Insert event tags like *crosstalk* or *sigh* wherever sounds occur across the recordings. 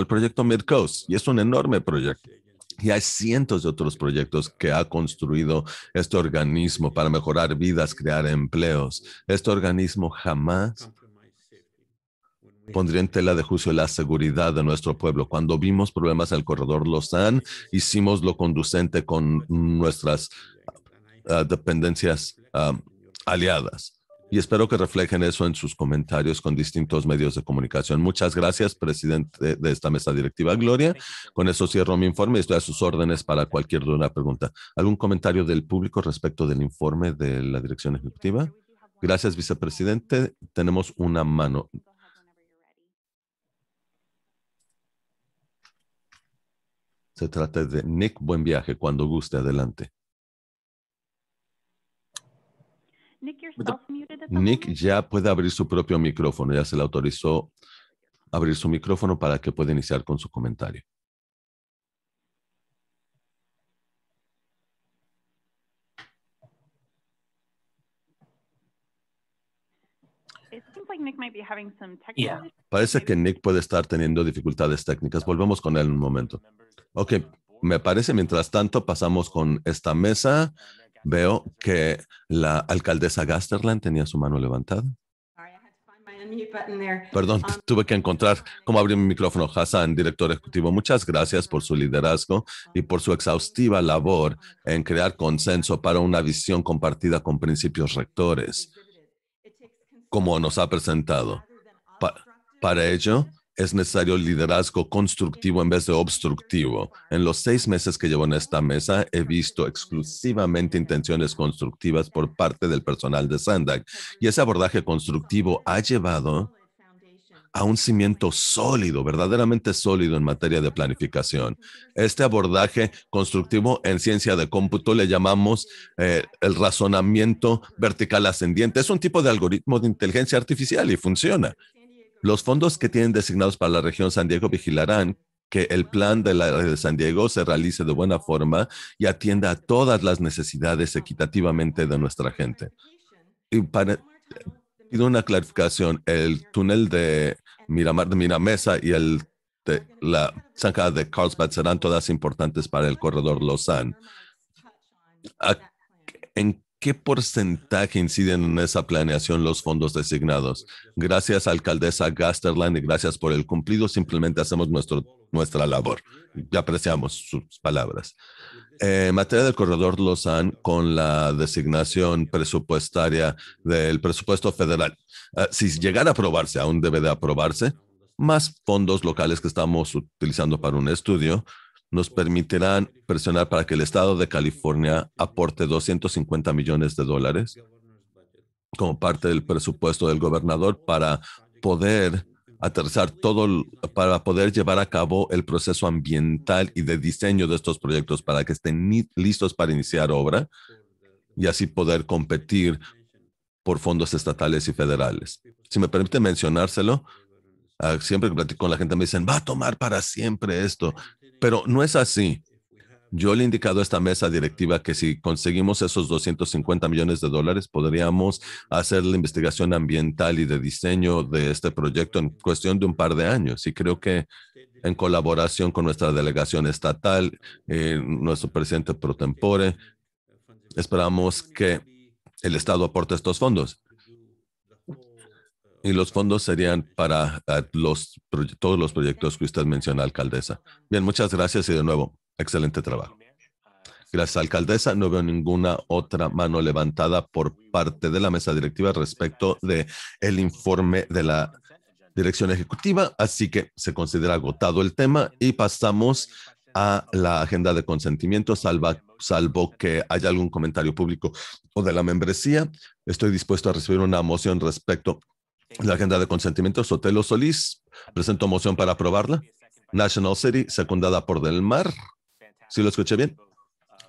el proyecto Midcoast, y es un enorme proyecto. Y hay cientos de otros proyectos que ha construido este organismo para mejorar vidas, crear empleos. Este organismo jamás pondría en tela de juicio la seguridad de nuestro pueblo. Cuando vimos problemas en el corredor Lozán, hicimos lo conducente con nuestras ah, dependencias ah, aliadas y espero que reflejen eso en sus comentarios con distintos medios de comunicación. Muchas gracias, presidente de esta mesa directiva, Gloria. Con eso cierro mi informe y estoy a sus órdenes para cualquier duda o pregunta. ¿Algún comentario del público respecto del informe de la dirección ejecutiva? Gracias, vicepresidente. Tenemos una mano. Se trata de Nick, buen viaje, cuando guste, adelante. Nick ya puede abrir su propio micrófono, ya se le autorizó abrir su micrófono para que pueda iniciar con su comentario. Parece que Nick puede estar teniendo dificultades técnicas. Volvemos con él en un momento. Ok, me parece mientras tanto pasamos con esta mesa. Veo que la alcaldesa Gasterland tenía su mano levantada. Perdón, um, tuve que encontrar cómo abrir mi micrófono. Hassan, director ejecutivo, muchas gracias por su liderazgo y por su exhaustiva labor en crear consenso para una visión compartida con principios rectores, como nos ha presentado. para ello, es necesario liderazgo constructivo en vez de obstructivo. En los seis meses que llevo en esta mesa, he visto exclusivamente intenciones constructivas por parte del personal de Sandak. Y ese abordaje constructivo ha llevado a un cimiento sólido, verdaderamente sólido en materia de planificación. Este abordaje constructivo en ciencia de cómputo le llamamos eh, el razonamiento vertical ascendiente. Es un tipo de algoritmo de inteligencia artificial y funciona. Los fondos que tienen designados para la región San Diego vigilarán que el plan de la de San Diego se realice de buena forma y atienda a todas las necesidades equitativamente de nuestra gente. Y para, pido una clarificación, el túnel de Miramar de Miramesa y el de la zanja de Carlsbad serán todas importantes para el corredor Lausanne. ¿En qué porcentaje inciden en esa planeación los fondos designados? Gracias, alcaldesa Gasterland, y gracias por el cumplido. Simplemente hacemos nuestro, nuestra labor. Ya apreciamos sus palabras. Eh, en materia del corredor Lausanne, con la designación presupuestaria del presupuesto federal, eh, si llegara a aprobarse, aún debe de aprobarse, más fondos locales que estamos utilizando para un estudio, nos permitirán presionar para que el Estado de California aporte 250 millones de dólares como parte del presupuesto del gobernador para poder aterrizar todo, para poder llevar a cabo el proceso ambiental y de diseño de estos proyectos para que estén listos para iniciar obra y así poder competir por fondos estatales y federales. Si me permite mencionárselo, ah, siempre que platico con la gente me dicen, va a tomar para siempre esto. Pero no es así. Yo le he indicado a esta mesa directiva que si conseguimos esos 250 millones de dólares, podríamos hacer la investigación ambiental y de diseño de este proyecto en cuestión de un par de años. Y creo que en colaboración con nuestra delegación estatal, eh, nuestro presidente pro tempore, esperamos que el Estado aporte estos fondos. Y los fondos serían para ah, los, todos los proyectos que usted menciona, alcaldesa. Bien, muchas gracias y de nuevo, excelente trabajo. Gracias, alcaldesa. No veo ninguna otra mano levantada por parte de la mesa directiva respecto de el informe de la dirección ejecutiva, así que se considera agotado el tema y pasamos a la agenda de consentimiento, salvo que haya algún comentario público o de la membresía. Estoy dispuesto a recibir una moción respecto la agenda de consentimiento, Sotelo Solís presentó moción para aprobarla. National City, secundada por Del Mar. ¿Sí lo escuché bien?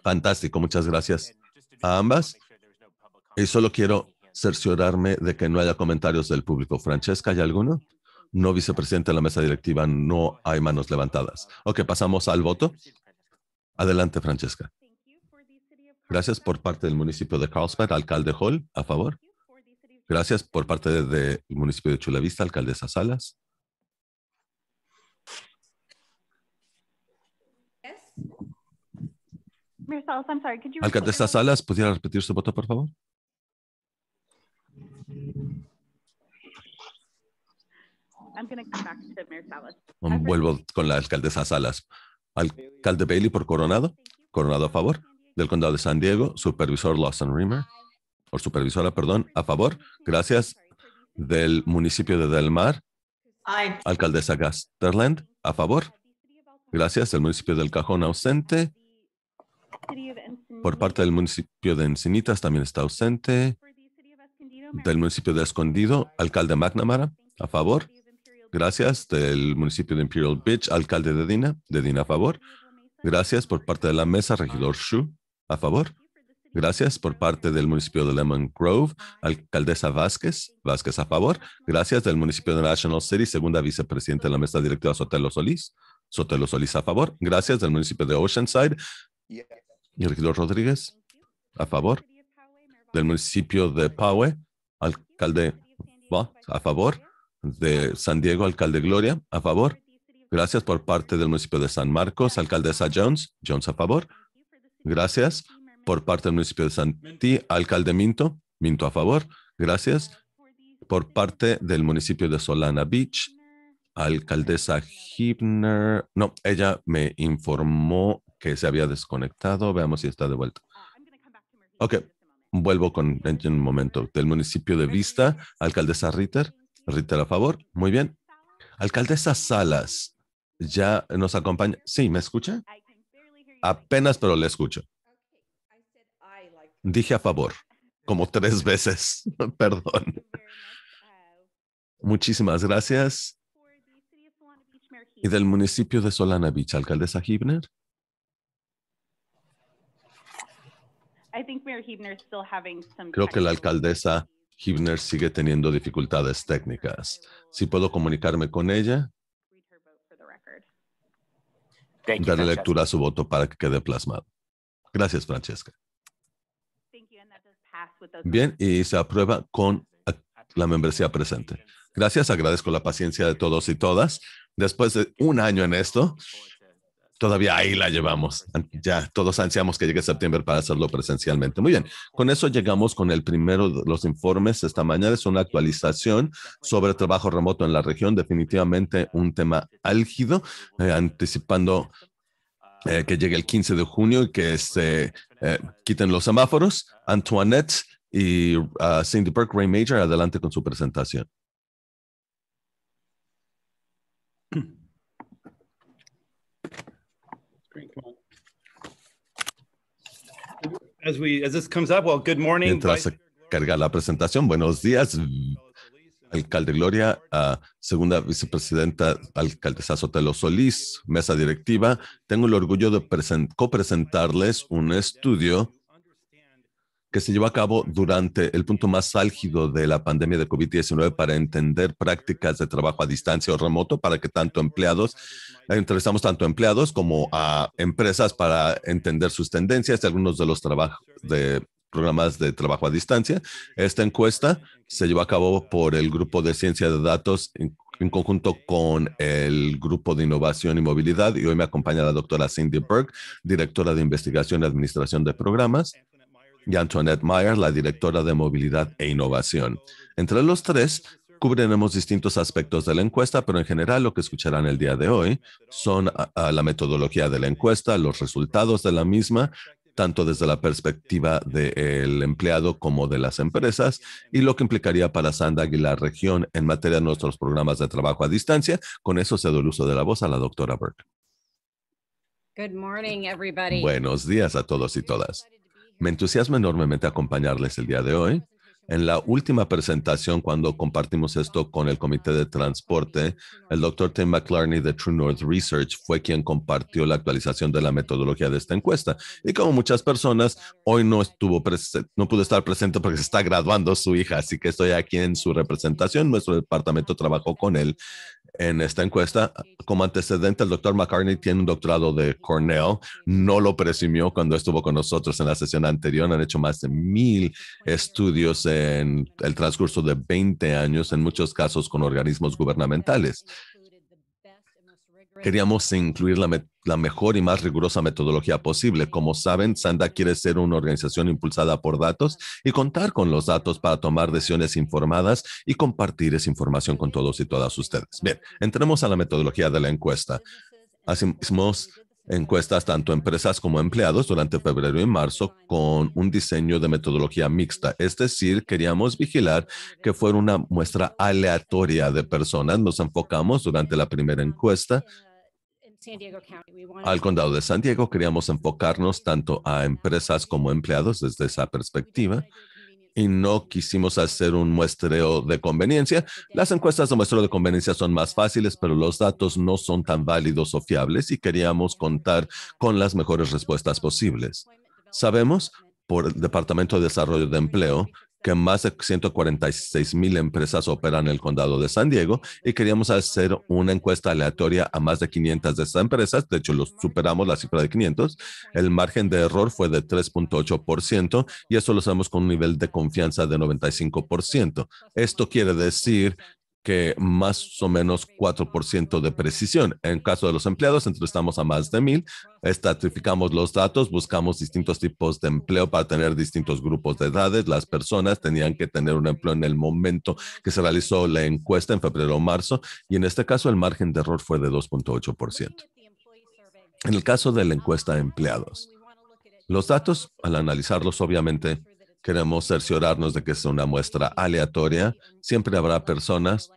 Fantástico, muchas gracias a ambas. Y solo quiero cerciorarme de que no haya comentarios del público. Francesca, ¿hay alguno? No, vicepresidente de la mesa directiva, no hay manos levantadas. Ok, pasamos al voto. Adelante, Francesca. Gracias por parte del municipio de Carlsbad, alcalde Hall, a favor. Gracias por parte del municipio de Chulavista, alcaldesa Salas. Alcaldesa Salas, ¿podría repetir su voto, por favor? Vuelvo con la alcaldesa Salas. Alcalde Bailey por Coronado. Coronado a favor. Del condado de San Diego, supervisor Lawson Rimmer o supervisora, perdón, a favor, gracias, del municipio de Del Mar. Alcaldesa Gasterland, a favor. Gracias, Del municipio del Cajón ausente. Por parte del municipio de Encinitas también está ausente. Del municipio de Escondido, alcalde McNamara, a favor. Gracias. Del municipio de Imperial Beach, alcalde de Dina, de Dina, a favor. Gracias por parte de la mesa, regidor Shu, a favor. Gracias por parte del municipio de Lemon Grove, alcaldesa Vázquez, Vázquez a favor. Gracias del municipio de National City, segunda vicepresidenta de la mesa directiva Sotelo Solís, Sotelo Solís a favor. Gracias del municipio de Oceanside, y regidor Rodríguez a favor. Del municipio de Poway, alcalde Va a favor. De San Diego, alcalde Gloria a favor. Gracias por parte del municipio de San Marcos, alcaldesa Jones, Jones a favor. Gracias por parte del municipio de Santí, alcalde Minto, Minto a favor, gracias. Por parte del municipio de Solana Beach, alcaldesa Hibner, no, ella me informó que se había desconectado, veamos si está de vuelta. Ok, vuelvo con en un momento. Del municipio de Vista, alcaldesa Ritter, Ritter a favor, muy bien. Alcaldesa Salas, ya nos acompaña. Sí, ¿me escucha? Apenas, pero le escucho. Dije a favor como tres veces, *laughs* perdón. Muchísimas gracias. Y del municipio de Solana Beach, alcaldesa Hibner. Creo que la alcaldesa Hibner sigue teniendo dificultades técnicas. Si puedo comunicarme con ella, darle lectura a su voto para que quede plasmado. Gracias, Francesca. Bien, y se aprueba con la membresía presente. Gracias, agradezco la paciencia de todos y todas. Después de un año en esto, todavía ahí la llevamos. Ya todos ansiamos que llegue septiembre para hacerlo presencialmente. Muy bien, con eso llegamos con el primero de los informes esta mañana. Es una actualización sobre trabajo remoto en la región, definitivamente un tema álgido, eh, anticipando eh, que llegue el 15 de junio y que este eh, quiten los semáforos. Antoinette y ah, Cindy Burke, Ray Major, adelante con su presentación. Mientras a carga la presentación, buenos días, alcalde Gloria, a segunda vicepresidenta alcaldesa Sotelo Solís, mesa directiva, tengo el orgullo de copresentarles un estudio que se llevó a cabo durante el punto más álgido de la pandemia de COVID-19 para entender prácticas de trabajo a distancia o remoto para que tanto empleados, entrevistamos tanto empleados como a empresas para entender sus tendencias y algunos de los trabajos de programas de trabajo a distancia. Esta encuesta se llevó a cabo por el Grupo de Ciencia de Datos en, conjunto con el Grupo de Innovación y Movilidad y hoy me acompaña la doctora Cindy Berg, directora de Investigación y Administración de Programas, y Antoinette Meyer, la directora de Movilidad e Innovación. Entre los tres, cubriremos distintos aspectos de la encuesta, pero en general lo que escucharán el día de hoy son ah, ah, la metodología de la encuesta, los resultados de la misma tanto desde la perspectiva del empleado como de las empresas, y lo que implicaría para Sandag y la región en materia de nuestros programas de trabajo a distancia. Con eso cedo el uso de la voz a la doctora Burke. Buenos días a todos y todas. Me entusiasma enormemente acompañarles el día de hoy. En la última presentación, cuando compartimos esto con el Comité de Transporte, el doctor Tim McClarney de True North Research fue quien compartió la actualización de la metodología de esta encuesta. Y como muchas personas, hoy no estuvo no pudo estar presente porque se está graduando su hija, así que estoy aquí en su representación. Nuestro departamento trabajó con él en esta encuesta. Como antecedente, el doctor McCartney tiene un doctorado de Cornell. No lo presumió cuando estuvo con nosotros en la sesión anterior. Han hecho más de mil estudios en el transcurso de 20 años, en muchos casos con organismos gubernamentales. Queríamos incluir la, mejor y más rigurosa metodología posible. Como saben, Sanda quiere ser una organización impulsada por datos y contar con los datos para tomar decisiones informadas y compartir esa información con todos y todas ustedes. Bien, entremos a la metodología de la encuesta. Hacemos encuestas tanto empresas como empleados durante febrero y marzo con un diseño de metodología mixta. Es decir, queríamos vigilar que fuera una muestra aleatoria de personas. Nos enfocamos durante la primera encuesta al condado de San Diego queríamos enfocarnos tanto a empresas como empleados desde esa perspectiva y no quisimos hacer un muestreo de conveniencia. Las encuestas de muestreo de conveniencia son más fáciles, pero los datos no son tan válidos o fiables y queríamos contar con las mejores respuestas posibles. Sabemos por el Departamento de Desarrollo de Empleo que más de 146 mil empresas operan en el condado de San Diego y queríamos hacer una encuesta aleatoria a más de 500 de estas empresas. De hecho, los superamos la cifra de 500. El margen de error fue de 3.8% y eso lo hacemos con un nivel de confianza de 95%. Esto quiere decir que más o menos 4% de precisión. En caso de los empleados, entre estamos a más de mil, estratificamos los datos, buscamos distintos tipos de empleo para tener distintos grupos de edades. Las personas tenían que tener un empleo en el momento que se realizó la encuesta en febrero o marzo, y en este caso el margen de error fue de 2.8%. En el caso de la encuesta de empleados, los datos, al analizarlos, obviamente, Queremos cerciorarnos de que es una muestra aleatoria. Siempre habrá personas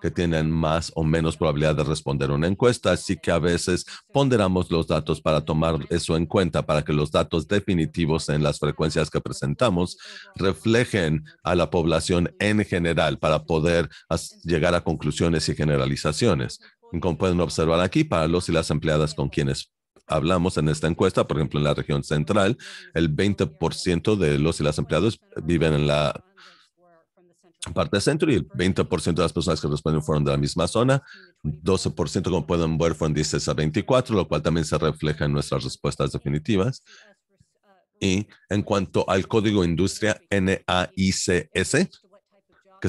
que tienen más o menos probabilidad de responder una encuesta, así que a veces ponderamos los datos para tomar eso en cuenta, para que los datos definitivos en las frecuencias que presentamos reflejen a la población en general para poder llegar a conclusiones y generalizaciones. Como pueden observar aquí, para los y las empleadas con quienes hablamos en esta encuesta, por ejemplo, en la región central, el 20% de los y las empleados viven en la parte centro y el 20% de las personas que respondieron fueron de la misma zona, 12% como pueden ver fueron 16 a 24, lo cual también se refleja en nuestras respuestas definitivas. Y en cuanto al código industria NAICS, que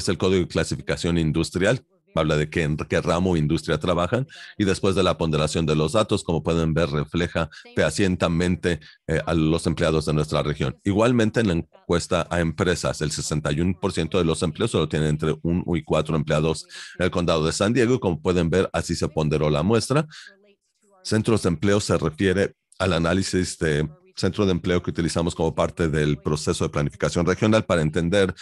es el código de clasificación industrial, habla de qué, qué ramo o industria trabajan y después de la ponderación de los datos, como pueden ver, refleja fehacientemente eh, a los empleados de nuestra región. Igualmente, en la encuesta a empresas, el 61% de los empleos solo tienen entre 1 y 4 empleados en el condado de San Diego. Como pueden ver, así se ponderó la muestra. Centros de empleo se refiere al análisis de centro de empleo que utilizamos como parte del proceso de planificación regional para entender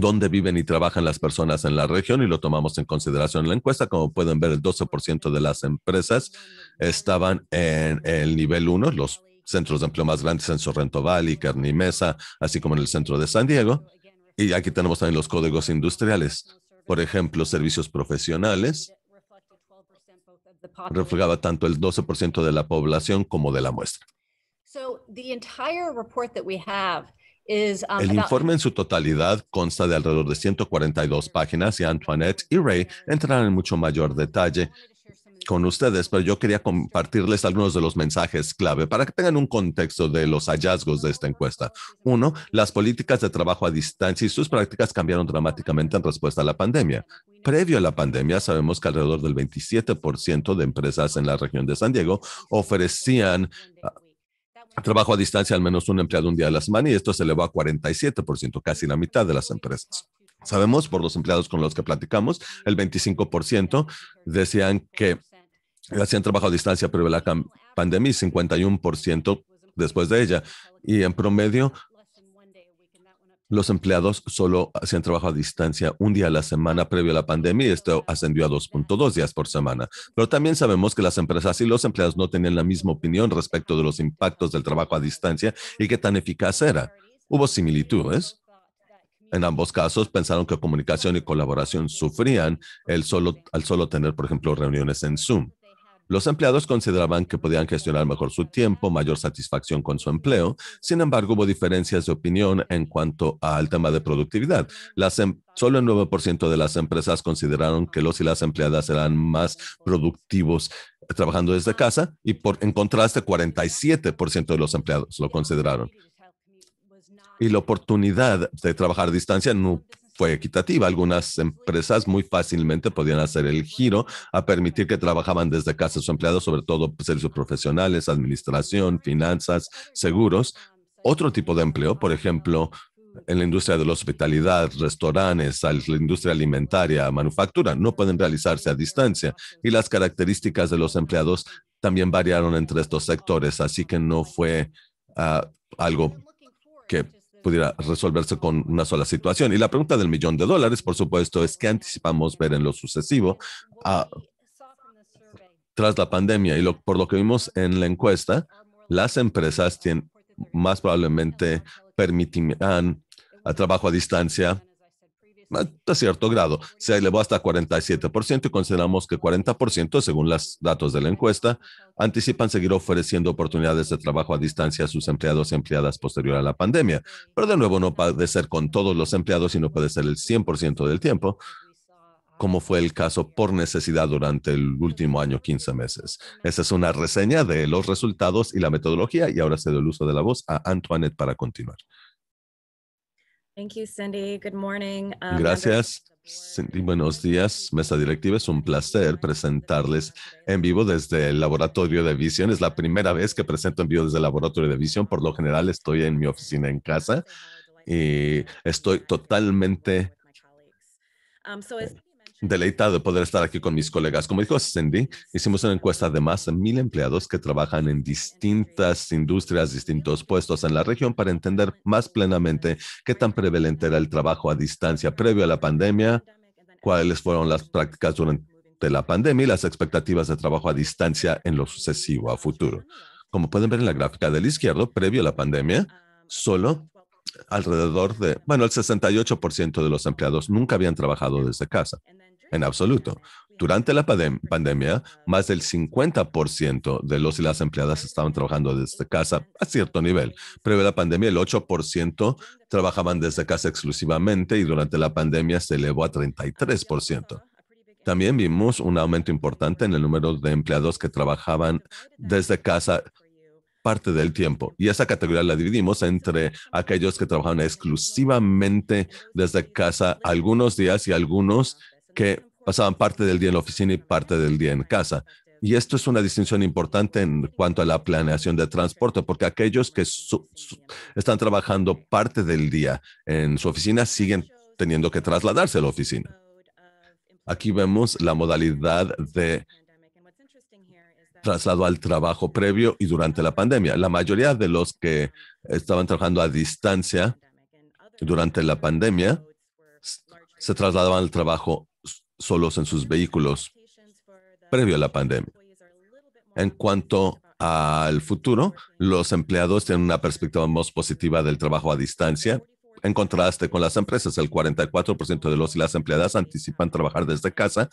dónde viven y trabajan las personas en la región y lo tomamos en consideración en la encuesta. Como pueden ver, el 12% de las empresas estaban en el nivel 1, los centros de empleo más grandes en Sorrento Valley, Mesa, así como en el centro de San Diego. Y aquí tenemos también los códigos industriales. Por ejemplo, servicios profesionales reflejaba tanto el 12% de la población como de la muestra. have Um, El informe en su totalidad consta de alrededor de 142 páginas y Antoinette y Ray entrarán en mucho mayor detalle con ustedes, pero yo quería compartirles algunos de los mensajes clave para que tengan un contexto de los hallazgos de esta encuesta. Uno, las políticas de trabajo a distancia y sus prácticas cambiaron dramáticamente en respuesta a la pandemia. Previo a la pandemia, sabemos que alrededor del 27% de empresas en la región de San Diego ofrecían trabajo a distancia al menos un empleado un día a la semana y esto se elevó a 47%, casi la mitad de las empresas. Sabemos por los empleados con los que platicamos, el 25% decían que hacían trabajo a distancia previo a la pandemia y 51% después de ella. Y en promedio, los empleados solo hacían trabajo a distancia un día a la semana previo a la pandemia y esto ah, ascendió a 2.2 días por semana. Pero también sabemos que las empresas y los empleados no tenían la misma opinión respecto de los impactos del trabajo a distancia y qué tan eficaz era. Hubo similitudes. En ambos casos pensaron que comunicación y colaboración sufrían el solo, al solo tener, por ejemplo, reuniones en Zoom. Los empleados consideraban que podían gestionar mejor su tiempo, mayor satisfacción con su empleo. Sin embargo, hubo diferencias de opinión en cuanto al tema de productividad. Las em, solo el 9% de las empresas consideraron que los y las empleadas eran más productivos eh, trabajando desde casa y por, en contraste 47% de los empleados lo consideraron. Y la oportunidad de trabajar a distancia no fue equitativa. Algunas empresas muy fácilmente podían hacer el giro a permitir que trabajaban desde casa sus empleados, sobre todo pues, servicios profesionales, administración, finanzas, seguros. Otro tipo de empleo, por ejemplo, en la industria de la hospitalidad, restaurantes, la industria alimentaria, manufactura, no pueden realizarse a distancia y las características de los empleados también variaron entre estos sectores, así que no fue ah, algo que pudiera resolverse con una sola situación. Y la pregunta del millón de dólares, por supuesto, es qué anticipamos ver en lo sucesivo ah, tras la pandemia. Y por lo que vimos en la encuesta, las empresas tienen, más probablemente permitirán a trabajo a distancia a cierto grado. Se elevó hasta 47% y consideramos que 40%, según los datos de la encuesta, anticipan seguir ofreciendo oportunidades de trabajo a distancia a sus empleados y empleadas posterior a la pandemia. Pero de nuevo, no puede ser con todos los empleados sino puede ser el 100% del tiempo como fue el caso por necesidad durante el último año 15 meses. Esa es una reseña de los resultados y la metodología y ahora cedo el uso de la voz a Antoinette para continuar. Thank you, Cindy. Good morning. Um, Gracias. Cindy, um, buenos días, mesa directiva. Es un placer presentarles en vivo desde el laboratorio de visión. Es la primera vez que presento en vivo desde el laboratorio de visión. Por lo general estoy en mi oficina en casa y estoy totalmente Deleitado de poder estar aquí con mis colegas. Como dijo Cindy, hicimos una encuesta de más de mil empleados que trabajan en distintas industrias, distintos puestos en la región para entender más plenamente qué tan prevalente era el trabajo a distancia previo a la pandemia, cuáles fueron las prácticas durante la pandemia y las expectativas de trabajo a distancia en lo sucesivo a futuro. Como pueden ver en la gráfica del izquierdo, previo a la pandemia, solo alrededor de, bueno, el 68% de los empleados nunca habían trabajado desde casa en absoluto. Durante la pandemia, más del 50% de los y las empleadas estaban trabajando desde casa a cierto nivel. Previo a la pandemia, el 8% trabajaban desde casa exclusivamente y durante la pandemia se elevó a 33%. También vimos un aumento importante en el número de empleados que trabajaban desde casa parte del tiempo. Y esa categoría la dividimos entre aquellos que trabajaban exclusivamente desde casa algunos días y algunos que pasaban parte del día en la oficina y parte del día en casa. Y esto es una distinción importante en cuanto a la planeación de transporte, porque aquellos que están trabajando parte del día en su oficina siguen teniendo que trasladarse a la oficina. Aquí vemos la modalidad de traslado al trabajo previo y durante la pandemia. La mayoría de los que estaban trabajando a distancia durante la pandemia se trasladaban al trabajo solos en sus vehículos previo a la pandemia. En cuanto al futuro, los empleados tienen una perspectiva más positiva del trabajo a distancia. En contraste con las empresas, el 44% de los y las empleadas anticipan trabajar desde casa,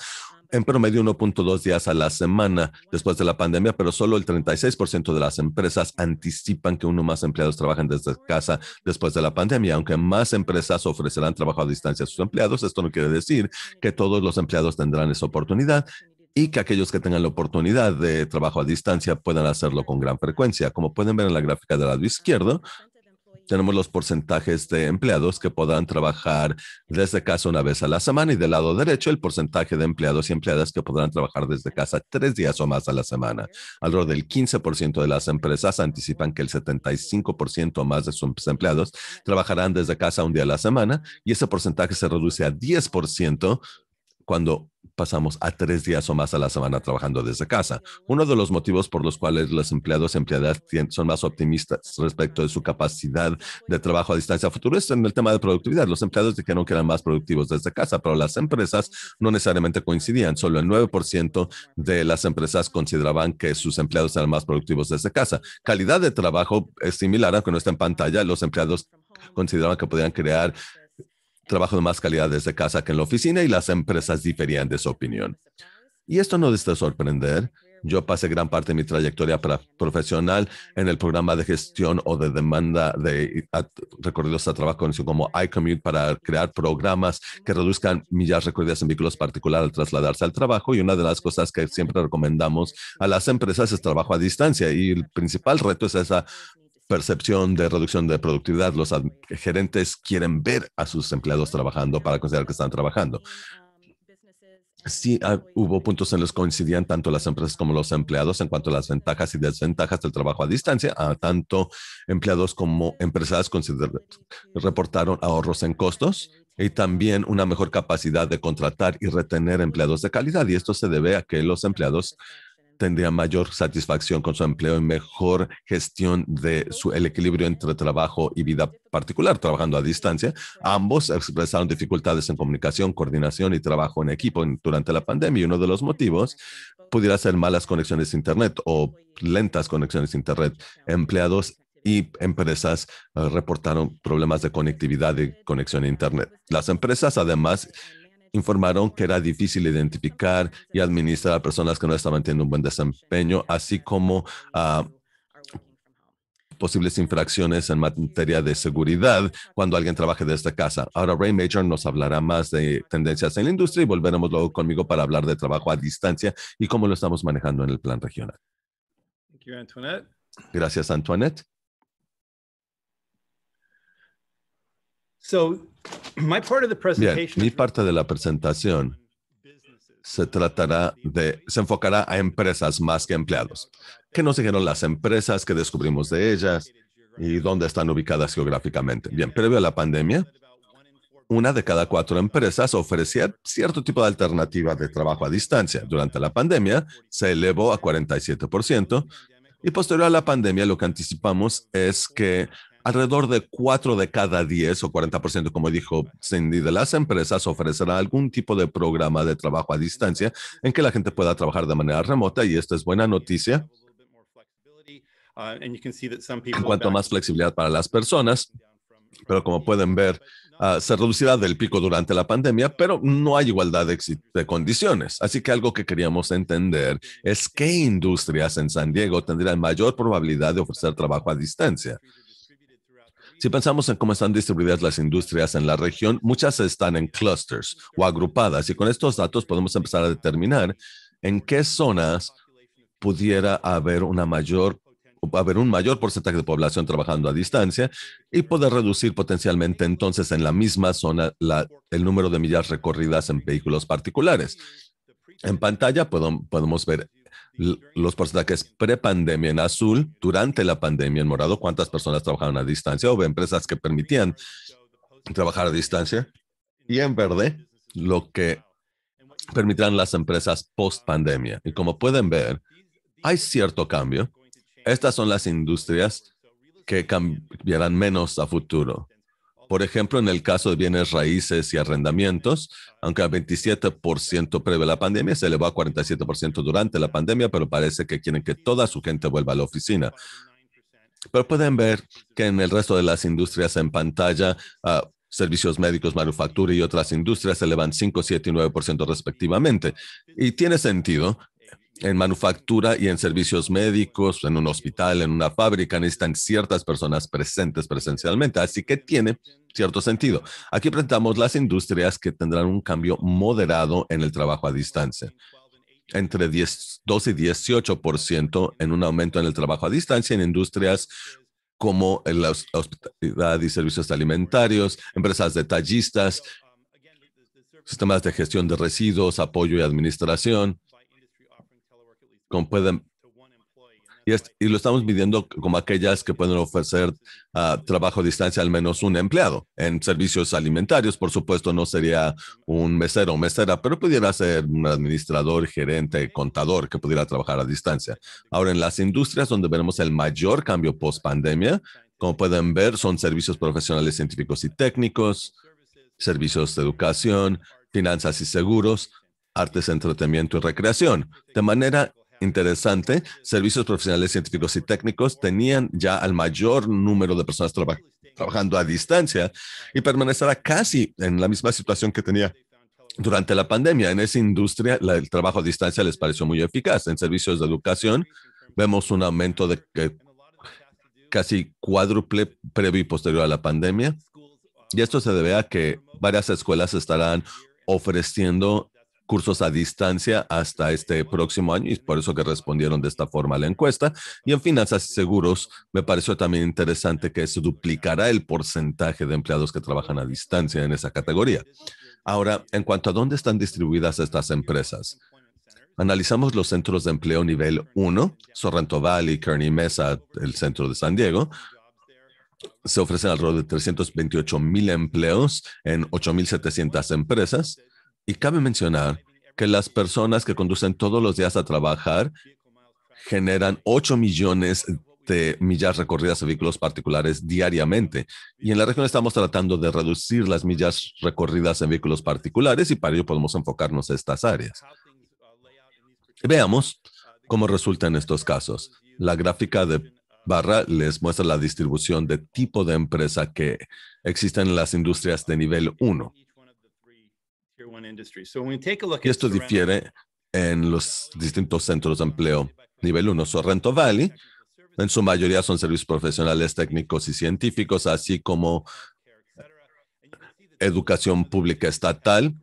en promedio 1.2 días a la semana después de la pandemia, pero solo el 36% de las empresas anticipan que uno más empleados trabajen desde casa después de la pandemia. Aunque más empresas ofrecerán trabajo a distancia a sus empleados, esto no quiere decir que todos los empleados tendrán esa oportunidad y que aquellos que tengan la oportunidad de trabajo a distancia puedan hacerlo con gran frecuencia. Como pueden ver en la gráfica del lado izquierdo, tenemos los porcentajes de empleados que podrán trabajar desde casa una vez a la semana y del lado derecho el porcentaje de empleados y empleadas que podrán trabajar desde casa tres días o más a la semana. Alrededor del 15% de las empresas anticipan que el 75% o más de sus empleados trabajarán desde casa un día a la semana y ese porcentaje se reduce a 10% cuando pasamos a tres días o más a la semana trabajando desde casa. Uno de los motivos por los cuales los empleados y empleadas son más optimistas respecto de su capacidad de trabajo a distancia futuro es en el tema de productividad. Los empleados dijeron que eran más productivos desde casa, pero las empresas no necesariamente coincidían. Solo el 9% de las empresas consideraban que sus empleados eran más productivos desde casa. Calidad de trabajo es similar, aunque no está en pantalla. Los empleados consideraban que podían crear trabajo de más calidad desde casa que en la oficina y las empresas diferían de su opinión. Y esto no es de sorprender. Yo pasé gran parte de mi trayectoria profesional en el programa de gestión o de demanda de recorridos a trabajo conocido como iCommute para crear programas que reduzcan millas recorridas en vehículos particulares al trasladarse al trabajo. Y una de las cosas que siempre recomendamos a las empresas es trabajo a distancia. Y el principal reto es esa percepción de reducción de productividad. Los gerentes quieren ver a sus empleados trabajando para considerar que están trabajando. Sí, ah, hubo puntos en los que coincidían tanto las empresas como los empleados en cuanto a las ventajas y desventajas del trabajo a distancia. tanto empleados como empresas reportaron ahorros en costos y también una mejor capacidad de contratar y retener empleados de calidad. Y esto se debe a que los empleados tendría mayor satisfacción con su empleo y mejor gestión de su, el equilibrio entre trabajo y vida particular, trabajando a distancia. Ambos expresaron dificultades en comunicación, coordinación y trabajo en equipo durante la pandemia. Y uno de los motivos pudiera ser malas conexiones a Internet o lentas conexiones a Internet. Empleados y empresas eh, reportaron problemas de conectividad y conexión a Internet. Las empresas además informaron que era difícil identificar y administrar a personas que no estaban teniendo un buen desempeño, así como a ah, posibles infracciones en materia de seguridad cuando alguien trabaje desde casa. Ahora Ray Major nos hablará más de tendencias en la industria y volveremos luego conmigo para hablar de trabajo a distancia y cómo lo estamos manejando en el plan regional. Gracias, Antoinette. So mi parte de la presentación se tratará de, se enfocará a empresas más que empleados. ¿Qué nos dijeron las empresas? que descubrimos de ellas? ¿Y dónde están ubicadas geográficamente? Bien, previo a la pandemia, una de cada cuatro empresas ofrecía cierto tipo de alternativa de trabajo a distancia. Durante la pandemia se elevó a 47% y posterior a la pandemia lo que anticipamos es que Alrededor de 4 de cada 10 o 40%, como dijo Cindy, de las empresas ofrecerá algún tipo de programa de trabajo a distancia en que la gente pueda trabajar de manera remota y esta es buena noticia. Ah, en cuanto a más flexibilidad para las personas, pero como pueden ver, ah, se reducirá del pico durante la pandemia, pero no hay igualdad de, de, condiciones. Así que algo que queríamos entender es qué industrias en San Diego tendrían mayor probabilidad de ofrecer trabajo a distancia. Si pensamos en cómo están distribuidas las industrias en la región, muchas están en clusters o agrupadas y con estos datos podemos empezar a determinar en qué zonas pudiera haber una mayor haber un mayor porcentaje de población trabajando a distancia y poder reducir potencialmente entonces en la misma zona el número de millas recorridas en vehículos particulares. En pantalla podemos ver los porcentajes pre-pandemia en azul, durante la pandemia en morado, cuántas personas trabajaron a distancia o empresas que permitían trabajar a distancia. Y en verde, lo que permitirán las empresas post pandemia. Y como pueden ver, hay cierto cambio. Estas son las industrias que cambiarán menos a futuro. Por ejemplo, en el caso de bienes raíces y arrendamientos, aunque a 27% previo a la pandemia, se elevó a 47% durante la pandemia, pero parece que quieren que toda su gente vuelva a la oficina. Pero pueden ver que en el resto de las industrias en pantalla, ah, servicios médicos, manufactura y otras industrias se elevan 5, 7 y 9% respectivamente. Y tiene sentido en manufactura y en servicios médicos, en un hospital, en una fábrica, necesitan ciertas personas presentes presencialmente, así que tiene cierto sentido. Aquí presentamos las industrias que tendrán un cambio moderado en el trabajo a distancia, entre 12 y 18% en un aumento en el trabajo a distancia en industrias como la hospitalidad y servicios alimentarios, empresas detallistas, sistemas de gestión de residuos, apoyo y administración como pueden y, y, lo estamos midiendo como aquellas que pueden ofrecer ah, trabajo a distancia al menos un empleado. En servicios alimentarios, por supuesto, no sería un mesero o mesera, pero pudiera ser un administrador, gerente, contador que pudiera trabajar a distancia. Ahora, en las industrias donde veremos el mayor cambio post pandemia, como pueden ver, son servicios profesionales, científicos y técnicos, servicios de educación, finanzas y seguros, artes, entretenimiento y recreación. De manera interesante, servicios profesionales, científicos y técnicos tenían ya al mayor número de personas trabajando a distancia y permanecerá casi en la misma situación que tenía durante la pandemia. En esa industria, el trabajo a distancia les pareció muy eficaz. En servicios de educación, vemos un aumento de casi cuádruple previo y posterior a la pandemia. Y esto se debe a que varias escuelas estarán ofreciendo cursos a distancia hasta este próximo año y por eso que respondieron de esta forma a la encuesta. Y en finanzas y seguros, me pareció también interesante que se duplicará el porcentaje de empleados que trabajan a distancia en esa categoría. Ahora, en cuanto a dónde están distribuidas estas empresas, analizamos los centros de empleo nivel 1, Sorrento Valley, Kearney Mesa, el centro de San Diego, se ofrecen alrededor de 328 mil empleos en 8.700 empresas. Y cabe mencionar que las personas que conducen todos los días a trabajar generan 8 millones de millas recorridas en vehículos particulares diariamente. Y en la región estamos tratando de reducir las millas recorridas en vehículos particulares y para ello podemos enfocarnos en estas áreas. Veamos cómo resultan estos casos. La gráfica de barra les muestra la distribución de tipo de empresa que existen en las industrias de nivel 1 esto difiere en los distintos centros de empleo. Nivel 1, Sorrento Valley. En su mayoría son servicios profesionales, técnicos y científicos, así como educación pública estatal,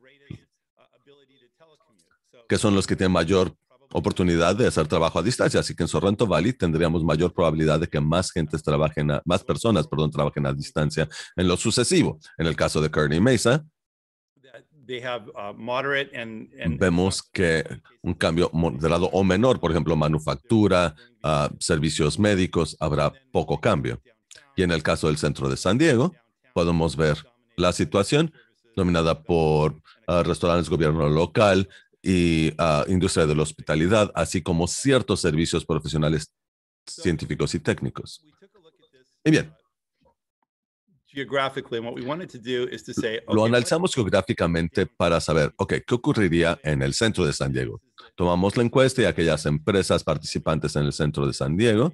que son los que tienen mayor oportunidad de hacer trabajo a distancia. Así que en Sorrento Valley tendríamos mayor probabilidad de que más gente trabajen, más personas, perdón, trabajen a distancia en lo sucesivo. En el caso de Kearney Mesa, Uh, Vemos que un cambio moderado o menor, por ejemplo, manufactura, ah, servicios médicos, habrá poco cambio. Y en el caso del centro de San Diego, podemos ver la situación dominada por ah, restaurantes, gobierno local y ah, industria de la hospitalidad, así como ciertos servicios profesionales científicos y técnicos. Y bien, lo analizamos geográficamente para saber, ok, ¿qué ocurriría en el centro de San Diego? Tomamos la encuesta y aquellas empresas participantes en el centro de San Diego,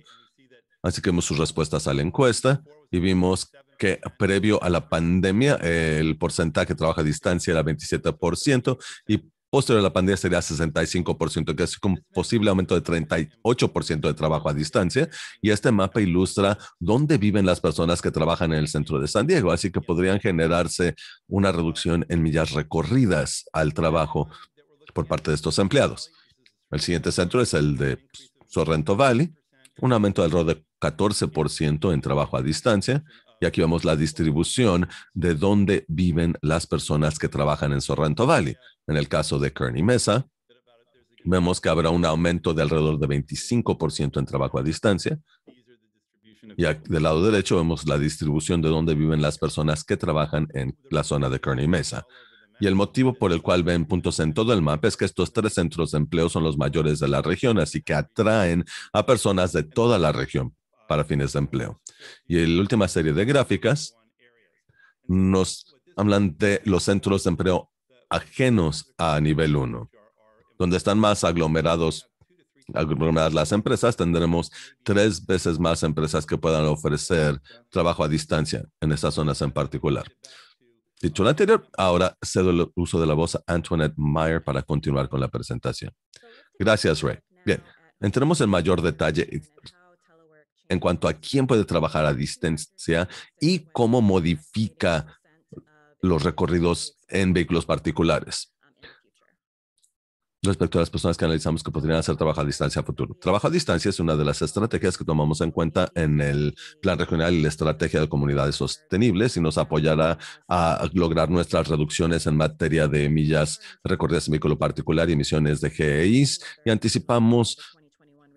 así que vimos sus respuestas a la encuesta y vimos que previo a la pandemia el porcentaje de trabajo a distancia era 27% y Posterior a la pandemia sería 65%, que es un posible aumento de 38% de trabajo a distancia. Y este mapa ilustra dónde viven las personas que trabajan en el centro de San Diego, así que podrían generarse una reducción en millas recorridas al trabajo por parte de estos empleados. El siguiente centro es el de Sorrento Valley, un aumento del alrededor de 14% en trabajo a distancia. Y aquí vemos la distribución de dónde viven las personas que trabajan en Sorrento Valley. En el caso de Kearney Mesa, vemos que habrá un aumento de alrededor de 25% en trabajo a distancia. Y aquí, del lado derecho vemos la distribución de dónde viven las personas que trabajan en la zona de Kearney Mesa. Y el motivo por el cual ven puntos en todo el mapa es que estos tres centros de empleo son los mayores de la región, así que atraen a personas de toda la región para fines de empleo. Y la última serie de gráficas nos hablan de los centros de empleo ajenos a nivel 1. Donde están más aglomerados aglomeradas las empresas, tendremos tres veces más empresas que puedan ofrecer trabajo a distancia en esas zonas en particular. Dicho lo anterior, ahora cedo el uso de la voz a Antoinette Meyer para continuar con la presentación. Gracias, Ray. Bien, entremos en mayor detalle en cuanto a quién puede trabajar a distancia y cómo modifica los recorridos en vehículos particulares ah, respecto a las personas que analizamos que podrían hacer trabajo a distancia a futuro. Trabajo a distancia es una de las estrategias que tomamos en cuenta en el plan regional y la estrategia de comunidades sostenibles y nos apoyará a lograr nuestras reducciones en materia de millas recorridas en vehículo particular y emisiones de GEIs y anticipamos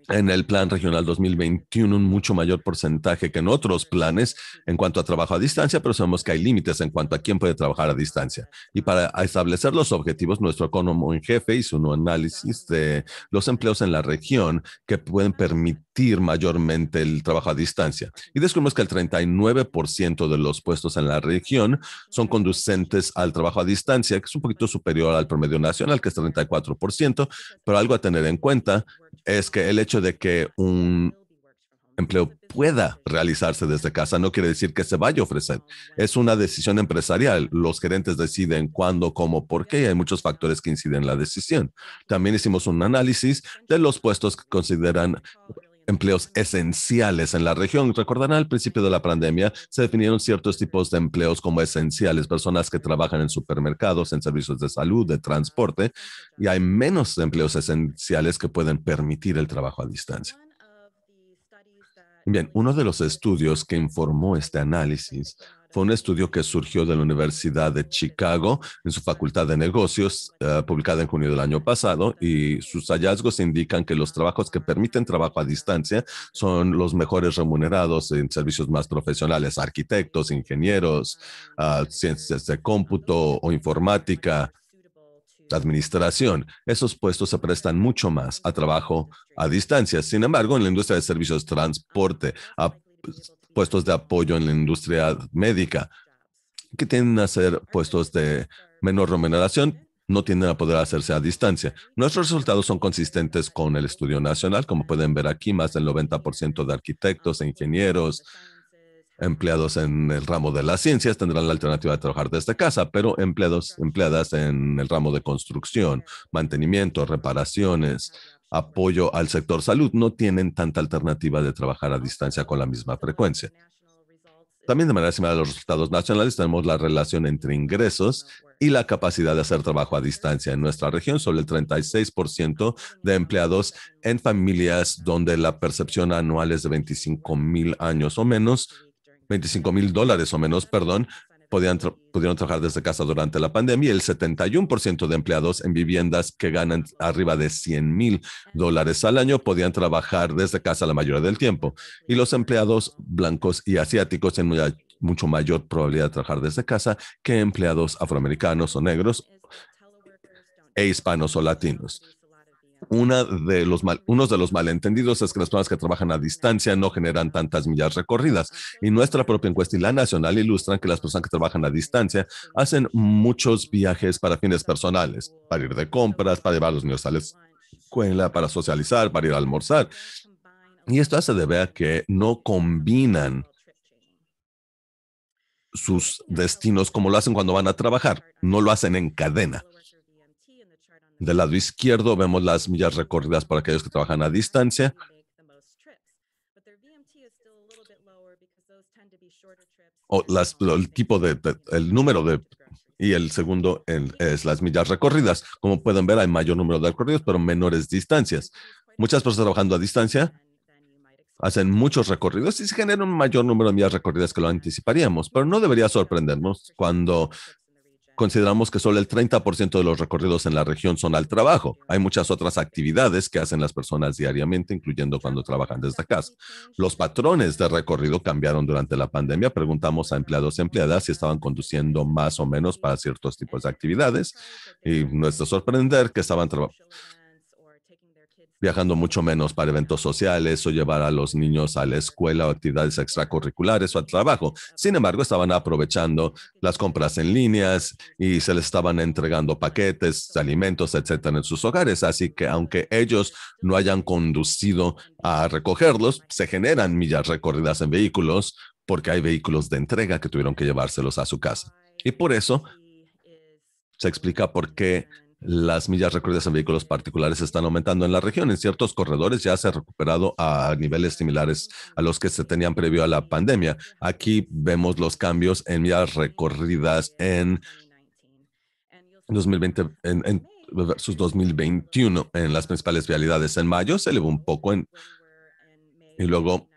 en el Plan Regional 2021 un mucho mayor porcentaje que en otros planes en cuanto a trabajo a distancia, pero sabemos que hay límites en cuanto a quién puede trabajar a distancia. Y para establecer los objetivos, nuestro economo en jefe hizo un análisis de los empleos en la región que pueden permitir mayormente el trabajo a distancia. Y descubrimos que el 39% de los puestos en la región son conducentes al trabajo a distancia, que es un poquito superior al promedio nacional, que es 34%, pero algo a tener en cuenta es que el hecho de que un empleo pueda realizarse desde casa no quiere decir que se vaya a ofrecer. Es una decisión empresarial. Los gerentes deciden cuándo, cómo, por qué. Hay muchos factores que inciden en la decisión. También hicimos un análisis de los puestos que consideran empleos esenciales en la región. Recordarán, al principio de la pandemia se definieron ciertos tipos de empleos como esenciales, personas que trabajan en supermercados, en servicios de salud, de transporte, y hay menos empleos esenciales que pueden permitir el trabajo a distancia. Bien, uno de los estudios que informó este análisis fue un estudio que surgió de la Universidad de Chicago en su Facultad de Negocios, eh, publicada en junio del año pasado, y sus hallazgos indican que los trabajos que permiten trabajo a distancia son los mejores remunerados en servicios más profesionales, arquitectos, ingenieros, ah, ciencias de cómputo o informática administración. Esos puestos se prestan mucho más a trabajo a distancia. Sin embargo, en la industria de servicios de transporte, ah, pues, puestos de apoyo en la industria médica, que tienden a ser puestos de menor remuneración, no tienden a poder hacerse a distancia. Nuestros resultados son consistentes con el estudio nacional. Como pueden ver aquí, más del 90% de arquitectos, ingenieros, empleados en el ramo de las ciencias tendrán la alternativa de trabajar desde casa, pero empleados, empleadas en el ramo de construcción, mantenimiento, reparaciones, apoyo al sector salud no tienen tanta alternativa de trabajar a distancia con la misma frecuencia. También de manera similar a los resultados nacionales tenemos la relación entre ingresos y la capacidad de hacer trabajo a distancia en nuestra región sobre el 36% de empleados en familias donde la percepción anual es de 25 mil años o menos, 25 mil dólares o menos, perdón, podían pudieron trabajar desde casa durante la pandemia el 71% de empleados en viviendas que ganan arriba de 100 mil dólares al año podían trabajar desde casa la mayoría del tiempo. Y los empleados blancos y asiáticos tienen mucho mayor probabilidad de trabajar desde casa que empleados afroamericanos o negros e hispanos o latinos. Una de los de los malentendidos es que las personas que trabajan a distancia no generan tantas millas recorridas. Y nuestra propia encuesta y la nacional ilustran que las personas que trabajan a distancia hacen muchos viajes para fines personales, para ir de compras, para llevar a los niños a la escuela, para socializar, para ir a almorzar. Y esto hace de ver que no combinan sus destinos como lo hacen cuando van a trabajar, no lo hacen en cadena. Del lado izquierdo vemos las millas recorridas para aquellos que trabajan a distancia. O el tipo de, el número de y el segundo es las millas recorridas. Como pueden ver, hay mayor número de recorridos, pero menores distancias. Muchas personas trabajando a distancia hacen muchos recorridos y se genera un mayor número de millas recorridas que lo anticiparíamos, pero no debería sorprendernos cuando consideramos que solo el 30% de los recorridos en la región son al trabajo. Hay muchas otras actividades que hacen las personas diariamente, incluyendo cuando trabajan desde casa. Los patrones de recorrido cambiaron durante la pandemia. Preguntamos a empleados y empleadas si estaban conduciendo más o menos para ciertos tipos de actividades y no es sorprender que estaban trabajando viajando mucho menos para eventos sociales o llevar a los niños a la escuela o actividades extracurriculares o al trabajo. Sin embargo, estaban aprovechando las compras en líneas y se les estaban entregando paquetes, alimentos, etcétera, en sus hogares. Así que aunque ellos no hayan conducido a recogerlos, se generan millas recorridas en vehículos porque hay vehículos de entrega que tuvieron que llevárselos a su casa. Y por eso se explica por qué las millas recorridas en vehículos particulares están aumentando en la región. En ciertos corredores ya se ha recuperado a niveles similares a los que se tenían previo a la pandemia. Aquí vemos los cambios en millas recorridas en 2020, en, versus 2021 en las principales vialidades. En mayo se elevó un poco en, y luego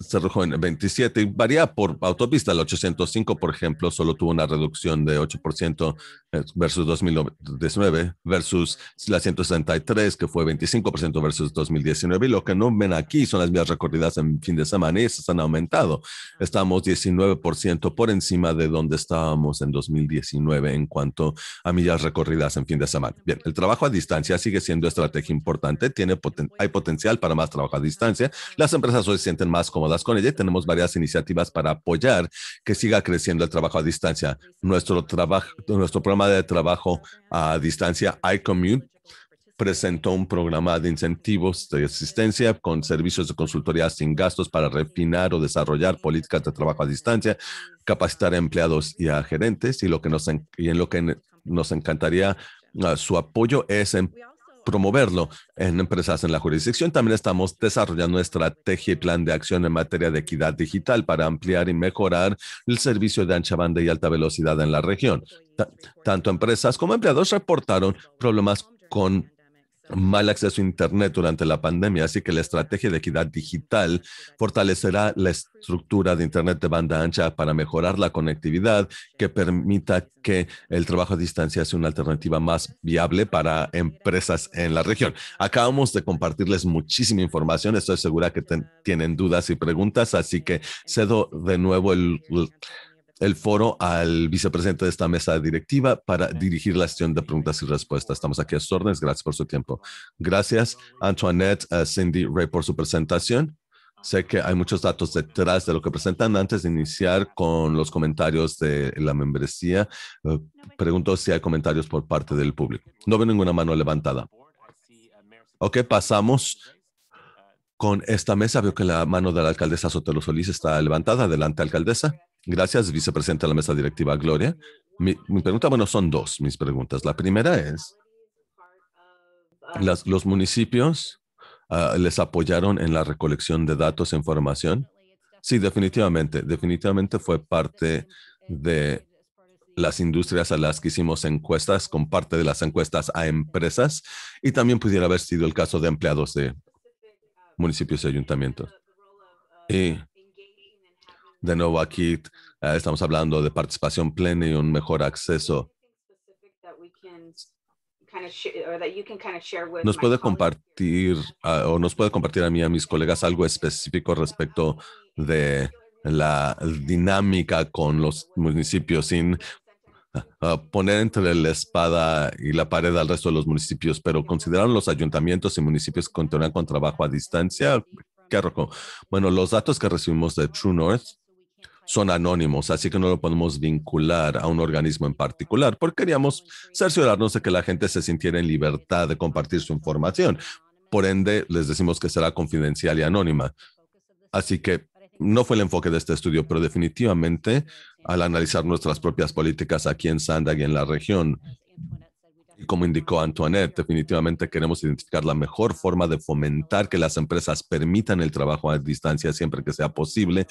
cerró en 27 y varía por autopista. El 805, por ejemplo, solo tuvo una reducción de 8% eh, versus 2019 versus la 163, que fue 25% versus 2019. Y lo que no ven aquí son las vías recorridas en fin de semana y esas han aumentado. Estamos 19% por encima de donde estábamos en 2019 en cuanto a millas recorridas en fin de semana. Bien, el trabajo a distancia sigue siendo estrategia importante. Tiene hay potencial para más trabajo a distancia. Las empresas hoy sienten más como con ella tenemos varias iniciativas para apoyar que siga creciendo el trabajo a distancia. Nuestro, trabajo, nuestro programa de trabajo a distancia, iCommute, presentó un programa de incentivos de asistencia con servicios de consultoría sin gastos para refinar o desarrollar políticas de trabajo a distancia, capacitar a empleados y a gerentes y, lo que nos, en lo que nos encantaría ah, su apoyo es en promoverlo en empresas en la jurisdicción. También estamos desarrollando estrategia y plan de acción en materia de equidad digital para ampliar y mejorar el servicio de ancha banda y alta velocidad en la región. tanto empresas como empleados reportaron problemas con mal acceso a Internet durante la pandemia, así que la estrategia de equidad digital fortalecerá la estructura de Internet de banda ancha para mejorar la conectividad que permita que el trabajo a distancia sea una alternativa más viable para empresas en la región. Acabamos de compartirles muchísima información, estoy segura que tienen dudas y preguntas, así que cedo de nuevo el el foro al vicepresidente de esta mesa directiva para dirigir la sesión de preguntas y respuestas. Estamos aquí a sus órdenes. Gracias por su tiempo. Gracias, Antoinette, a eh, Cindy Ray, por su presentación. Sé que hay muchos datos detrás de lo que presentan. Antes de iniciar con los comentarios de la membresía, eh, pregunto si hay comentarios por parte del público. No veo ninguna mano levantada. Ok, pasamos con esta mesa. Veo que la mano de la alcaldesa Sotelo Solís está levantada. Adelante, alcaldesa. Gracias, vicepresidenta de la mesa directiva, Gloria. Mi, pregunta, bueno, son dos mis preguntas. La primera es, ¿los municipios ah, les apoyaron en la recolección de datos e información? Sí, definitivamente. Definitivamente fue parte de las industrias a las que hicimos encuestas, con parte de las encuestas a empresas, y también pudiera haber sido el caso de empleados de municipios y ayuntamientos. Y de nuevo, aquí eh, estamos hablando de participación plena y un mejor acceso. ¿Nos puede compartir ah, o nos puede compartir a mí a mis colegas algo específico respecto de la dinámica con los municipios sin ah, ah, poner entre la espada y la pared al resto de los municipios, pero consideraron los ayuntamientos y municipios que continúan con trabajo a distancia? ¿Qué Bueno, los datos que recibimos de True North son anónimos, así que no lo podemos vincular a un organismo en particular, porque queríamos cerciorarnos de que la gente se sintiera en libertad de compartir su información. Por ende, les decimos que será confidencial y anónima. Así que no fue el enfoque de este estudio, pero definitivamente al analizar nuestras propias políticas aquí en Sandag y en la región, como indicó Antoinette, definitivamente queremos identificar la mejor forma de fomentar que las empresas permitan el trabajo a distancia siempre que sea posible,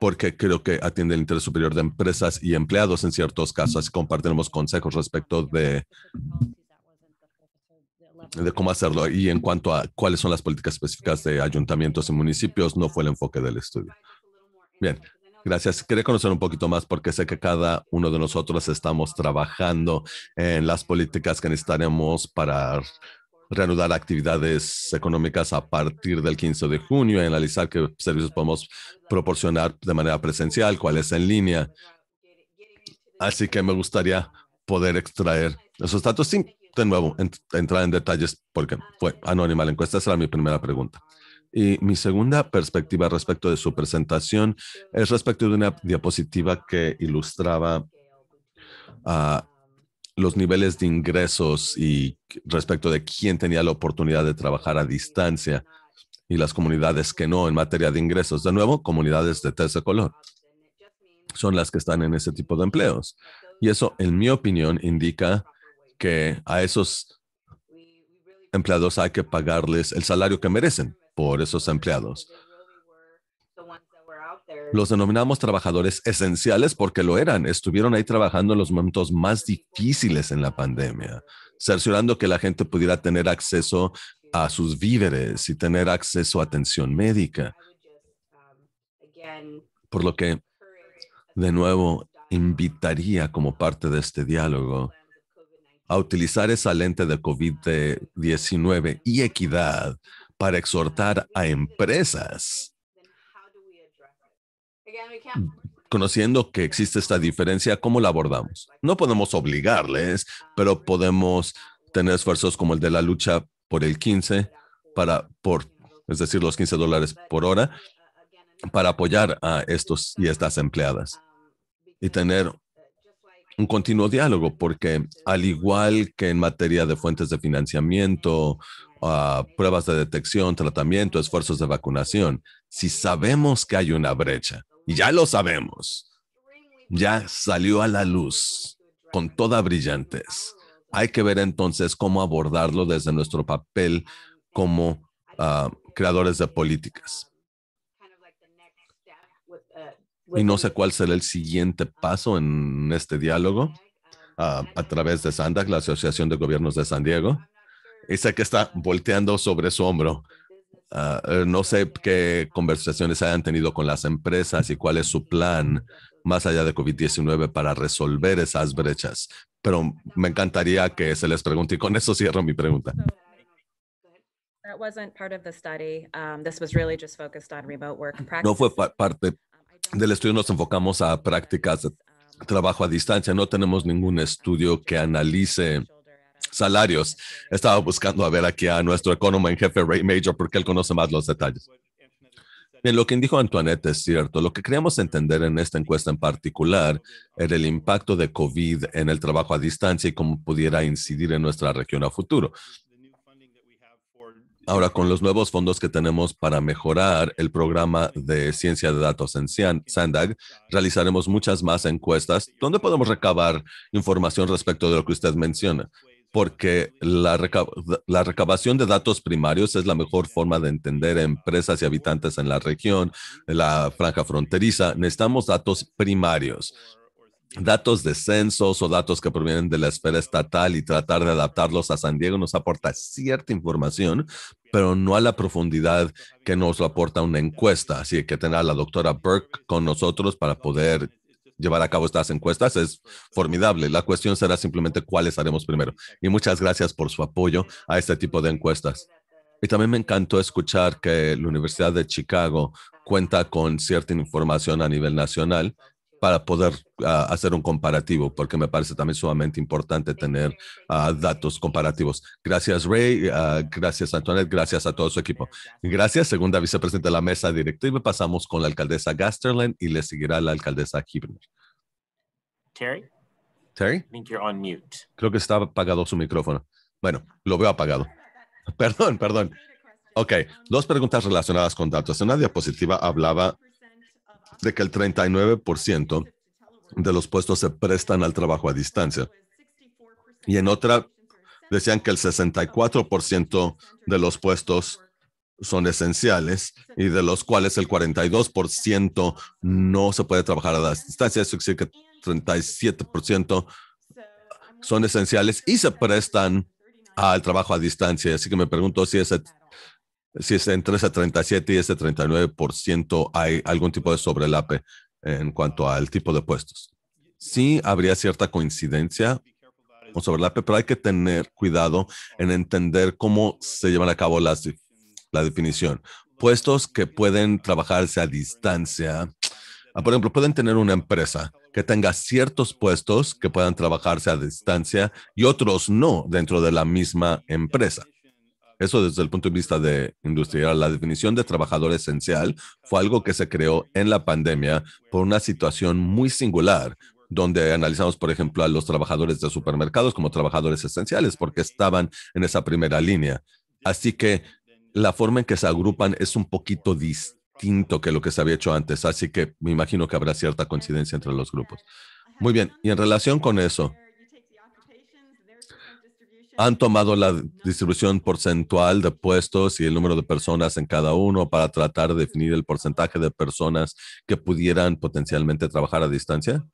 porque creo que atiende el interés superior de empresas y empleados en ciertos casos. Compartiremos consejos respecto de de cómo hacerlo y en cuanto a cuáles son las políticas específicas de ayuntamientos y municipios, no fue el enfoque del estudio. Bien, Gracias. Quería conocer un poquito más porque sé que cada uno de nosotros estamos trabajando en las políticas que necesitaremos para reanudar actividades económicas a partir del 15 de junio y analizar qué servicios podemos proporcionar de manera presencial, cuáles en línea. Así que me gustaría poder extraer esos datos sin, de nuevo, entrar en detalles porque fue anónima la encuesta. Esa era mi primera pregunta. Y mi segunda perspectiva respecto de su presentación es respecto de una diapositiva que ilustraba ah, los niveles de ingresos y respecto de quién tenía la oportunidad de trabajar a distancia y las comunidades que no en materia de ingresos. De nuevo, comunidades de tercer color son las que están en ese tipo de empleos. Y eso, en mi opinión, indica que a esos empleados hay que pagarles el salario que merecen por esos empleados. Los denominamos trabajadores esenciales porque lo eran. Estuvieron ahí trabajando en los momentos más difíciles en la pandemia, cerciorando que la gente pudiera tener acceso a sus víveres y tener acceso a atención médica. Um, por lo que, de nuevo, invitaría como parte de este diálogo a utilizar esa lente de COVID-19 y equidad para exhortar a empresas. Conociendo que existe esta diferencia, ¿cómo la abordamos? No podemos obligarles, pero podemos tener esfuerzos como el de la lucha por el 15, para, por, es decir, los 15 dólares por hora, para apoyar a estos y estas empleadas y tener un continuo diálogo, porque al igual que en materia de fuentes de financiamiento, ah, pruebas de detección, tratamiento, esfuerzos de vacunación, si sabemos que hay una brecha, y ya lo sabemos, ya salió a la luz con toda brillantez. Hay que ver entonces cómo abordarlo desde nuestro papel como ah, creadores de políticas. Y no sé cuál será el siguiente paso en este diálogo ah, a través de SANDAC, la Asociación de Gobiernos de San Diego. Y sé que está volteando sobre su hombro. Ah, eh, no sé qué conversaciones hayan tenido con las empresas y cuál es su plan más allá de COVID-19 para resolver esas brechas, pero me encantaría que se les pregunte y con eso cierro mi pregunta. Um, no fue parte del estudio nos enfocamos a prácticas de trabajo a distancia. No tenemos ningún estudio que analice salarios. Estaba buscando a ver aquí a nuestro economo en jefe, Ray Major, porque él conoce más los detalles. Bien, lo que dijo Antoinette es cierto. Lo que queríamos entender en esta encuesta en particular era el impacto de COVID en el trabajo a distancia y cómo pudiera incidir en nuestra región a futuro. Ahora, con los nuevos fondos que tenemos para mejorar el programa de ciencia de datos en Sandag, realizaremos muchas más encuestas donde podemos recabar información respecto de lo que usted menciona, porque la, recabación de datos primarios es la mejor forma de entender empresas y habitantes en la región, en la franja fronteriza. Necesitamos datos primarios datos de censos o datos que provienen de la esfera estatal y tratar de adaptarlos a San Diego nos aporta cierta información, pero no a la profundidad que nos aporta una encuesta. Así que tener a la doctora Burke con nosotros para poder llevar a cabo estas encuestas es formidable. La cuestión será simplemente cuáles haremos primero. Y muchas gracias por su apoyo a este tipo de encuestas. Y también me encantó escuchar que la Universidad de Chicago cuenta con cierta información a nivel nacional para poder ah, hacer un comparativo, porque me parece también sumamente importante tener ah, datos comparativos. Gracias, Ray. Ah, gracias, Antoinette. Gracias a todo su equipo. Gracias, segunda vicepresidenta de la mesa directiva. Pasamos con la alcaldesa Gasterland y le seguirá la alcaldesa Hibner. Terry. Terry. Creo que está apagado su micrófono. Bueno, lo veo apagado. *laughs* Perdón, perdón. Ok, dos preguntas relacionadas con datos. En una diapositiva hablaba de que el 39% de los puestos se prestan al trabajo a distancia. Y en otra decían que el 64% de los puestos son esenciales y de los cuales el 42% no se puede trabajar a distancia. Eso quiere decir que 37% son esenciales y se prestan al trabajo a distancia. Así que me pregunto si ese si es entre ese 37 y ese 39% hay algún tipo de sobrelape en cuanto al tipo de puestos. Sí habría cierta coincidencia o sobrelape, pero hay que tener cuidado en entender cómo se llevan a cabo la definición. Puestos que pueden trabajarse a distancia. Ah, por ejemplo, pueden tener una empresa que tenga ciertos puestos que puedan trabajarse a distancia y otros no dentro de la misma empresa. Eso desde el punto de vista de industrial, la definición de trabajador esencial fue algo que se creó en la pandemia por una situación muy singular, donde analizamos, por ejemplo, a los trabajadores de supermercados como trabajadores esenciales, porque estaban en esa primera línea. Así que la forma en que se agrupan es un poquito distinto que lo que se había hecho antes, así que me imagino que habrá cierta coincidencia entre los grupos. Muy bien, y en relación con eso, han tomado la distribución porcentual de puestos y el número de personas en cada uno para tratar de definir el porcentaje de personas que pudieran potencialmente trabajar a distancia?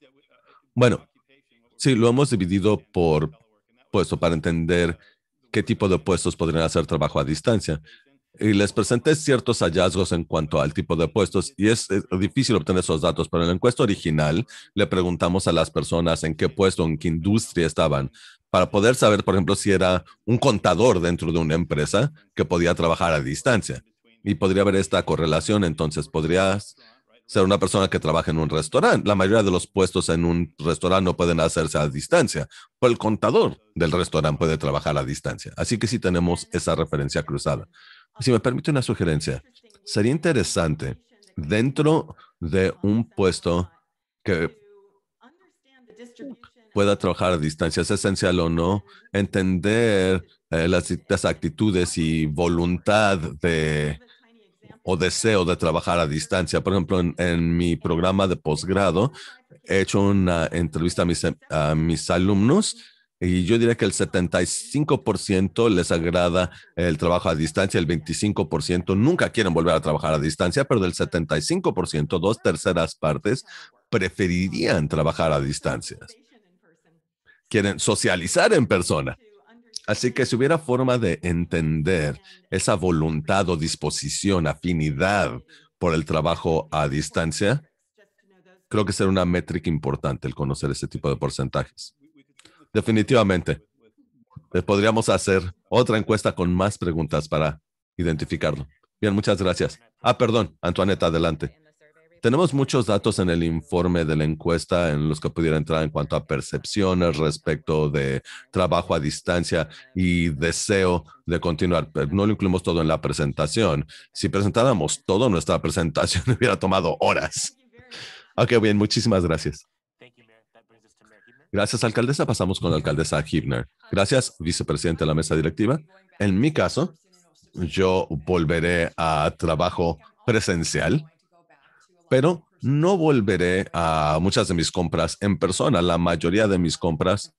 Bueno, sí, lo hemos dividido por puesto para entender qué tipo de puestos podrían hacer trabajo a distancia. Y les presenté ciertos hallazgos en cuanto al tipo de puestos y es, difícil obtener esos datos, pero en la encuesta original le preguntamos a las personas en qué puesto, en qué industria estaban para poder saber, por ejemplo, si era un contador dentro de una empresa que podía trabajar a distancia. Y podría haber esta correlación, entonces podrías ser una persona que trabaja en un restaurante. La mayoría de los puestos en un restaurante no pueden hacerse a distancia, pero el contador del restaurante puede trabajar a distancia. Así que sí tenemos esa referencia cruzada. Si me permite una sugerencia, sería interesante dentro de un puesto que pueda trabajar a distancia, es esencial o no, entender eh, las, actitudes y voluntad de o deseo de trabajar a distancia. Por ejemplo, en, mi programa de posgrado he hecho una entrevista a mis, alumnos y yo diría que el 75% les agrada el trabajo a distancia, el 25% nunca quieren volver a trabajar a distancia, pero del 75%, dos terceras partes preferirían trabajar a distancia quieren socializar en persona. Así que si hubiera forma de entender esa voluntad o disposición, afinidad por el trabajo a distancia, creo que será una métrica importante el conocer ese tipo de porcentajes. Definitivamente. Eh, podríamos hacer otra encuesta con más preguntas para identificarlo. Bien, muchas gracias. Ah, perdón, Antoaneta, adelante. Tenemos muchos datos en el informe de la encuesta en los que pudiera entrar en cuanto a percepciones respecto de trabajo a distancia y deseo de continuar. Pero no lo incluimos todo en la presentación. Si presentáramos todo, nuestra *laughs* presentación hubiera tomado horas. Ok, bien, muchísimas gracias. Gracias, alcaldesa. Pasamos con la alcaldesa Hibner. Gracias, vicepresidente de la mesa directiva. En mi caso, yo volveré a trabajo presencial pero no volveré a muchas de mis compras en persona. La mayoría de mis compras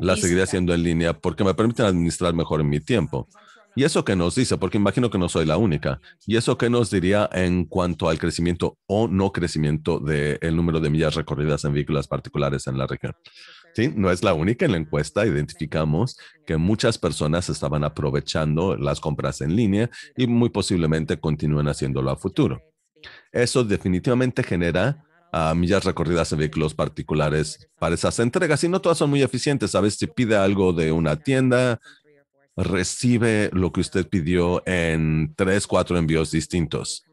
las seguiré haciendo en línea porque me permiten administrar mejor mi tiempo. ¿Y eso que nos dice? Porque imagino que no soy la única. ¿Y eso que nos diría en cuanto al crecimiento o no crecimiento del número de millas recorridas en vehículos particulares en la región? Sí, no es la única. En la encuesta identificamos que muchas personas estaban aprovechando las compras en línea y muy posiblemente continúen haciéndolo a futuro. Eso definitivamente genera ah, millas recorridas en vehículos particulares para esas entregas y no todas son muy eficientes. A veces si pide algo de una tienda, recibe lo que usted pidió en tres, cuatro envíos distintos.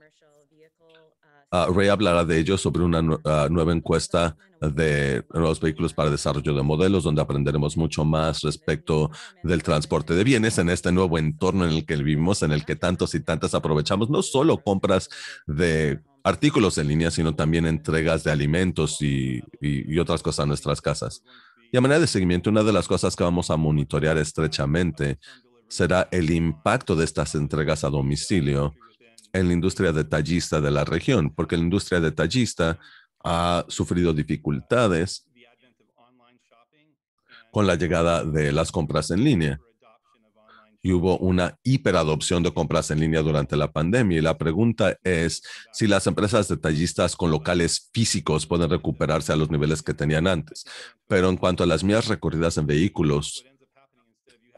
Ah, Ray hablará de ello sobre una ah, nueva encuesta de nuevos vehículos para desarrollo de modelos, donde aprenderemos mucho más respecto del transporte de bienes en este nuevo entorno en el que vivimos, en el que tantos y tantas aprovechamos no solo compras de artículos en línea, sino también entregas de alimentos y, y otras cosas a nuestras casas. Y a manera de seguimiento, una de las cosas que vamos a monitorear estrechamente será el impacto de estas entregas a domicilio en la industria detallista de la región, porque la industria detallista ha sufrido dificultades con la llegada de las compras en línea. Y hubo una hiperadopción de compras en línea durante la pandemia. Y la pregunta es si las empresas detallistas con locales físicos pueden recuperarse a los niveles que tenían antes. Pero en cuanto a las mías recorridas en vehículos,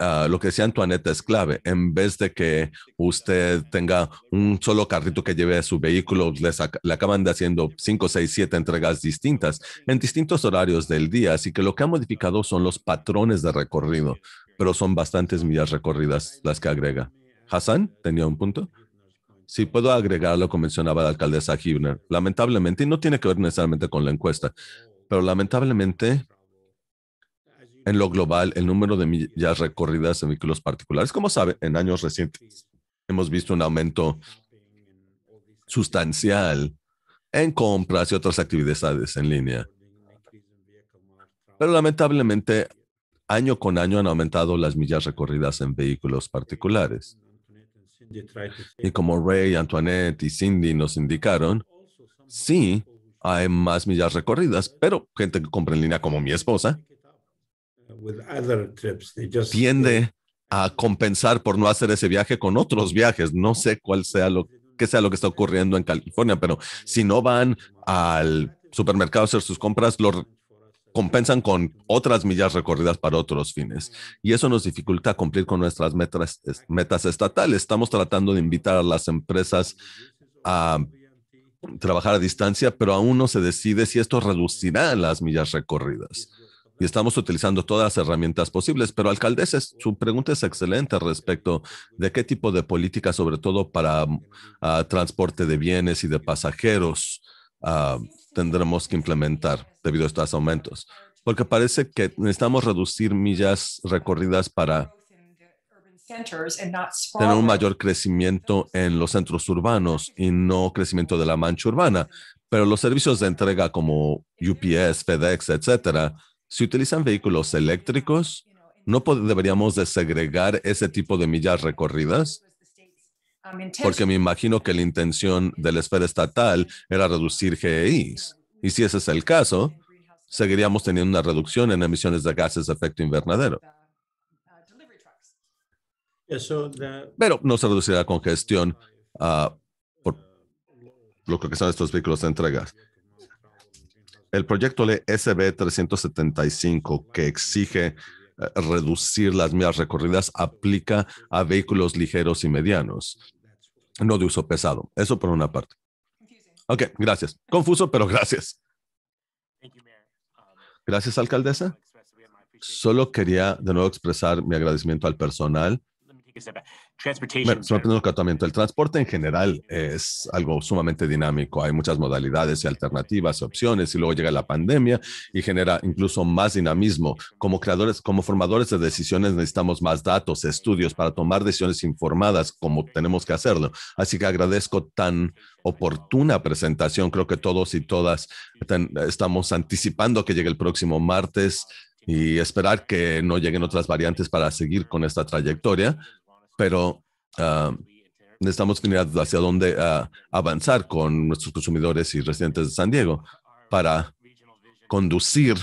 Ah, lo que decía Antoinette es clave. En vez de que usted tenga un solo carrito que lleve a su vehículo, le, acaban de haciendo 5, 6, 7 entregas distintas en distintos horarios del día. Así que lo que ha modificado son los patrones de recorrido, pero son bastantes millas recorridas las que agrega. Hassan, ¿tenía un punto? Si sí, puedo agregar lo que mencionaba la alcaldesa Hibner. Lamentablemente, y no tiene que ver necesariamente con la encuesta, pero lamentablemente en lo global el número de millas recorridas en vehículos particulares. Como sabe, en años recientes hemos visto un aumento sustancial en compras y otras actividades en línea. Pero lamentablemente, año con año han aumentado las millas recorridas en vehículos particulares. Y como Ray, Antoinette y Cindy nos indicaron, sí, hay más millas recorridas, pero gente que compra en línea como mi esposa tiende uh, a compensar por no hacer ese viaje con otros viajes. No sé cuál sea lo que sea lo que está ocurriendo en California, pero si no van al supermercado a hacer sus compras, lo compensan con otras millas recorridas para otros fines. Y eso nos dificulta cumplir con nuestras metas, metas estatales. Estamos tratando de invitar a las empresas a trabajar a distancia, pero aún no se decide si esto reducirá las millas recorridas y estamos utilizando todas las herramientas posibles. Pero alcaldesa, su pregunta es excelente respecto de qué tipo de políticas, sobre todo para ah, transporte de bienes y de pasajeros, ah, tendremos que implementar debido a estos aumentos. Porque parece que necesitamos reducir millas recorridas para tener un mayor crecimiento en los centros urbanos y no crecimiento de la mancha urbana. Pero los servicios de entrega como UPS, FedEx, etcétera, si utilizan vehículos eléctricos, ¿no deberíamos de ese tipo de millas recorridas? Porque me imagino que la intención de la esfera estatal era reducir GEIs. Y si ese es el caso, seguiríamos teniendo una reducción en emisiones de gases de efecto invernadero. Pero no se reducirá la congestión ah, por lo que son estos vehículos de entregas el proyecto SB 375 que exige eh, reducir las millas recorridas aplica a vehículos ligeros y medianos, no de uso pesado. Eso por una parte. Ok, gracias. Confuso, pero gracias. Um, gracias, alcaldesa. Solo quería de nuevo expresar mi agradecimiento al personal tratamiento. El transporte en general es algo sumamente dinámico. Hay muchas modalidades y alternativas, opciones, y luego llega la pandemia y genera incluso más dinamismo. Como creadores, como formadores de decisiones, necesitamos más datos, estudios para tomar decisiones informadas, como tenemos que hacerlo. Así que agradezco tan oportuna presentación. Creo que todos y todas estamos anticipando que llegue el próximo martes y esperar que no lleguen otras variantes para seguir con esta trayectoria pero ah, necesitamos mirar hacia dónde ah, avanzar con nuestros consumidores y residentes de San Diego para conducir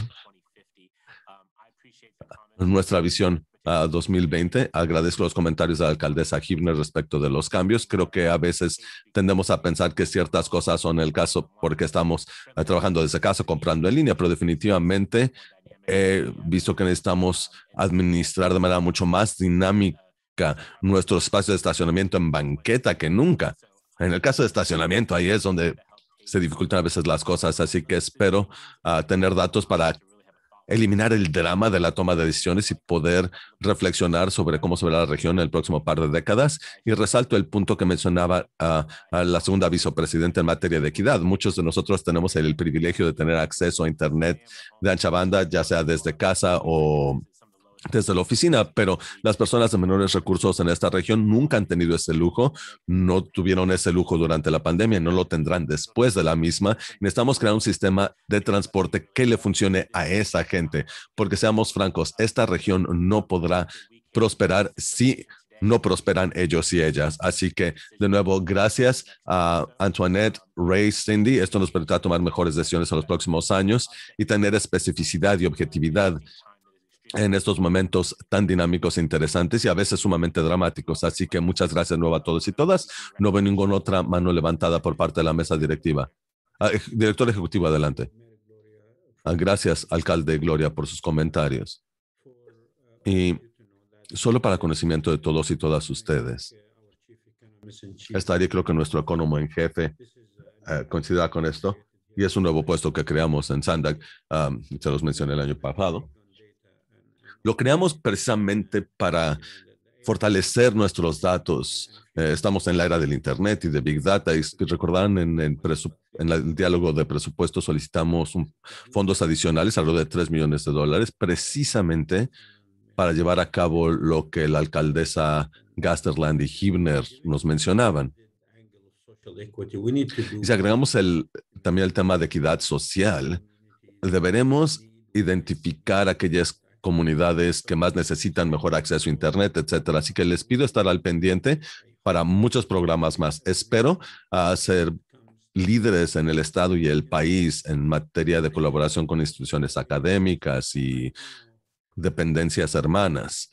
nuestra visión a 2020. Agradezco los comentarios de la alcaldesa Hibner respecto de los cambios. Creo que a veces tendemos a pensar que ciertas cosas son el caso porque estamos ah, trabajando desde casa, comprando en línea, pero definitivamente he visto que necesitamos administrar de manera mucho más dinámica nuestro espacio de estacionamiento en banqueta que nunca. En el caso de estacionamiento, ahí es donde se dificultan a veces las cosas, así que espero ah, tener datos para eliminar el drama de la toma de decisiones y poder reflexionar sobre cómo se verá la región en el próximo par de décadas. Y resalto el punto que mencionaba a, ah, la segunda vicepresidenta en materia de equidad. Muchos de nosotros tenemos el privilegio de tener acceso a Internet de ancha banda, ya sea desde casa o desde la oficina, pero las personas de menores recursos en esta región nunca han tenido ese lujo, no tuvieron ese lujo durante la pandemia, no lo tendrán después de la misma. Necesitamos crear un sistema de transporte que le funcione a esa gente, porque seamos francos, esta región no podrá prosperar si no prosperan ellos y ellas. Así que, de nuevo, gracias a Antoinette, Ray, Cindy. Esto nos permitirá tomar mejores decisiones en los próximos años y tener especificidad y objetividad en estos momentos tan dinámicos, e interesantes y a veces sumamente dramáticos. Así que muchas gracias nuevo a todos y todas. No veo ninguna otra mano levantada por parte de la mesa directiva. Ah, director ejecutivo, adelante. Ah, gracias, alcalde Gloria, por sus comentarios. Y solo para conocimiento de todos y todas ustedes, estaría creo que nuestro economo en jefe eh, coincidirá con esto. Y es un nuevo puesto que creamos en Sandag. Ah, se los mencioné el año pasado lo creamos precisamente para fortalecer nuestros datos. Eh, estamos en la era del Internet y de Big Data. Y recordarán, en, el diálogo de presupuesto solicitamos fondos adicionales, alrededor de 3 millones de dólares, precisamente para llevar a cabo lo que la alcaldesa Gasterland y Hibner nos mencionaban. Y si agregamos también el tema de equidad social, deberemos identificar aquellas comunidades que más necesitan mejor acceso a Internet, etcétera. Así que les pido estar al pendiente para muchos programas más. Espero hacer ah, líderes en el Estado y el país en materia de colaboración con instituciones académicas y dependencias hermanas.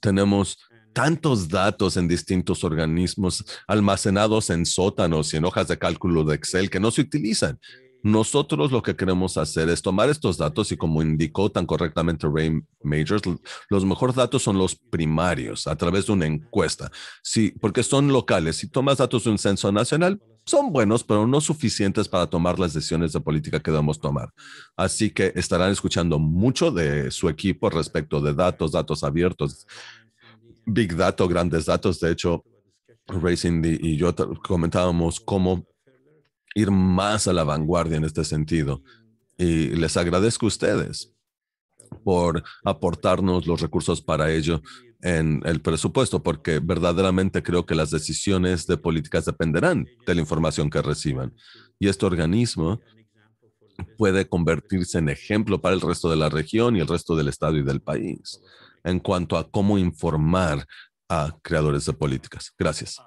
Tenemos tantos datos en distintos organismos almacenados en sótanos y en hojas de cálculo de Excel que no se utilizan. Nosotros lo que queremos hacer es tomar estos datos y como indicó tan correctamente Ray Majors, los mejores datos son los primarios a través de una encuesta, sí, porque son locales. Si tomas datos de un censo nacional, son buenos, pero no suficientes para tomar las decisiones de política que debemos tomar. Así que estarán escuchando mucho de su equipo respecto de datos, datos abiertos, big data, grandes datos. De hecho, Racing y yo comentábamos cómo ir más a la vanguardia en este sentido. Y les agradezco a ustedes por aportarnos los recursos para ello en el presupuesto, porque verdaderamente creo que las decisiones de políticas dependerán de la información que reciban. Y este organismo puede convertirse en ejemplo para el resto de la región y el resto del Estado y del país en cuanto a cómo informar a creadores de políticas. Gracias.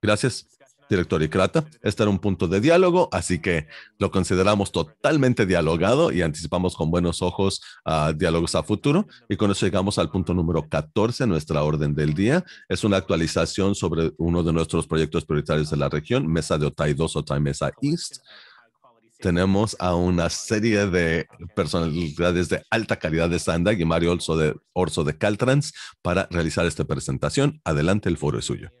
Gracias director y crata. Este era un punto de diálogo, así que lo consideramos totalmente dialogado y anticipamos con buenos ojos a ah, diálogos a futuro. Y con eso llegamos al punto número 14, nuestra orden del día. Es una actualización sobre uno de nuestros proyectos prioritarios de la región, Mesa de Otay 2, Otay Mesa East tenemos a una serie de personalidades de alta calidad de Sandag y Mario Orso de, Orso de Caltrans para realizar esta presentación. Adelante, el foro es suyo.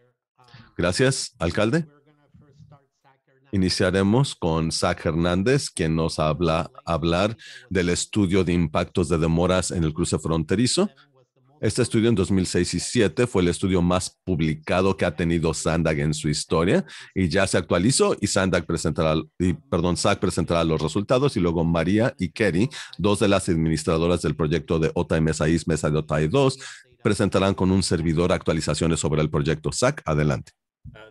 Gracias, alcalde. Iniciaremos con Zach Hernández, quien nos habla hablar del estudio de impactos de demoras en el cruce fronterizo. Este estudio en 2006 y 2007 fue el estudio más publicado que ha tenido Sandag en su historia y ya se actualizó y Sandag presentará, perdón, Zach presentará los resultados y luego María y Kerry, dos de las administradoras del proyecto de otai y Mesa de otai 2, e presentarán con un servidor actualizaciones sobre el proyecto. Zach, adelante. Ah,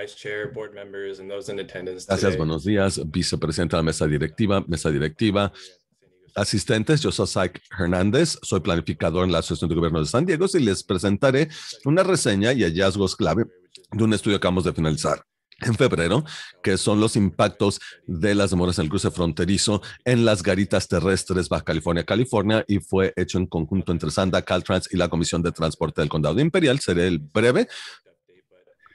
Vice Chair, board members Gracias, buenos días. Vicepresidenta de la mesa directiva, mesa directiva. Asistentes, yo soy Zach Hernández, soy planificador en la Asociación de Gobierno de San Diego y les presentaré una reseña y hallazgos clave de un estudio que acabamos de finalizar en febrero, que son los impactos de las demoras en el cruce fronterizo en las garitas terrestres Baja California, California, y fue hecho en conjunto entre Sanda, Caltrans y la Comisión de Transporte del Condado Imperial. Seré el breve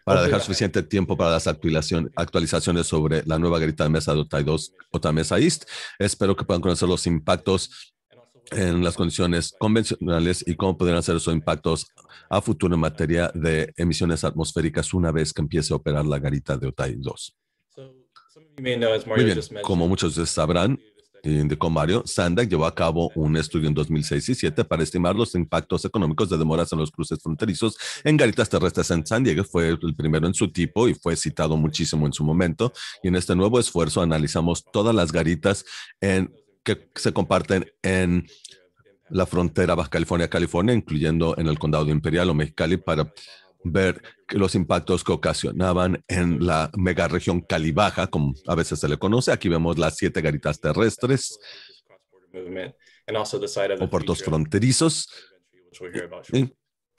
para dejar suficiente tiempo para las actualizaciones sobre la nueva garita de mesa de otai mesa East. Espero que puedan conocer los impactos en las condiciones convencionales y cómo podrían ser esos impactos a futuro en materia de emisiones atmosféricas una vez que empiece a operar la garita de otai 2. Muy bien, como muchos sabrán, eh, de Mario, Sandak llevó a cabo un estudio en 2006 y 2007 para estimar los impactos económicos de demoras en los cruces fronterizos en garitas terrestres en San Diego. Fue el primero en su tipo y fue citado muchísimo en su momento. Y en este nuevo esfuerzo analizamos todas las garitas que se comparten en la frontera Baja California, California, incluyendo en el condado de Imperial o Mexicali, para ver los impactos que ocasionaban en la megaregión Calibaja, como a veces se le conoce. Aquí vemos las siete garitas terrestres o puertos fronterizos.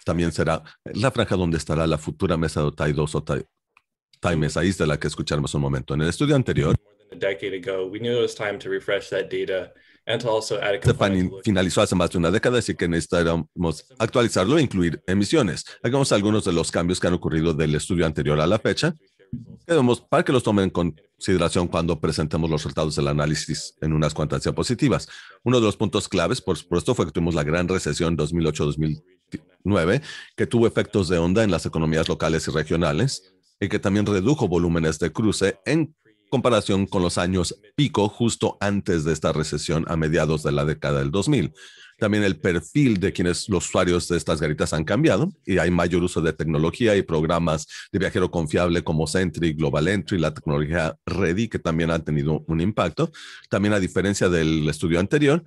también será la franja donde estará la futura mesa de Tai 2 o Tai, mesaís Mesa la que escuchamos un momento. En el estudio anterior, se finalizó hace más de una década, así que necesitamos actualizarlo e incluir emisiones. Hagamos algunos de los cambios que han ocurrido del estudio anterior a la fecha para que los tomen en consideración cuando presentemos los resultados del análisis en unas cuantas diapositivas. Uno de los puntos claves, por supuesto, fue que tuvimos la gran recesión 2008-2009, que tuvo efectos de onda en las economías locales y regionales y que también redujo volúmenes de cruce en comparación con los años pico justo antes de esta recesión a mediados de la década del 2000. También el perfil de quienes los usuarios de estas garitas han cambiado y hay mayor uso de tecnología y programas de viajero confiable como Sentry, Global Entry, la tecnología Ready, que también han tenido un impacto. También a diferencia del estudio anterior,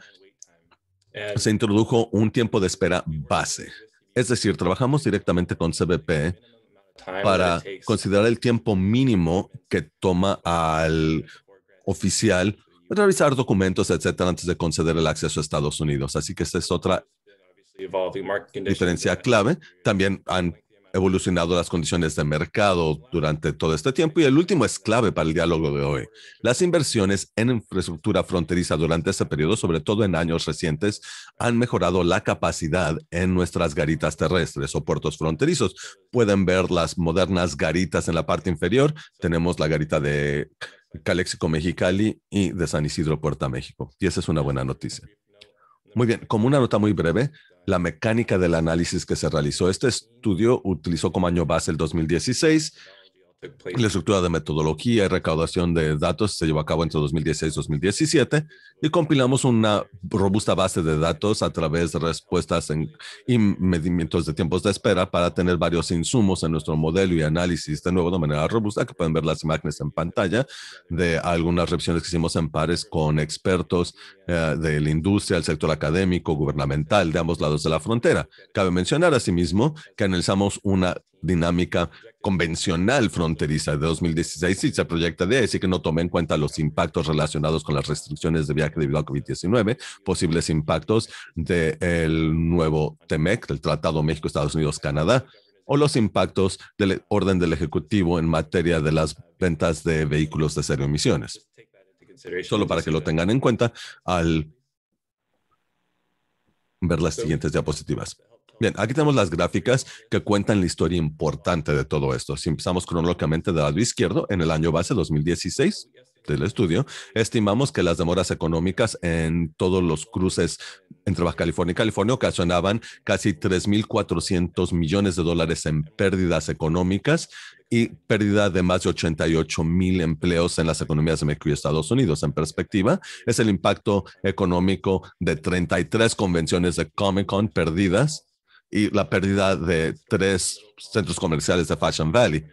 se introdujo un tiempo de espera base. Es decir, trabajamos directamente con CBP para considerar el tiempo mínimo que toma al oficial revisar documentos, etcétera, antes de conceder el acceso a Estados Unidos. Así que esta es otra diferencia clave. También han evolucionado las condiciones de mercado durante todo este tiempo y el último es clave para el diálogo de hoy. Las inversiones en infraestructura fronteriza durante este periodo, sobre todo en años recientes, han mejorado la capacidad en nuestras garitas terrestres o puertos fronterizos. Pueden ver las modernas garitas en la parte inferior. Tenemos la garita de Calexico Mexicali y de San Isidro Puerta México. Y esa es una buena noticia. Muy bien, como una nota muy breve, la mecánica del análisis que se realizó. Este estudio utilizó como año base el 2016 la estructura de metodología y recaudación de datos se llevó a cabo entre 2016 y 2017 y compilamos una robusta base de datos a través de respuestas en, y medimientos de tiempos de espera para tener varios insumos en nuestro modelo y análisis de nuevo de manera robusta, que pueden ver las imágenes en pantalla de algunas reacciones que hicimos en pares con expertos eh, de la industria, el sector académico, gubernamental de ambos lados de la frontera. Cabe mencionar asimismo que analizamos una dinámica convencional fronteriza de 2016 si se proyecta de así que no tome en cuenta los impactos relacionados con las restricciones de viaje debido a COVID-19, posibles impactos del nuevo TEMEC, del Tratado México-Estados Unidos-Canadá, o los impactos del orden del Ejecutivo en materia de las ventas de vehículos de cero emisiones. Solo para que lo tengan en cuenta al ver las siguientes diapositivas. Bien, aquí tenemos las gráficas que cuentan la historia importante de todo esto. Si empezamos cronológicamente de lado izquierdo, en el año base 2016 del estudio, estimamos que las demoras económicas en todos los cruces entre Baja California y California ocasionaban casi 3.400 millones de dólares en pérdidas económicas y pérdida de más de 88 mil empleos en las economías de México y Estados Unidos. En perspectiva, es el impacto económico de 33 convenciones de Comic Con perdidas y la pérdida de tres centros comerciales de Fashion Valley.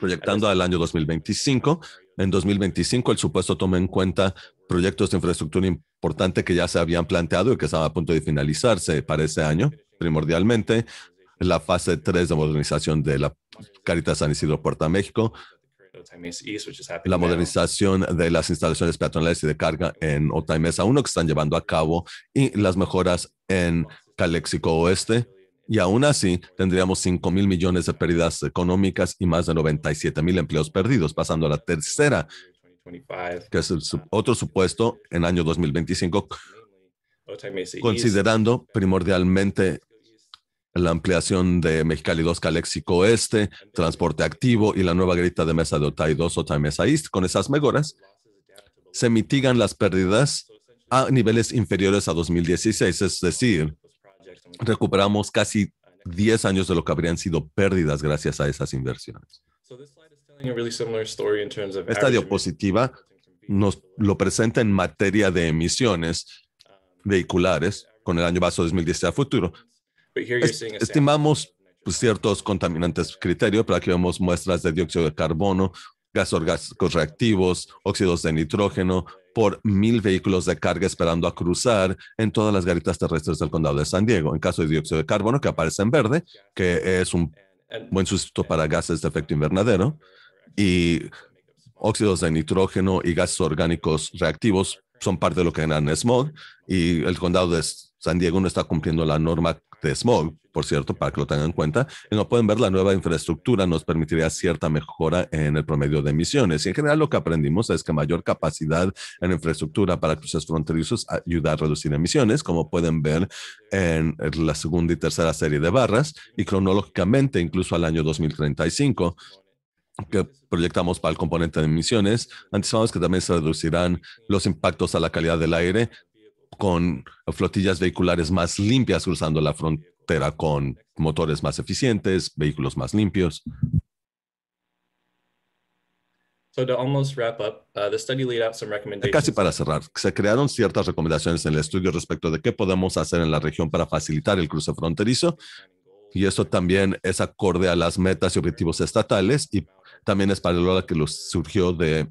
Proyectando al año 2025. En 2025 el supuesto toma en cuenta proyectos de infraestructura importante que ya se habían planteado y que estaban a punto de finalizarse para ese año, primordialmente la fase 3 de modernización de la Caritas San Isidro Puerta México, la modernización de las instalaciones peatonales y de carga en Mesa 1 que están llevando a cabo y las mejoras en Caléxico Oeste, y aún así tendríamos 5 mil millones de pérdidas económicas y más de 97 mil empleos perdidos, pasando a la tercera, que es otro supuesto en año 2025, considerando primordialmente la ampliación de Mexicali 2 Caléxico Oeste, transporte activo y la nueva grita de mesa de Otay 2 Otay Mesa East. Con esas mejoras, se mitigan las pérdidas a niveles inferiores a 2016, es decir, recuperamos casi 10 años de lo que habrían sido pérdidas gracias a esas inversiones. Esta diapositiva nos lo presenta en materia de emisiones um, vehiculares con el año base 2010 a futuro. Estimamos pues, ciertos contaminantes criterio, pero aquí vemos muestras de dióxido de carbono, gas orgánicos reactivos, óxidos de nitrógeno, por mil vehículos de carga esperando a cruzar en todas las garitas terrestres del condado de San Diego. En caso de dióxido de carbono, que aparece en verde, que es un buen sustituto para gases de efecto invernadero, y óxidos de nitrógeno y gases orgánicos reactivos son parte de lo que generan smog, y el condado de San Diego no está cumpliendo la norma de smog, por cierto, para que lo tengan en cuenta. Y no pueden ver la nueva infraestructura nos permitiría cierta mejora en el promedio de emisiones. Y en general lo que aprendimos es que mayor capacidad en infraestructura para cruces fronterizos ayuda a reducir emisiones, como pueden ver en la segunda y tercera serie de barras, y cronológicamente incluso al año 2035 que proyectamos para el componente de emisiones, anticipamos que también se reducirán los impactos a la calidad del aire, con flotillas vehiculares más limpias cruzando la frontera con motores más eficientes, vehículos más limpios. Uh, casi para cerrar, se crearon ciertas recomendaciones en el estudio respecto de qué podemos hacer en la región para facilitar el cruce fronterizo. Y esto también es acorde a las metas y objetivos estatales y también es paralelo a lo que surgió de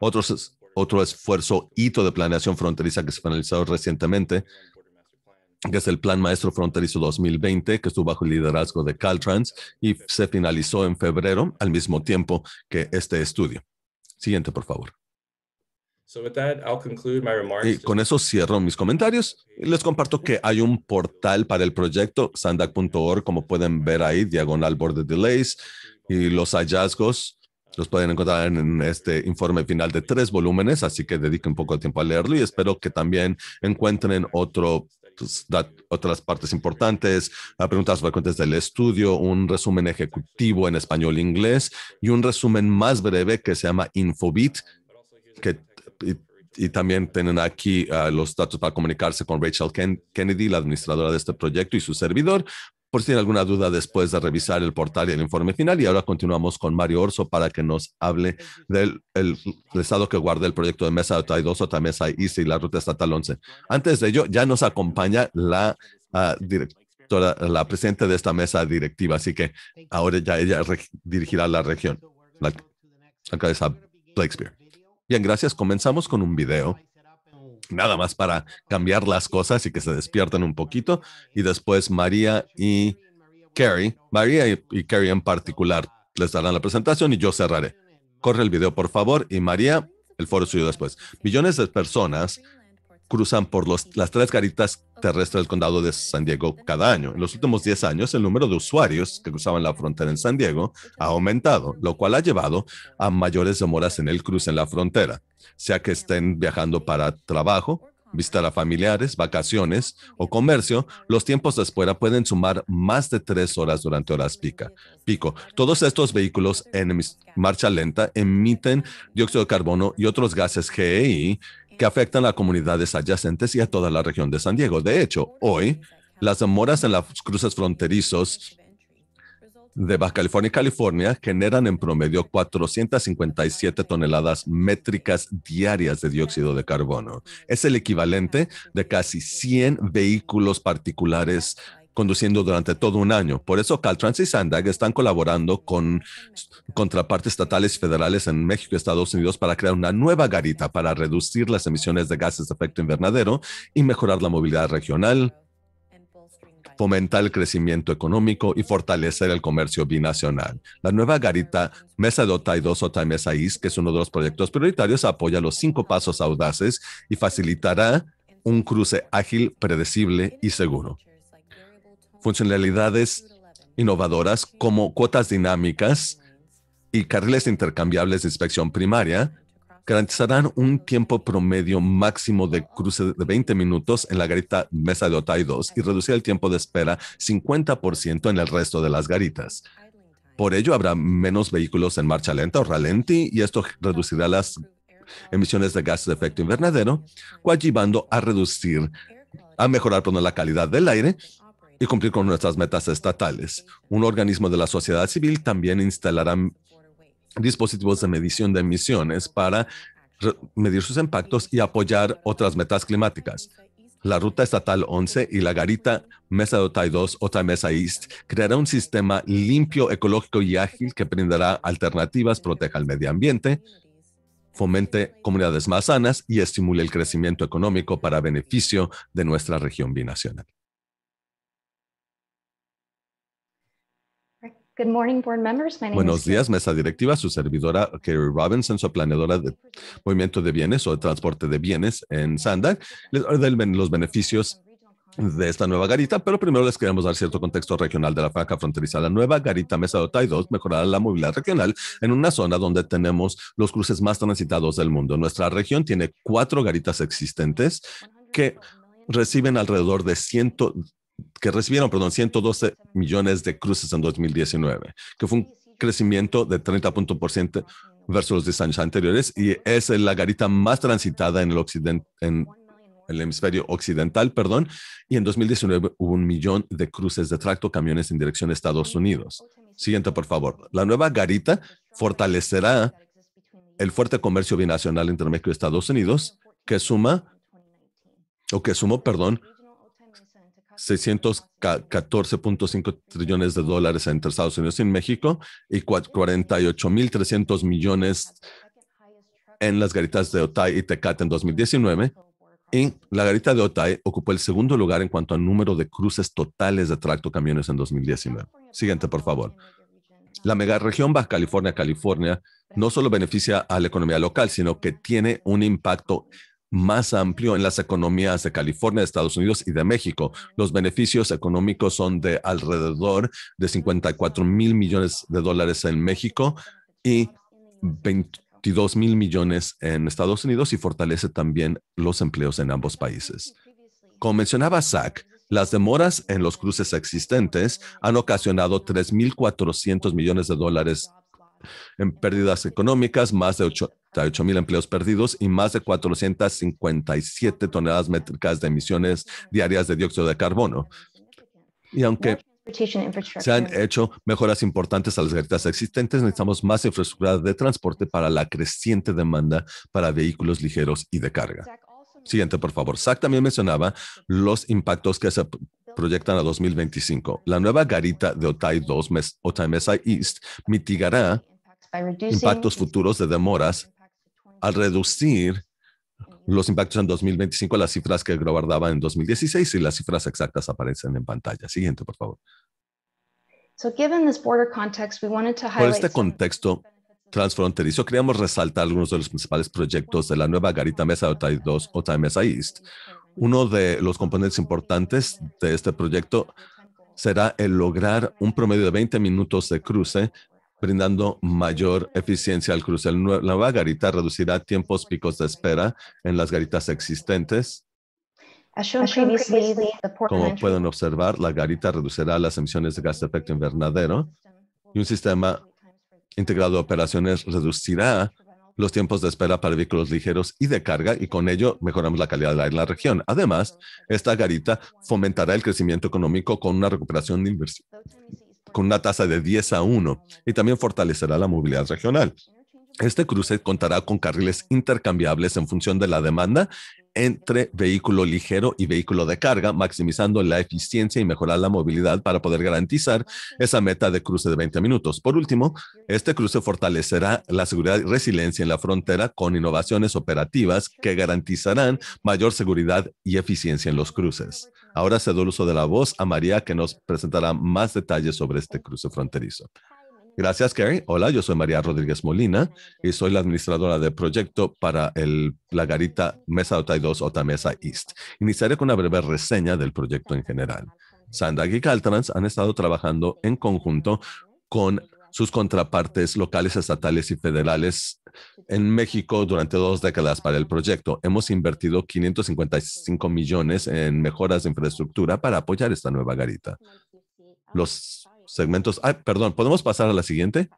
otros otro esfuerzo hito de planeación fronteriza que se finalizó recientemente, que es el Plan Maestro Fronterizo 2020, que estuvo bajo el liderazgo de Caltrans y se finalizó en febrero al mismo tiempo que este estudio. Siguiente, por favor. Y con eso cierro mis comentarios. Les comparto que hay un portal para el proyecto, sandac.org, como pueden ver ahí, diagonal border delays, y los hallazgos los pueden encontrar en este informe final de tres volúmenes, así que dediquen poco de tiempo a leerlo y espero que también encuentren pues, otras partes importantes, preguntas frecuentes del estudio, un resumen ejecutivo en español e inglés y un resumen más breve que se llama Infobit, que y, también tienen aquí ah, los datos para comunicarse con Rachel Kennedy, la administradora de este proyecto, y su servidor, por si tiene alguna duda después de revisar el portal y el informe final. Y ahora continuamos con Mario Orso para que nos hable del estado que guarda el proyecto de mesa de TAI2, mesa ICE y la ruta estatal 11. Antes de ello, ya nos acompaña la ah, directora, la presidenta de esta mesa directiva, así que ahora ya ella dirigirá la región, la, la cabeza Blakespeare. Bien, gracias. Comenzamos con un video nada más para cambiar las cosas y que se despierten un poquito. Y después María y Carrie, María y, Carrie en particular, les darán la presentación y yo cerraré. Corre el video, por favor. Y María, el foro suyo después. Millones de personas cruzan por los, las tres caritas terrestre del condado de San Diego cada año. En los últimos 10 años, el número de usuarios que cruzaban la frontera en San Diego ha aumentado, lo cual ha llevado a mayores demoras en el cruce en la frontera, sea que estén viajando para trabajo, visitar a familiares, vacaciones o comercio, los tiempos de espera pueden sumar más de tres horas durante horas pico. Todos estos vehículos en marcha lenta emiten dióxido de carbono y otros gases GEI que afectan a comunidades adyacentes y a toda la región de San Diego. De hecho, hoy, las demoras en las cruces fronterizos de Baja California y California generan en promedio 457 toneladas métricas diarias de dióxido de carbono. Es el equivalente de casi 100 vehículos particulares conduciendo durante todo un año. Por eso Caltrans y Sandag están colaborando con contrapartes estatales y federales en México y Estados Unidos para crear una nueva garita para reducir las emisiones de gases de efecto invernadero y mejorar la movilidad regional, fomentar el crecimiento económico y fortalecer el comercio binacional. La nueva garita Mesa de O Mesa Is, que es uno de los proyectos prioritarios, apoya los cinco pasos audaces y facilitará un cruce ágil, predecible y seguro funcionalidades innovadoras como cuotas dinámicas y carriles intercambiables de inspección primaria garantizarán un tiempo promedio máximo de cruce de 20 minutos en la garita Mesa de Otay 2 y reducir el tiempo de espera 50% en el resto de las garitas. Por ello, habrá menos vehículos en marcha lenta o ralenti y esto reducirá las emisiones de gases de efecto invernadero, coadyuvando a reducir, a mejorar la calidad del aire y cumplir con nuestras metas estatales. Un organismo de la sociedad civil también instalará dispositivos de medición de emisiones para medir sus impactos y apoyar otras metas climáticas. La Ruta Estatal 11 y la Garita Mesa de Otay 2, Otay Mesa East, creará un sistema limpio, ecológico y ágil que brindará alternativas, proteja el medio ambiente, fomente comunidades más sanas y estimule el crecimiento económico para beneficio de nuestra región binacional. morning, Buenos días, mesa directiva. Su servidora Kerry Robinson, su planeadora de movimiento de bienes o de transporte de bienes en Sandag. Les ordenen los beneficios de esta nueva garita, pero primero les queremos dar cierto contexto regional de la franca fronteriza. La nueva garita Mesa de 2 mejorará la movilidad regional en una zona donde tenemos los cruces más transitados del mundo. Nuestra región tiene cuatro garitas existentes que reciben alrededor de 100 que recibieron, perdón, 112 millones de cruces en 2019, que fue un crecimiento de 30% versus los 10 años anteriores y es la garita más transitada en el, occidente, en el hemisferio occidental, perdón, y en 2019 hubo un millón de cruces de tracto camiones en dirección a Estados Unidos. Siguiente, por favor. La nueva garita fortalecerá el fuerte comercio binacional entre México y Estados Unidos, que suma, o que sumó, perdón, 614.5 trillones de dólares entre Estados Unidos y México y 48.300 millones en las garitas de Otay y Tecate en 2019. Y la garita de Otay ocupó el segundo lugar en cuanto al número de cruces totales de tracto camiones en 2019. Siguiente, por favor. La megaregión Baja California, California, no solo beneficia a la economía local, sino que tiene un impacto más amplio en las economías de California, de Estados Unidos y de México. Los beneficios económicos son de alrededor de 54 mil millones de dólares en México y 22 mil millones en Estados Unidos y fortalece también los empleos en ambos países. Como mencionaba Zach, las demoras en los cruces existentes han ocasionado 3.400 millones de dólares en pérdidas económicas, más de 88 mil empleos perdidos y más de 457 toneladas métricas de emisiones diarias de dióxido de carbono. Y aunque se han hecho mejoras importantes a las garitas existentes. Necesitamos más infraestructura de transporte para la creciente demanda para vehículos ligeros y de carga. Siguiente, por favor. Zach también mencionaba los impactos que se proyectan a 2025. La nueva garita de Otay 2, Otay Mesa East, mitigará impactos futuros de demoras al reducir mm. los impactos en 2025 a las cifras que daba en 2016 y las cifras exactas aparecen en pantalla. Siguiente, por favor. Por este contexto transfronterizo, queríamos resaltar algunos de los principales proyectos de la nueva Garita Mesa OTAI-2, o Mesa East. Uno de los componentes importantes de este proyecto será el lograr un promedio de 20 minutos de cruce brindando mayor eficiencia al cruce. La nueva garita reducirá tiempos picos de espera en las garitas existentes. Como pueden observar, la garita reducirá las emisiones de gas de efecto invernadero y un sistema integrado de operaciones reducirá los tiempos de espera para vehículos ligeros y de carga y con ello mejoramos la calidad del aire en la región. Además, esta garita fomentará el crecimiento económico con una recuperación de inversión con una tasa de 10 a 1 y también fortalecerá la movilidad regional. Este cruce contará con carriles intercambiables en función de la demanda entre vehículo ligero y vehículo de carga, maximizando la eficiencia y mejorar la movilidad para poder garantizar esa meta de cruce de 20 minutos. Por último, este cruce fortalecerá la seguridad y resiliencia en la frontera con innovaciones operativas que garantizarán mayor seguridad y eficiencia en los cruces. Ahora cedo el uso de la voz a María, que nos presentará más detalles sobre este cruce fronterizo. Gracias, Carrie. Hola, yo soy María Rodríguez Molina y soy la administradora de proyecto para el, la garita Mesa 82 Mesa East. Iniciaré con una breve reseña del proyecto en general. Sandag y Caltrans han estado trabajando en conjunto con sus contrapartes locales, estatales y federales en México durante dos décadas para el proyecto. Hemos invertido 555 millones en mejoras de infraestructura para apoyar esta nueva garita. Los segmentos, perdón, ¿podemos pasar a la siguiente?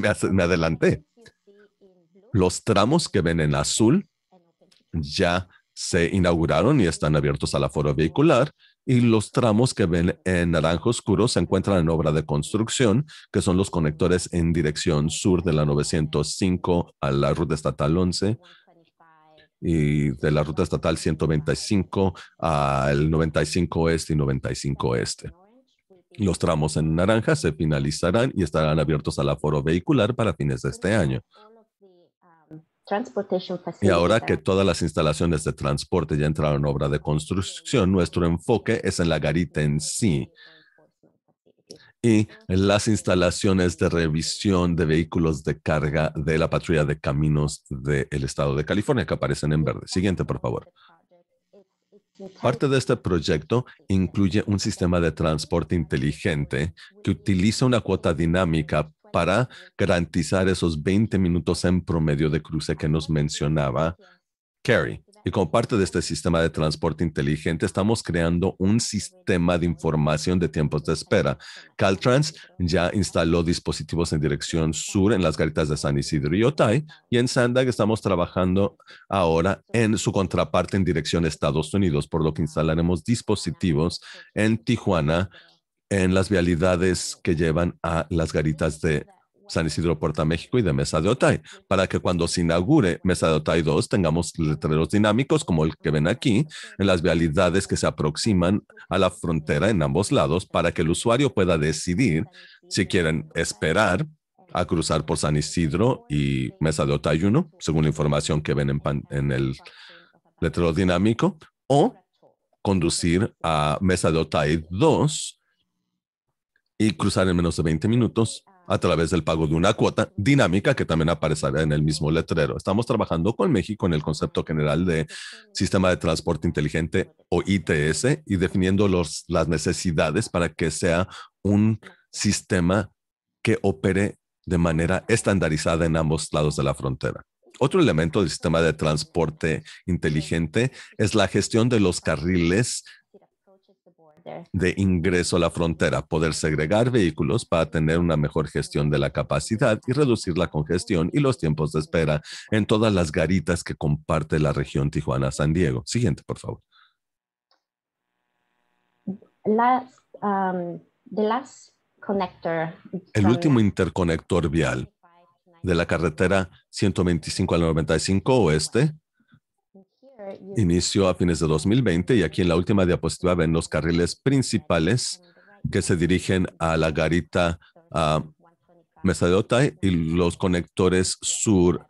Me, me adelanté. Los tramos que ven en azul ya se inauguraron y están abiertos al aforo vehicular y los tramos que ven en naranja oscuro se encuentran en obra de construcción, que son los conectores en dirección sur de la 905 a la ruta estatal 11 y de la ruta estatal 125 al 95 oeste y 95 oeste. Este. Los tramos en naranja se finalizarán y estarán abiertos al aforo vehicular para fines de este año. Y ahora que todas las instalaciones de transporte ya entraron en obra de construcción, nuestro enfoque es en la garita en sí y las instalaciones de revisión de vehículos de carga de la patrulla de caminos del estado de California que aparecen en verde. Siguiente, por favor. Parte de este proyecto incluye un sistema de transporte inteligente que utiliza una cuota dinámica para garantizar esos 20 minutos en promedio de cruce que nos mencionaba Kerry. Y como parte de este sistema de transporte inteligente, estamos creando un sistema de información de tiempos de espera. Caltrans ya instaló dispositivos en dirección sur en las garitas de San Isidro y Otay, y en Sandag estamos trabajando ahora en su contraparte en dirección Estados Unidos, por lo que instalaremos dispositivos en Tijuana, en las vialidades que llevan a las garitas de San Isidro Puerta México y de Mesa de Otay, para que cuando se inaugure Mesa de Otay 2 tengamos letreros dinámicos como el que ven aquí en las vialidades que se aproximan a la frontera en ambos lados para que el usuario pueda decidir si quieren esperar a cruzar por San Isidro y Mesa de Otay 1, según la información que ven en, el letrero dinámico, o conducir a Mesa de Otay 2 y cruzar en menos de 20 minutos a través del pago de una cuota dinámica que también aparecerá en el mismo letrero. Estamos trabajando con México en el concepto general de sistema de transporte inteligente o ITS y definiendo los, las necesidades para que sea un sistema que opere de manera estandarizada en ambos lados de la frontera. Otro elemento del sistema de transporte inteligente es la gestión de los carriles de ingreso a la frontera, poder segregar vehículos para tener una mejor gestión de la capacidad y reducir la congestión y los tiempos de espera en todas las garitas que comparte la región Tijuana-San Diego. Siguiente, por favor. Um, El último interconector vial de la carretera 125 al 95 oeste Inicio a fines de 2020 y aquí en la última diapositiva ven los carriles principales que se dirigen a la garita a Mesa de Otay y los conectores sur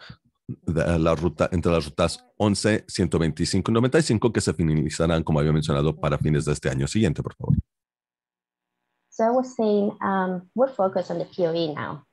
de la ruta, entre las rutas 11, 125 y 95 que se finalizarán, como había mencionado, para fines de este año. Siguiente, por favor. So I was saying, um, we're focused on the POE now.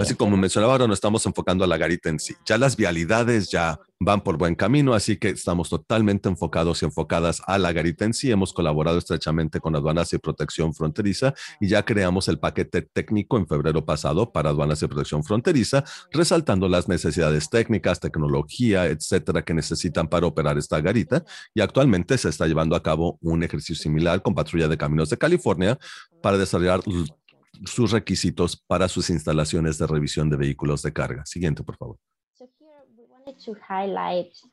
Así como mencionaba, ahora nos estamos enfocando a la garita en sí. Ya las vialidades ya van por buen camino, así que estamos totalmente enfocados y enfocadas a la garita en sí. Hemos colaborado estrechamente con aduanas y protección fronteriza y ya creamos el paquete técnico en febrero pasado para aduanas y protección fronteriza, resaltando las necesidades técnicas, tecnología, etcétera, que necesitan para operar esta garita. Y actualmente se está llevando a cabo un ejercicio similar con Patrulla de Caminos de California para desarrollar sus requisitos para sus instalaciones de revisión de vehículos de carga. Siguiente, por favor.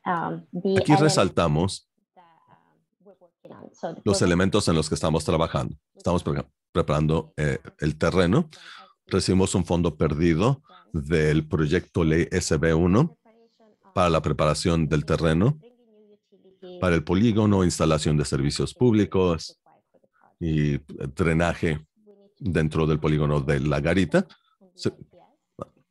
Um, Aquí resaltamos um, los elementos en los que estamos trabajando. Estamos preparando eh, el terreno. Recibimos un fondo perdido del proyecto ley SB1 para la preparación del terreno, para el polígono, instalación de servicios públicos y eh, drenaje dentro del polígono de la garita.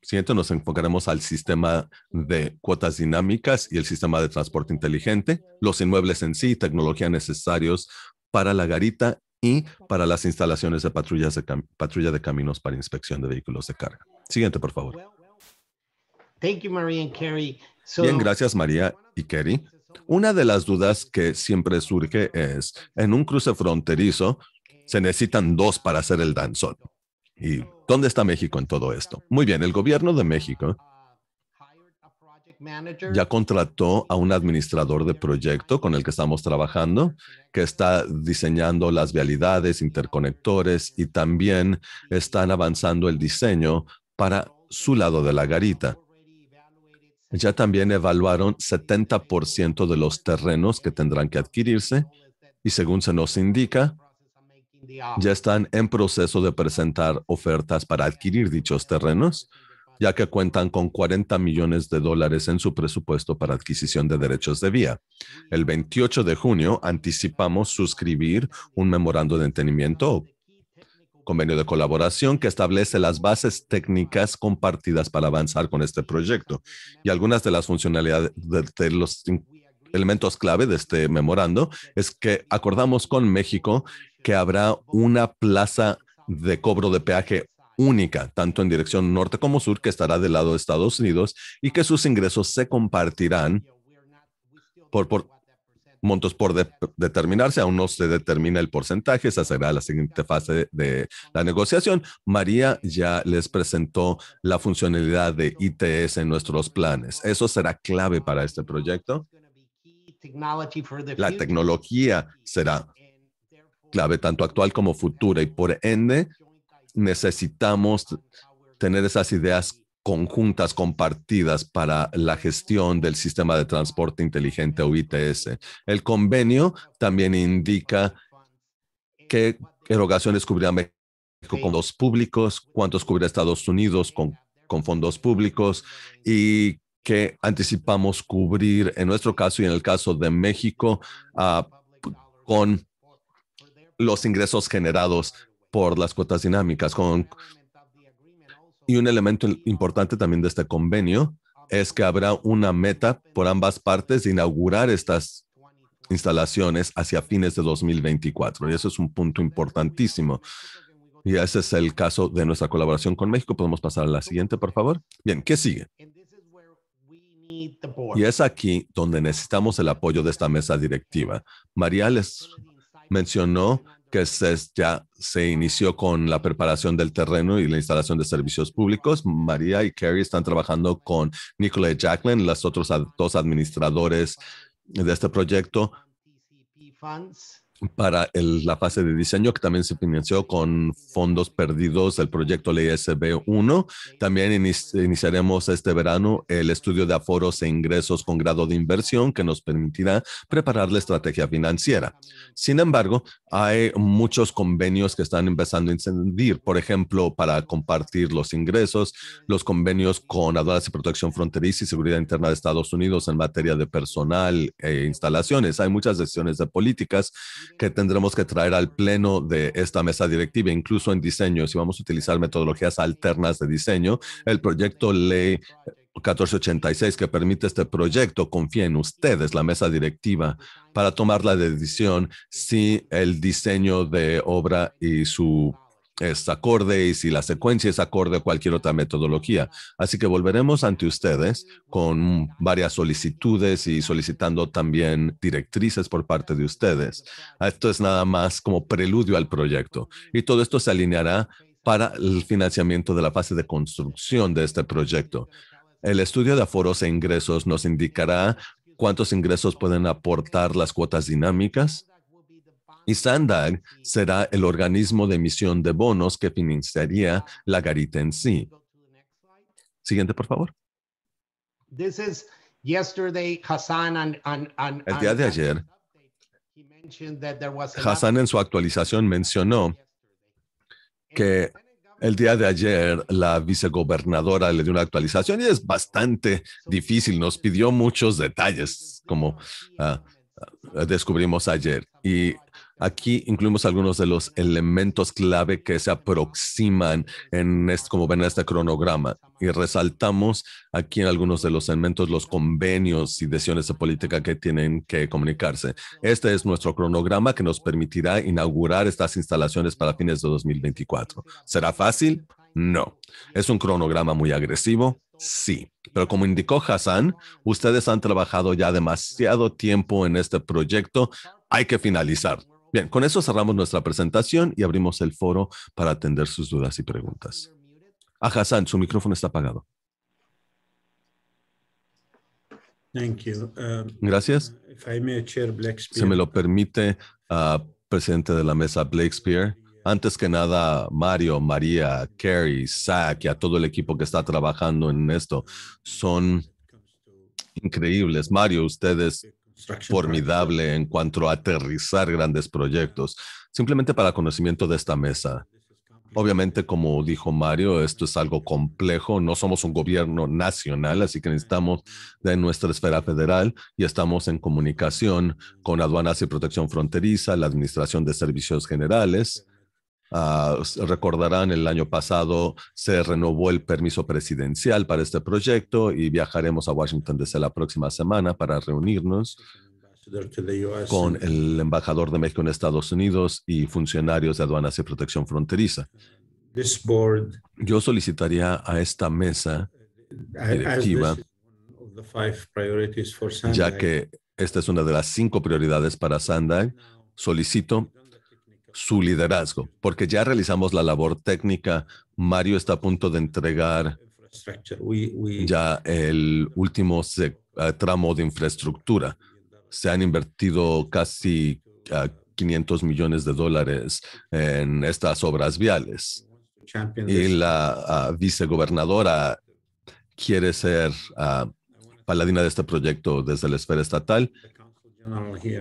Siguiente, nos enfocaremos al sistema de cuotas dinámicas y el sistema de transporte inteligente, los inmuebles en sí, tecnología necesarios para la garita y para las instalaciones de, patrullas de patrulla de caminos para inspección de vehículos de carga. Siguiente, por favor. Bien, gracias María y Kerry. Una de las dudas que siempre surge es, en un cruce fronterizo, se necesitan dos para hacer el danzón. ¿Y dónde está México en todo esto? Muy bien, el gobierno de México ya contrató a un administrador de proyecto con el que estamos trabajando, que está diseñando las vialidades, interconectores y también están avanzando el diseño para su lado de la garita. Ya también evaluaron 70% de los terrenos que tendrán que adquirirse y según se nos indica, ya están en proceso de presentar ofertas para adquirir dichos terrenos, ya que cuentan con 40 millones de dólares en su presupuesto para adquisición de derechos de vía. El 28 de junio anticipamos suscribir un memorando de entendimiento convenio de colaboración que establece las bases técnicas compartidas para avanzar con este proyecto y algunas de las funcionalidades de los elementos clave de este memorando es que acordamos con México que habrá una plaza de cobro de peaje única, tanto en dirección norte como sur, que estará del lado de Estados Unidos y que sus ingresos se compartirán por, montos por determinarse. Aún no se determina el porcentaje, esa será la siguiente fase de la negociación. María ya les presentó la funcionalidad de ITS en nuestros planes. Eso será clave para este proyecto. La tecnología será clave, tanto actual como futura, y por ende necesitamos tener esas ideas conjuntas, compartidas para la gestión del sistema de transporte inteligente o ITS. El convenio también indica qué erogaciones cubrirá México con fondos públicos, cuántos cubrirá Estados Unidos con, fondos públicos y qué anticipamos cubrir en nuestro caso y en el caso de México ah, con los ingresos generados por las cuotas dinámicas. Con, y un elemento importante también de este convenio es que habrá una meta por ambas partes de inaugurar estas instalaciones hacia fines de 2024. Y eso es un punto importantísimo. Y ese es el caso de nuestra colaboración con México. Podemos pasar a la siguiente, por favor. Bien, ¿qué sigue? Y es aquí donde necesitamos el apoyo de esta mesa directiva. María les mencionó que ya se inició con la preparación del terreno y la instalación de servicios públicos. María y Kerry están trabajando con Nicola y Jacqueline, los otros dos administradores de este proyecto para la fase de diseño que también se financió con fondos perdidos del proyecto Ley SB1. También iniciaremos este verano el estudio de aforos e ingresos con grado de inversión que nos permitirá preparar la estrategia financiera. Sin embargo, hay muchos convenios que están empezando a incendir, por ejemplo, para compartir los ingresos, los convenios con aduanas y protección fronteriza y seguridad interna de Estados Unidos en materia de personal e instalaciones. Hay muchas decisiones de políticas que tendremos que traer al pleno de esta mesa directiva, incluso en diseño. Si vamos a utilizar metodologías alternas de diseño, el proyecto ley 1486 que permite este proyecto confía en ustedes, la mesa directiva, para tomar la decisión si el diseño de obra y su es acorde y si la secuencia es acorde a cualquier otra metodología. Así que volveremos ante ustedes con varias solicitudes y solicitando también directrices por parte de ustedes. Esto es nada más como preludio al proyecto y todo esto se alineará para el financiamiento de la fase de construcción de este proyecto. El estudio de aforos e ingresos nos indicará cuántos ingresos pueden aportar las cuotas dinámicas y Sandag será el organismo de emisión de bonos que financiaría la garita en sí. Siguiente, por favor. el día de ayer, Hassan en su actualización mencionó que el día de ayer la vicegobernadora le dio una actualización y es bastante difícil. Nos pidió muchos detalles, como ah, descubrimos ayer. Y Aquí incluimos algunos de los elementos clave que se aproximan en este, como ven en este cronograma y resaltamos aquí en algunos de los elementos los convenios y decisiones de política que tienen que comunicarse. Este es nuestro cronograma que nos permitirá inaugurar estas instalaciones para fines de 2024. ¿Será fácil? No. ¿Es un cronograma muy agresivo? Sí. Pero como indicó Hassan, ustedes han trabajado ya demasiado tiempo en este proyecto. Hay que finalizar Bien, con eso cerramos nuestra presentación y abrimos el foro para atender sus dudas y preguntas. Ah, Hassan, su micrófono está apagado. Uh, Gracias. Uh, if Se me lo permite, uh, presidente de la mesa Blakespeare. Antes que nada, Mario, María, Kerry, Zach y a todo el equipo que está trabajando en esto son increíbles. Mario, ustedes formidable en cuanto a aterrizar grandes proyectos, simplemente para conocimiento de esta mesa. Obviamente, como dijo Mario, esto es algo complejo. No somos un gobierno nacional, así que necesitamos de nuestra esfera federal y estamos en comunicación con aduanas y protección fronteriza, la Administración de Servicios Generales, Ah, recordarán, el año pasado se renovó el permiso presidencial para este proyecto y viajaremos a Washington desde la próxima semana para reunirnos con el embajador de México en Estados Unidos y funcionarios de aduanas y protección fronteriza. Yo solicitaría a esta mesa directiva, ya que esta es una de las cinco prioridades para Sandag, solicito su liderazgo, porque ya realizamos la labor técnica. Mario está a punto de entregar ya el último eh, tramo de infraestructura. Se han invertido casi 500 eh, millones de dólares en estas obras viales. Y la ah, vicegobernadora quiere ser ah, paladina de este proyecto desde la esfera estatal.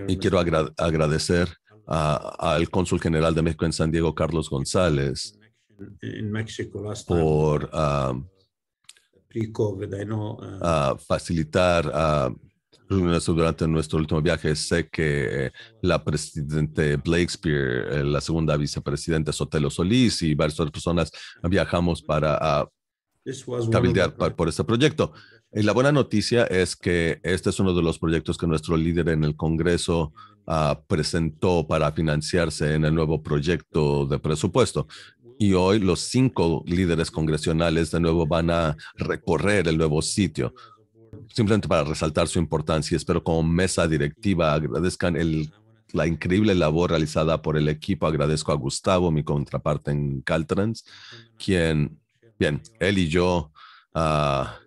Y quiero agradecer al cónsul general de México en San Diego, Carlos González, por ah, ah, facilitar ah, durante nuestro último viaje. Sé que eh, la presidente Blakespear, eh, la segunda vicepresidenta Sotelo Solís y varias otras personas viajamos para uh, por este proyecto. Y la buena noticia es que este es uno de los proyectos que nuestro líder en el Congreso Ah, presentó para financiarse en el nuevo proyecto de presupuesto. Y hoy los cinco líderes congresionales de nuevo van a recorrer el nuevo sitio simplemente para resaltar su importancia. Espero como mesa directiva agradezcan el, la increíble labor realizada por el equipo. Agradezco a Gustavo, mi contraparte en Caltrans, quien, bien, él y yo ah,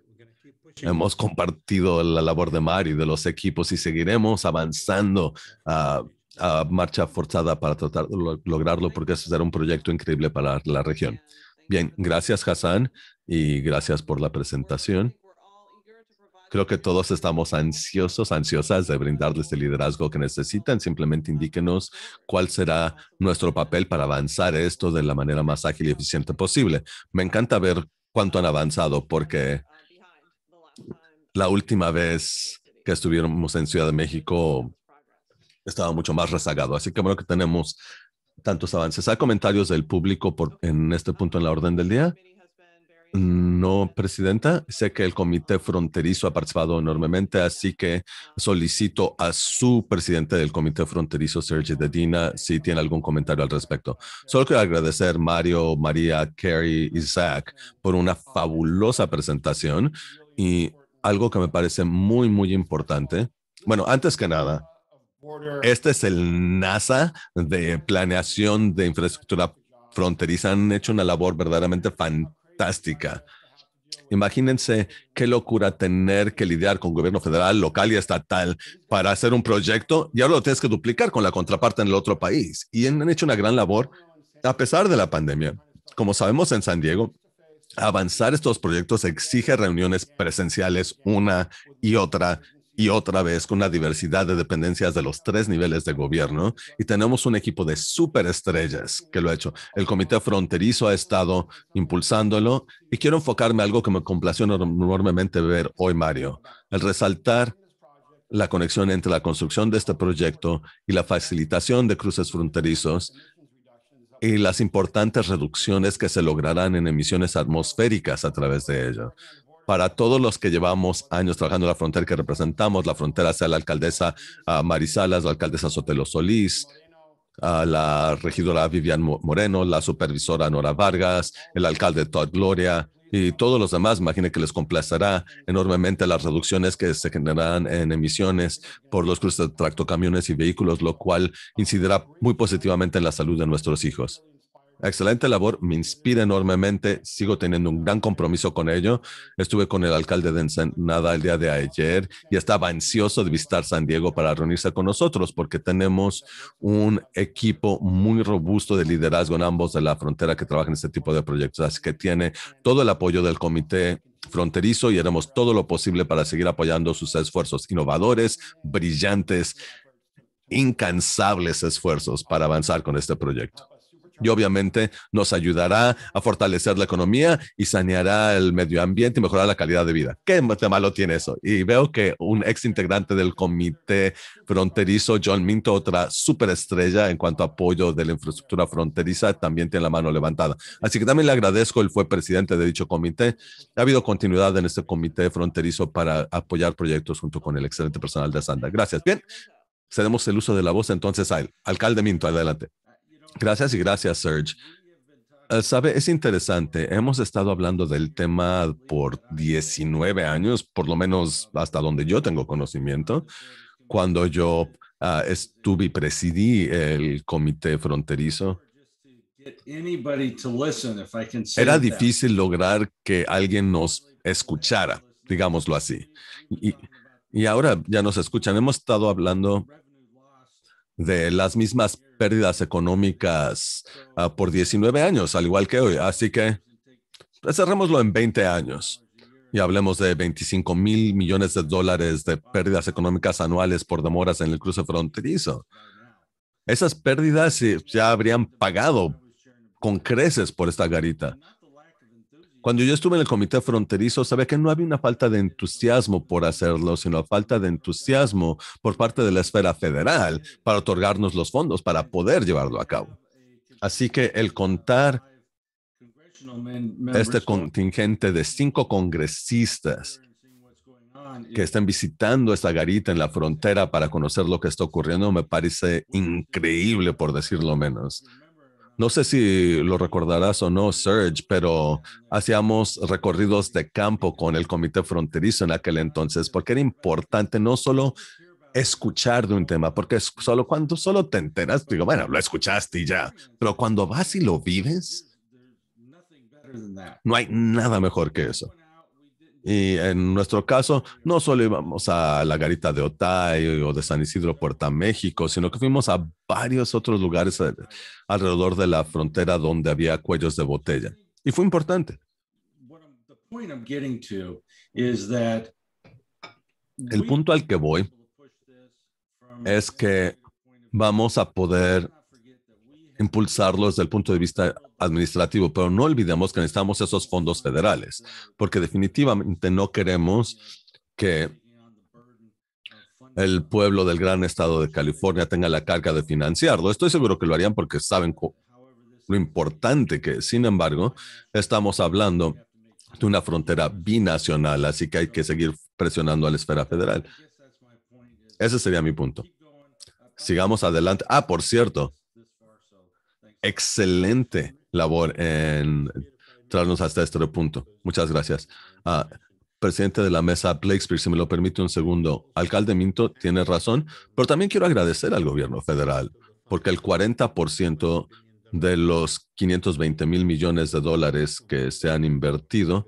Hemos compartido la labor de Mari, de los equipos y seguiremos avanzando a, marcha forzada para tratar de lograrlo porque eso será un proyecto increíble para la región. Bien, gracias Hassan y gracias por la presentación. Creo que todos estamos ansiosos, ansiosas de brindarles el este liderazgo que necesitan. Simplemente indíquenos cuál será nuestro papel para avanzar esto de la manera más ágil y eficiente posible. Me encanta ver cuánto han avanzado porque la última vez que estuvimos en Ciudad de México estaba mucho más rezagado. Así que bueno que tenemos tantos avances. ¿Hay comentarios del público por, en este punto en la orden del día? No, Presidenta. Sé que el Comité Fronterizo ha participado enormemente, así que solicito a su presidente del Comité Fronterizo, Sergio Dedina, si tiene algún comentario al respecto. Solo quiero agradecer Mario, María, Kerry y Zach por una fabulosa presentación y algo que me parece muy, muy importante. Bueno, antes que nada, este es el NASA de planeación de infraestructura fronteriza. Han hecho una labor verdaderamente fantástica. Imagínense qué locura tener que lidiar con gobierno federal, local y estatal para hacer un proyecto y ahora lo tienes que duplicar con la contraparte en el otro país. Y han hecho una gran labor a pesar de la pandemia. Como sabemos en San Diego, Avanzar estos proyectos exige reuniones presenciales una y otra y otra vez con una diversidad de dependencias de los tres niveles de gobierno y tenemos un equipo de superestrellas que lo ha hecho. El Comité Fronterizo ha estado impulsándolo y quiero enfocarme en algo que me complació enormemente ver hoy, Mario, el resaltar la conexión entre la construcción de este proyecto y la facilitación de cruces fronterizos y las importantes reducciones que se lograrán en emisiones atmosféricas a través de ello. Para todos los que llevamos años trabajando en la frontera que representamos, la frontera sea la alcaldesa ah, Marisalas, la alcaldesa Sotelo Solís, ah, la regidora Vivian Moreno, la supervisora Nora Vargas, el alcalde Todd Gloria, y todos los demás, imaginen que les complacerá enormemente las reducciones que se generarán en emisiones por los cruces de tractocamiones y vehículos, lo cual incidirá muy positivamente en la salud de nuestros hijos. Excelente labor, me inspira enormemente, sigo teniendo un gran compromiso con ello. Estuve con el alcalde de Ensenada el día de ayer y estaba ansioso de visitar San Diego para reunirse con nosotros porque tenemos un equipo muy robusto de liderazgo en ambos de la frontera que trabaja en este tipo de proyectos, así que tiene todo el apoyo del comité fronterizo y haremos todo lo posible para seguir apoyando sus esfuerzos innovadores, brillantes, incansables esfuerzos para avanzar con este proyecto y obviamente nos ayudará a fortalecer la economía y saneará el medio ambiente y mejorar la calidad de vida. ¿Qué malo tiene eso? Y veo que un ex integrante del comité fronterizo, John Minto, otra superestrella en cuanto a apoyo de la infraestructura fronteriza, también tiene la mano levantada. Así que también le agradezco, él fue presidente de dicho comité. Ha habido continuidad en este comité fronterizo para apoyar proyectos junto con el excelente personal de Santa. Gracias. Bien, cedemos el uso de la voz entonces al alcalde Minto. Adelante. Gracias y gracias, Serge. Eh, sabe, es interesante. Hemos estado hablando del tema por 19 años, por lo menos hasta donde yo tengo conocimiento. Cuando yo ah, estuve y presidí el comité fronterizo, era difícil lograr que alguien nos escuchara, digámoslo así. y ahora ya nos escuchan. Hemos estado hablando de las mismas pérdidas económicas ah, por 19 años, al igual que hoy. Así que pues, cerrémoslo en 20 años y hablemos de 25 mil millones de dólares de pérdidas económicas anuales por demoras en el cruce fronterizo. Esas pérdidas eh, ya habrían pagado con creces por esta garita. Cuando yo estuve en el comité fronterizo, sabía que no había una falta de entusiasmo por hacerlo, sino falta de entusiasmo por parte de la esfera federal para otorgarnos los fondos para poder llevarlo a cabo. Así que el contar este contingente de cinco congresistas que están visitando esta garita en la frontera para conocer lo que está ocurriendo me parece increíble, por decirlo menos no sé si lo recordarás o no, Serge, pero hacíamos recorridos de campo con el Comité Fronterizo en aquel entonces, porque era importante no solo escuchar de un tema, porque solo cuando solo te enteras, digo, bueno, lo escuchaste y ya, pero cuando vas y lo vives, no hay nada mejor que eso. Y en nuestro caso, no solo íbamos a la garita de Otay o de San Isidro, Puerta México, sino que fuimos a varios otros lugares eh, alrededor de la frontera donde había cuellos de botella. Y fue importante. El punto al que voy es que vamos a poder impulsarlo desde el punto de vista administrativo, pero no olvidemos que necesitamos esos fondos federales, porque definitivamente no queremos que el pueblo del gran estado de California tenga la carga de financiarlo. Estoy seguro que lo harían porque saben lo importante que, sin embargo, estamos hablando de una frontera binacional, así que hay que seguir presionando a la esfera federal. Ese sería mi punto. Sigamos adelante. Ah, por cierto, excelente labor en traernos hasta este punto. Muchas gracias. Ah, presidente de la mesa, Blakespear, si me lo permite un segundo. Alcalde Minto, tiene razón, pero también quiero agradecer al gobierno federal porque el 40% de los 520 mil millones de dólares que se han invertido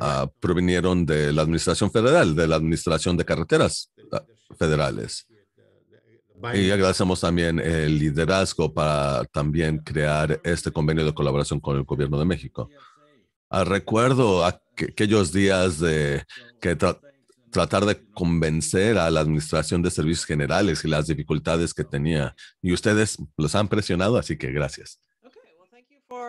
ah, provinieron de la administración federal, de la administración de carreteras ah, federales. Y agradecemos también el liderazgo para también crear este convenio de colaboración con el gobierno de México. Ah, recuerdo aquellos días de que tratar de convencer a la Administración de Servicios Generales y las dificultades que tenía. Y ustedes los han presionado, así que gracias.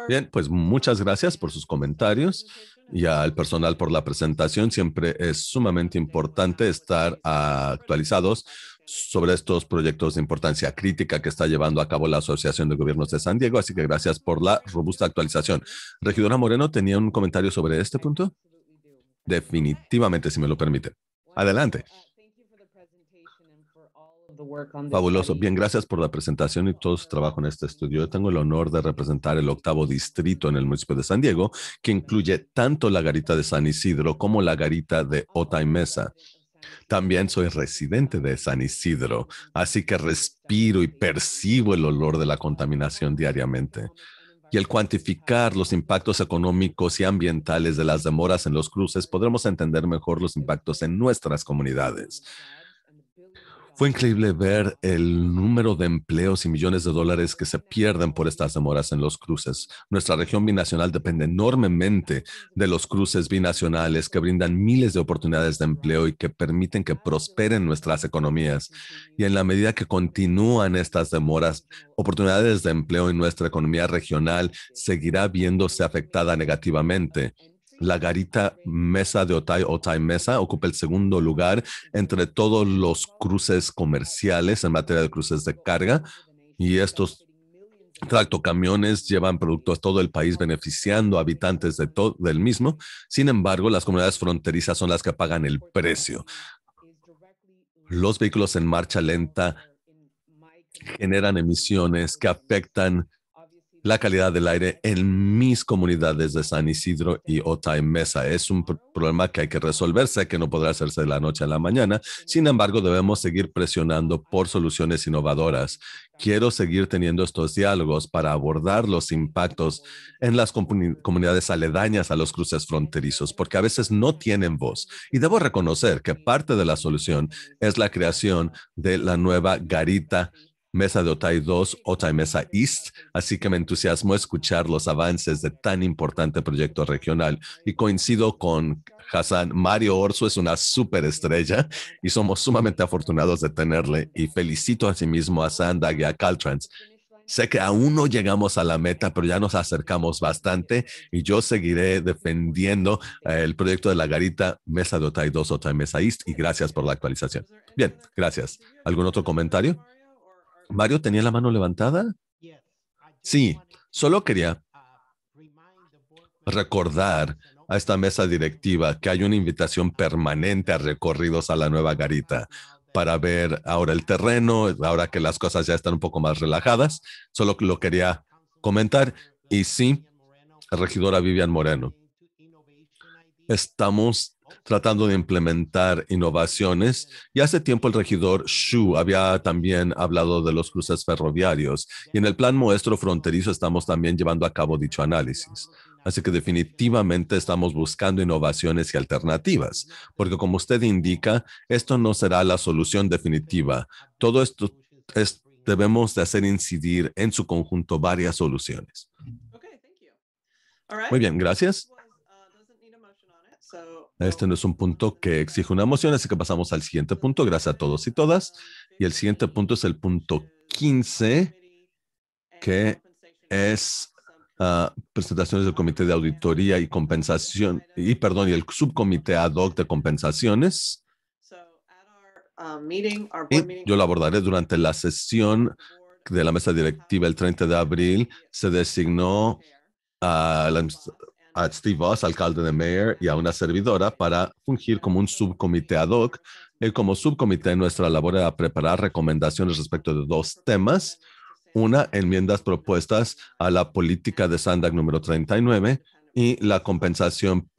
Bien, pues muchas gracias por sus comentarios y al personal por la presentación. Siempre es sumamente importante estar actualizados sobre estos proyectos de importancia crítica que está llevando a cabo la Asociación de Gobiernos de San Diego, así que gracias por la robusta actualización. Regidora Moreno, ¿tenía un comentario sobre este punto? Definitivamente, si me lo permite. Adelante. Fabuloso. Bien, gracias por la presentación y todo su trabajo en este estudio. tengo el honor de representar el octavo distrito en el municipio de San Diego, que incluye tanto la garita de San Isidro como la garita de Otay Mesa. También soy residente de San Isidro, así que respiro y percibo el olor de la contaminación diariamente. Y al cuantificar los impactos económicos y ambientales de las demoras en los cruces, podremos entender mejor los impactos en nuestras comunidades. Fue increíble ver el número de empleos y millones de dólares que se pierden por estas demoras en los cruces. Nuestra región binacional depende enormemente de los cruces binacionales que brindan miles de oportunidades de empleo y que permiten que prosperen nuestras economías. Y en la medida que continúan estas demoras, oportunidades de empleo en nuestra economía regional seguirá viéndose afectada negativamente. La garita Mesa de Otay Otay Mesa ocupa el segundo lugar entre todos los cruces comerciales en materia de cruces de carga y estos tractocamiones llevan productos a todo el país beneficiando a habitantes de del mismo. Sin embargo, las comunidades fronterizas son las que pagan el precio. Los vehículos en marcha lenta generan emisiones que afectan la calidad del aire en mis comunidades de San Isidro y Otay Mesa. Es un problema que hay que resolverse, que no podrá hacerse de la noche a la mañana. Sin embargo, debemos seguir presionando por soluciones innovadoras. Quiero seguir teniendo estos diálogos para abordar los impactos en las comunidades aledañas a los cruces fronterizos, porque a veces no tienen voz. Y debo reconocer que parte de la solución es la creación de la nueva garita Mesa de OTAI 2, OTAI Mesa East, así que me entusiasmó escuchar los avances de tan importante proyecto regional y coincido con Hassan, Mario Orso es una superestrella y somos sumamente afortunados de tenerle y felicito a sí mismo a Sandag y a Caltrans. Sé que aún no llegamos a la meta, pero ya nos acercamos bastante y yo seguiré defendiendo eh, el proyecto de la garita Mesa de OTAI 2 OTAI Mesa East y gracias por la actualización. Bien, gracias. ¿Algún otro comentario? Mario tenía la mano levantada. Sí, solo quería recordar a esta mesa directiva que hay una invitación permanente a recorridos a la nueva garita para ver ahora el terreno, ahora que las cosas ya están un poco más relajadas. Solo lo quería comentar. Y sí, regidora Vivian Moreno, estamos tratando de implementar innovaciones. Y hace tiempo el regidor Shu había también hablado de los cruces ferroviarios y en el plan muestro fronterizo estamos también llevando a cabo dicho análisis. Así que definitivamente estamos buscando innovaciones y alternativas, porque como usted indica, esto no será la solución definitiva. Todo esto debemos de hacer incidir en su conjunto varias soluciones. Muy bien, gracias. Este no es un punto que exige una moción, así que pasamos al siguiente punto. Gracias a todos y todas. Y el siguiente punto es el punto 15, que es ah, presentaciones del Comité de Auditoría y Compensación, y perdón, y el subcomité ad hoc de compensaciones. Um, yo lo abordaré durante la sesión de la mesa directiva el 30 de abril. Se designó a la a Steve Voss, alcalde de Mayor, y a una servidora para fungir como un subcomité ad hoc. Y eh, como subcomité, nuestra labor era preparar recomendaciones respecto de dos temas. Una, enmiendas propuestas a la política de SANDAC número 39 y la compensación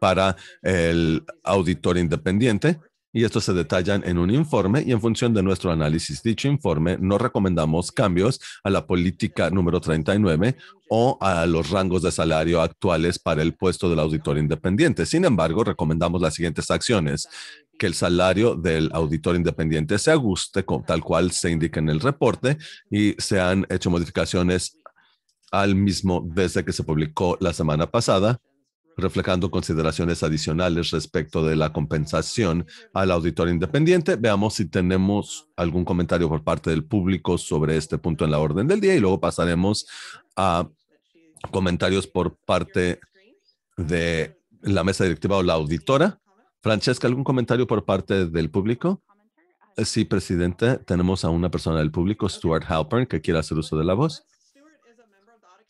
para el auditor independiente y estos se detallan en un informe y en función de nuestro análisis dicho informe no recomendamos cambios a la política número 39 o a los rangos de salario actuales para el puesto del auditor independiente. Sin embargo, recomendamos las siguientes acciones que el salario del auditor independiente se ajuste tal cual se indica en el reporte y se han hecho modificaciones al mismo desde que se publicó la semana pasada reflejando consideraciones adicionales respecto de la compensación al auditor independiente. Veamos si tenemos algún comentario por parte del público sobre este punto en la orden del día y luego pasaremos a comentarios por parte de la mesa directiva o la auditora. Francesca, ¿algún comentario por parte del público? Eh, sí, presidente. Tenemos a una persona del público, Stuart Halpern, que quiere hacer uso de la voz.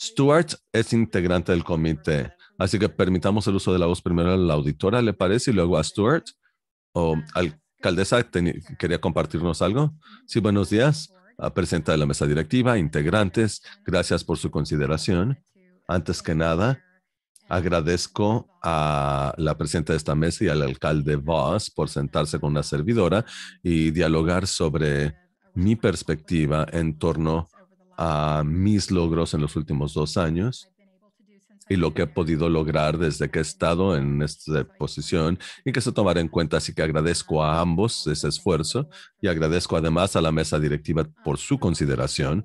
Stuart es integrante del comité Así que permitamos el uso de la voz primero a la auditora, ¿le parece? Y luego a Stuart. O alcaldesa, ¿quería compartirnos algo? Sí, buenos días. Presenta de la mesa directiva, integrantes, gracias por su consideración. Antes que nada, agradezco a la presidenta de esta mesa y al alcalde Voss por sentarse con una servidora y dialogar sobre mi perspectiva en torno a mis logros en los últimos dos años y lo que he podido lograr desde que he estado en esta posición y que se tomará en cuenta. Así que agradezco a ambos ese esfuerzo y agradezco además a la mesa directiva por su consideración.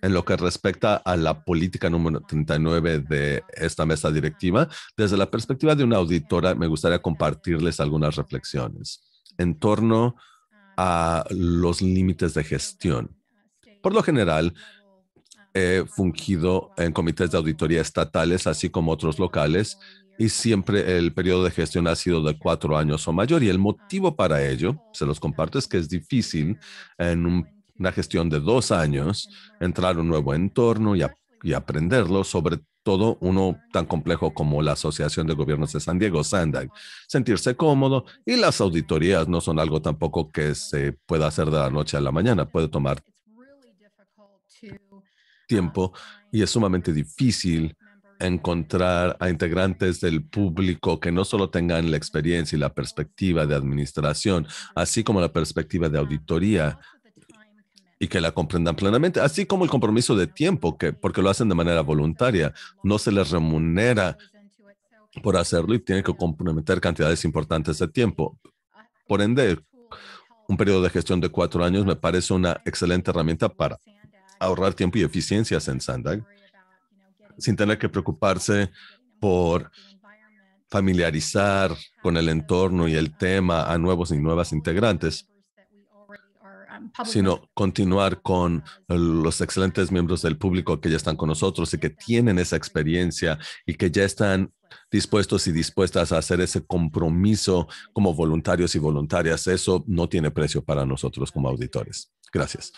En lo que respecta a la política número 39 de esta mesa directiva, desde la perspectiva de una auditora, me gustaría compartirles algunas reflexiones en torno a los límites de gestión. Por lo general, He fungido en comités de auditoría estatales, así como otros locales, y siempre el periodo de gestión ha sido de cuatro años o mayor. Y el motivo para ello, se los comparto, es que es difícil en una gestión de dos años entrar a un nuevo entorno y, aprenderlo, sobre todo uno tan complejo como la Asociación de Gobiernos de San Diego, SANDAG, sentirse cómodo y las auditorías no son algo tampoco que se pueda hacer de la noche a la mañana, puede tomar tiempo y es sumamente difícil encontrar a integrantes del público que no solo tengan la experiencia y la perspectiva de administración, así como la perspectiva de auditoría y que la comprendan plenamente, así como el compromiso de tiempo, que, porque lo hacen de manera voluntaria, no se les remunera por hacerlo y tienen que comprometer cantidades importantes de tiempo. Por ende, un periodo de gestión de cuatro años me parece una excelente herramienta para ahorrar tiempo y eficiencias en Sandag sin tener que preocuparse por familiarizar con el entorno y el tema a nuevos y nuevas integrantes, sino continuar con los excelentes miembros del público que ya están con nosotros y que tienen esa experiencia y que ya están dispuestos y dispuestas a hacer ese compromiso como voluntarios y voluntarias. Eso no tiene precio para nosotros como auditores. Gracias.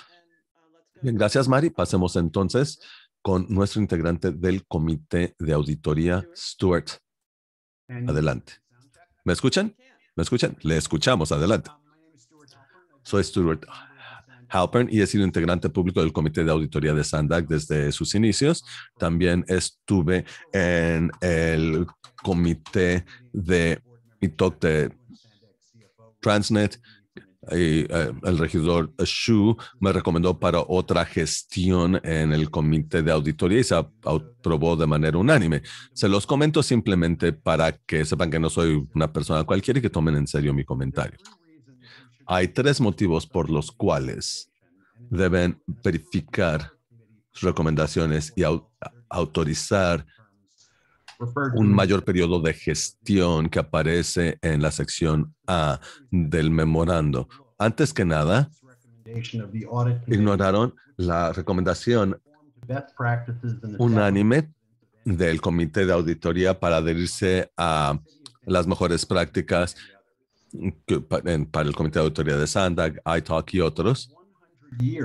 Bien, gracias Mari. Pasemos entonces con nuestro integrante del comité de auditoría, Stuart. Adelante. ¿Me escuchan? ¿Me escuchan? Le escuchamos. Adelante. Soy Stuart Halpern y he sido integrante público del Comité de Auditoría de Sandak desde sus inicios. También estuve en el comité de de Transnet eh, el regidor Shu me recomendó para otra gestión en el comité de auditoría y se aprobó de manera unánime. Se los comento simplemente para que sepan que no soy una persona cualquiera y que tomen en serio mi comentario. Hay tres motivos por los cuales deben verificar recomendaciones y autorizar un mayor periodo de gestión que aparece en la sección A del memorando. Antes que nada, ignoraron la recomendación unánime del Comité de Auditoría para adherirse a las mejores prácticas para el Comité de Auditoría de Sandag, ITOC y otros y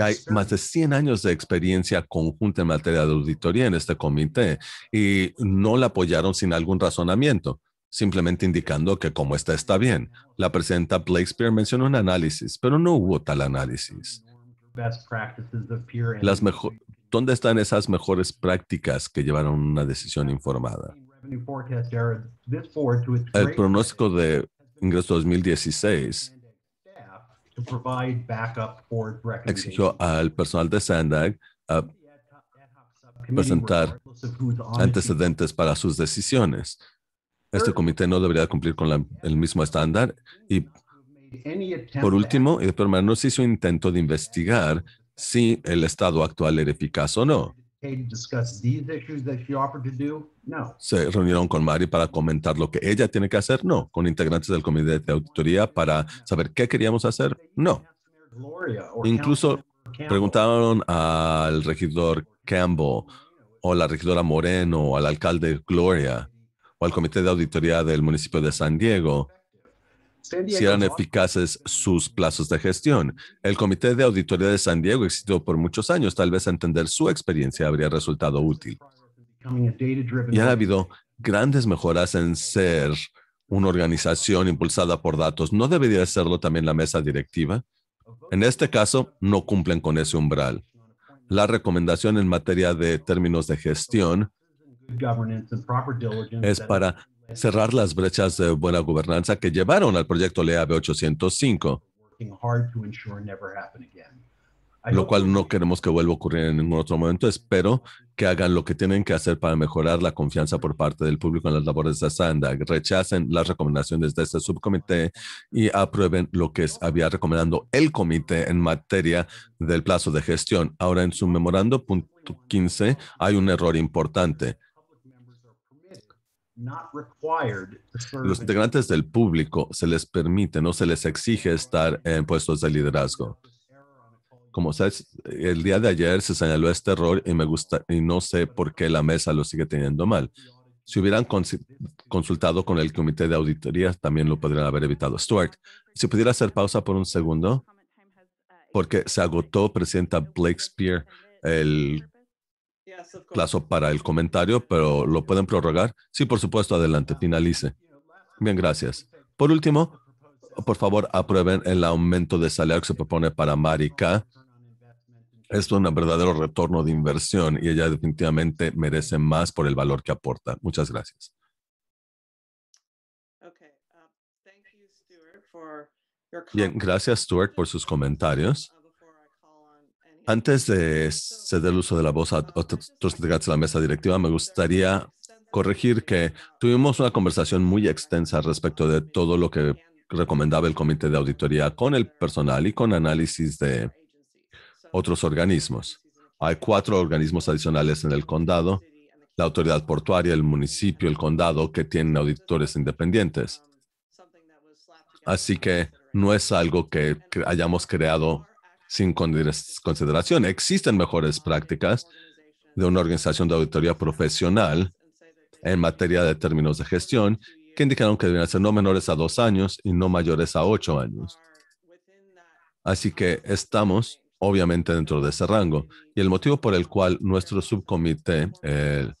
hay más de 100 años de experiencia conjunta en materia de auditoría en este comité y no la apoyaron sin algún razonamiento, simplemente indicando que como está está bien. La presidenta Spear mencionó un análisis, pero no hubo tal análisis. Las mejor, ¿Dónde están esas mejores prácticas que llevaron una decisión informada? El pronóstico de ingreso 2016 exigió al personal de Sandag presentar antecedentes para sus decisiones. Este comité no debería cumplir con el mismo estándar. Y por último, el se hizo intento de investigar si el estado actual era eficaz o no. Se reunieron con Mari para comentar lo que ella tiene que hacer. No. Con integrantes del comité de auditoría para saber qué queríamos hacer. No. Incluso preguntaron al regidor Campbell o la regidora Moreno o al alcalde Gloria o al comité de auditoría del municipio de San Diego si eran eficaces sus plazos de gestión. El Comité de Auditoría de San Diego existió por muchos años. Tal vez entender su experiencia habría resultado útil. Ya ha habido grandes mejoras en ser una organización impulsada por datos. ¿No debería serlo también la mesa directiva? En este caso, no cumplen con ese umbral. La recomendación en materia de términos de gestión es para cerrar las brechas de buena gobernanza que llevaron al proyecto LEAB 805, lo cual no queremos que vuelva a ocurrir en ningún otro momento. Espero que hagan lo que tienen que hacer para mejorar la confianza por parte del público en las labores de Sanda, rechacen las recomendaciones de este subcomité y aprueben lo que había recomendado el comité en materia del plazo de gestión. Ahora, en su memorando punto 15 hay un error importante los integrantes del público se les permite, no se les exige estar en puestos de liderazgo. Como sabes, el día de ayer se señaló este error y me gusta y no sé por qué la mesa lo sigue teniendo mal. Si hubieran consultado con el comité de auditoría, también lo podrían haber evitado. Stuart, si pudiera hacer pausa por un segundo, porque se agotó, Presidenta Blakespeare el plazo para el comentario, pero lo pueden prorrogar. Sí, por supuesto, adelante, finalice. Bien, gracias. Por último, por favor, aprueben el aumento de salario que se propone para Marika. Esto es un verdadero retorno de inversión y ella definitivamente merece más por el valor que aporta. Muchas gracias. Um, Bien, gracias Stuart por sus comentarios. Antes de ceder el uso de la voz a otros integrantes de la mesa directiva, me gustaría corregir que tuvimos una conversación muy extensa respecto de todo lo que recomendaba el comité de auditoría con el personal y con análisis de otros organismos. Hay cuatro organismos adicionales en el condado, la autoridad portuaria, el municipio, el condado, que tienen auditores independientes. Así que no es algo que hayamos creado sin consideración. Existen mejores prácticas de una organización de auditoría profesional en materia de términos de gestión que indicaron que debían ser no menores a dos años y no mayores a ocho años. Así que estamos obviamente dentro de ese rango. Y el motivo por el cual nuestro subcomité, el,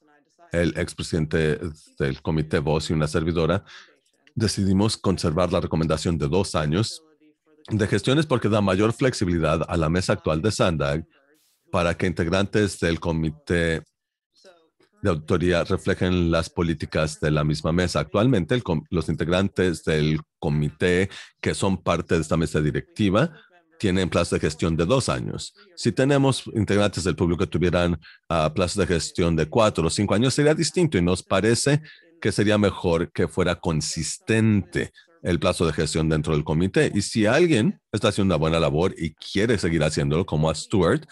el expresidente del comité Voz y una servidora, decidimos conservar la recomendación de dos años de gestión es porque da mayor flexibilidad a la mesa actual de Sandag para que integrantes del comité de auditoría reflejen las políticas de la misma mesa. Actualmente, los integrantes del comité que son parte de esta mesa directiva tienen plazo de gestión de dos años. Si tenemos integrantes del público que tuvieran uh, ah, plazos de gestión de cuatro o cinco años, sería distinto y nos parece que sería mejor que fuera consistente el plazo de gestión dentro del comité. Y si alguien está haciendo una buena labor y quiere seguir haciéndolo, como a Stuart,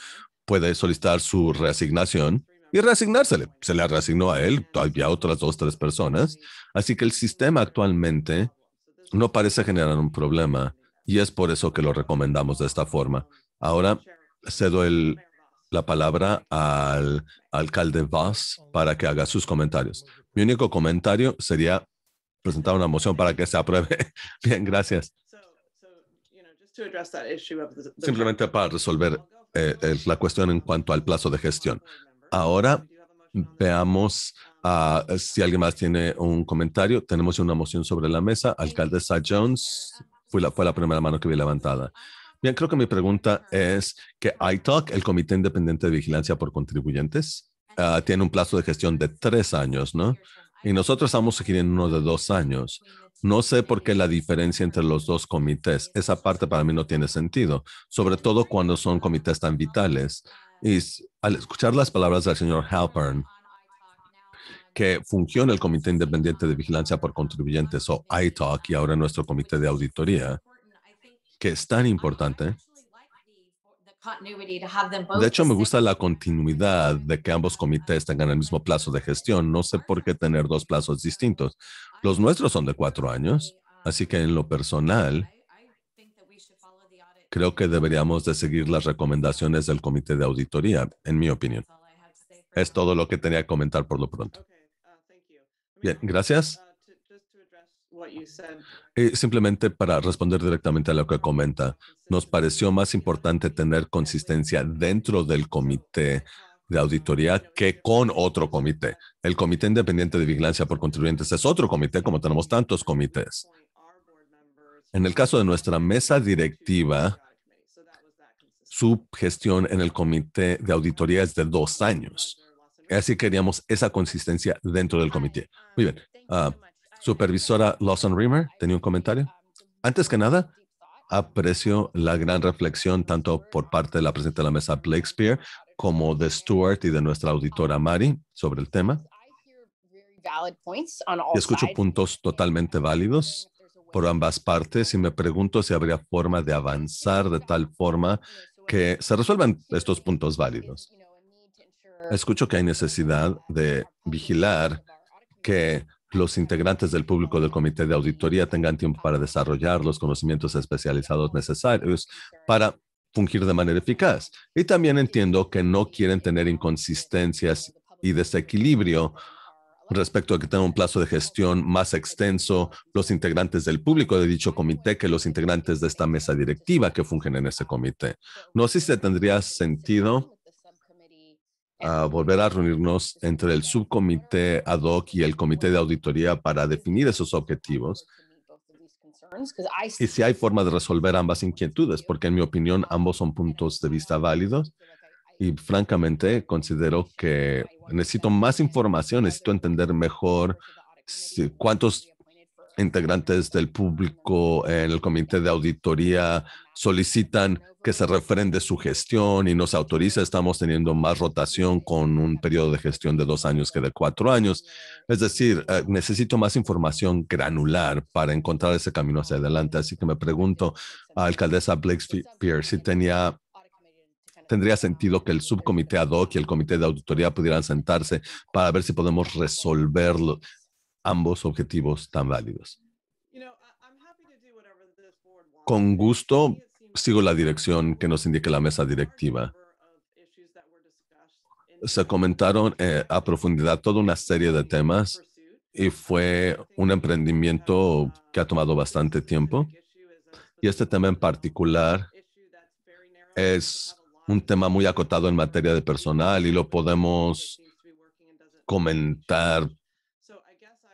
puede solicitar su reasignación y reasignársele. Se le reasignó a él, todavía otras dos, tres personas. Así que el sistema actualmente no parece generar un problema y es por eso que lo recomendamos de esta forma. Ahora cedo el, la palabra al alcalde Voss para que haga sus comentarios. Mi único comentario sería presentar una moción para que se apruebe. *laughs* Bien, gracias. Simplemente para resolver eh, la cuestión en cuanto al plazo de gestión. Ahora veamos um, ah, eh, si alguien más tiene un comentario. Tenemos una moción sobre la mesa. Alcalde Alcaldesa Jones fue la, fue la primera mano que vi levantada. Bien, creo que mi pregunta es que ITOC, el Comité Independiente de Vigilancia por Contribuyentes, ah, tiene un plazo de gestión de tres años, ¿no? y nosotros estamos aquí uno de dos años. No sé por qué la diferencia entre los dos comités. Esa parte para mí no tiene sentido, sobre todo cuando son comités tan vitales. Y al escuchar las palabras del señor Halpern, que funciona el Comité Independiente de Vigilancia por Contribuyentes o ITOC y ahora nuestro Comité de Auditoría, que es tan importante, de hecho, me gusta la continuidad de que ambos comités tengan el mismo plazo de gestión. No sé por qué tener dos plazos distintos. Los nuestros son de cuatro años, así que en lo personal, creo que deberíamos de seguir las recomendaciones del comité de auditoría, en mi opinión. Es todo lo que tenía que comentar por lo pronto. Uh, Bien, gracias. Eh, simplemente para responder directamente a lo que comenta, nos pareció más importante tener consistencia dentro del comité de auditoría que con otro comité. El Comité Independiente de Vigilancia por Contribuyentes es otro comité, como tenemos tantos comités. En el caso de nuestra mesa directiva, su gestión en el comité de auditoría es de dos años. Así queríamos esa consistencia dentro del comité. Muy bien. Ah, Supervisora Lawson Reamer tenía un comentario. Antes que nada, aprecio la gran reflexión tanto por parte de la presidenta de la mesa Blake Spear como de Stuart y de nuestra auditora Mari sobre el tema. escucho puntos totalmente válidos por ambas partes y me pregunto si habría forma de avanzar de tal forma que se resuelvan estos puntos válidos. Escucho que hay necesidad de vigilar que los integrantes del público del comité de auditoría tengan tiempo para desarrollar los conocimientos especializados necesarios para fungir de manera eficaz. Y también entiendo que no quieren tener inconsistencias y desequilibrio respecto a que tenga un plazo de gestión más extenso los integrantes del público de dicho comité que los integrantes de esta mesa directiva que fungen en ese comité. No sé si tendría sentido a volver a reunirnos entre el subcomité ad hoc y el comité de auditoría para definir esos objetivos y si hay forma de resolver ambas inquietudes, porque en mi opinión ambos son puntos de vista válidos y francamente considero que necesito más información, necesito entender mejor cuántos integrantes del público en el comité de auditoría solicitan que se refrende su gestión y nos autoriza. Estamos teniendo más rotación con un periodo de gestión de dos años que de cuatro años. Es decir, eh, necesito más información granular para encontrar ese camino hacia adelante. Así que me pregunto a alcaldesa Pierce si tendría sentido que el subcomité ad hoc y el comité de auditoría pudieran sentarse para ver si podemos resolverlo ambos objetivos tan válidos. Con gusto sigo la dirección que nos indique la mesa directiva. Se comentaron eh, a profundidad toda una serie de temas y fue un emprendimiento uh, que ha tomado bastante tiempo. Y este tema en particular es un tema muy acotado en materia de personal y lo podemos comentar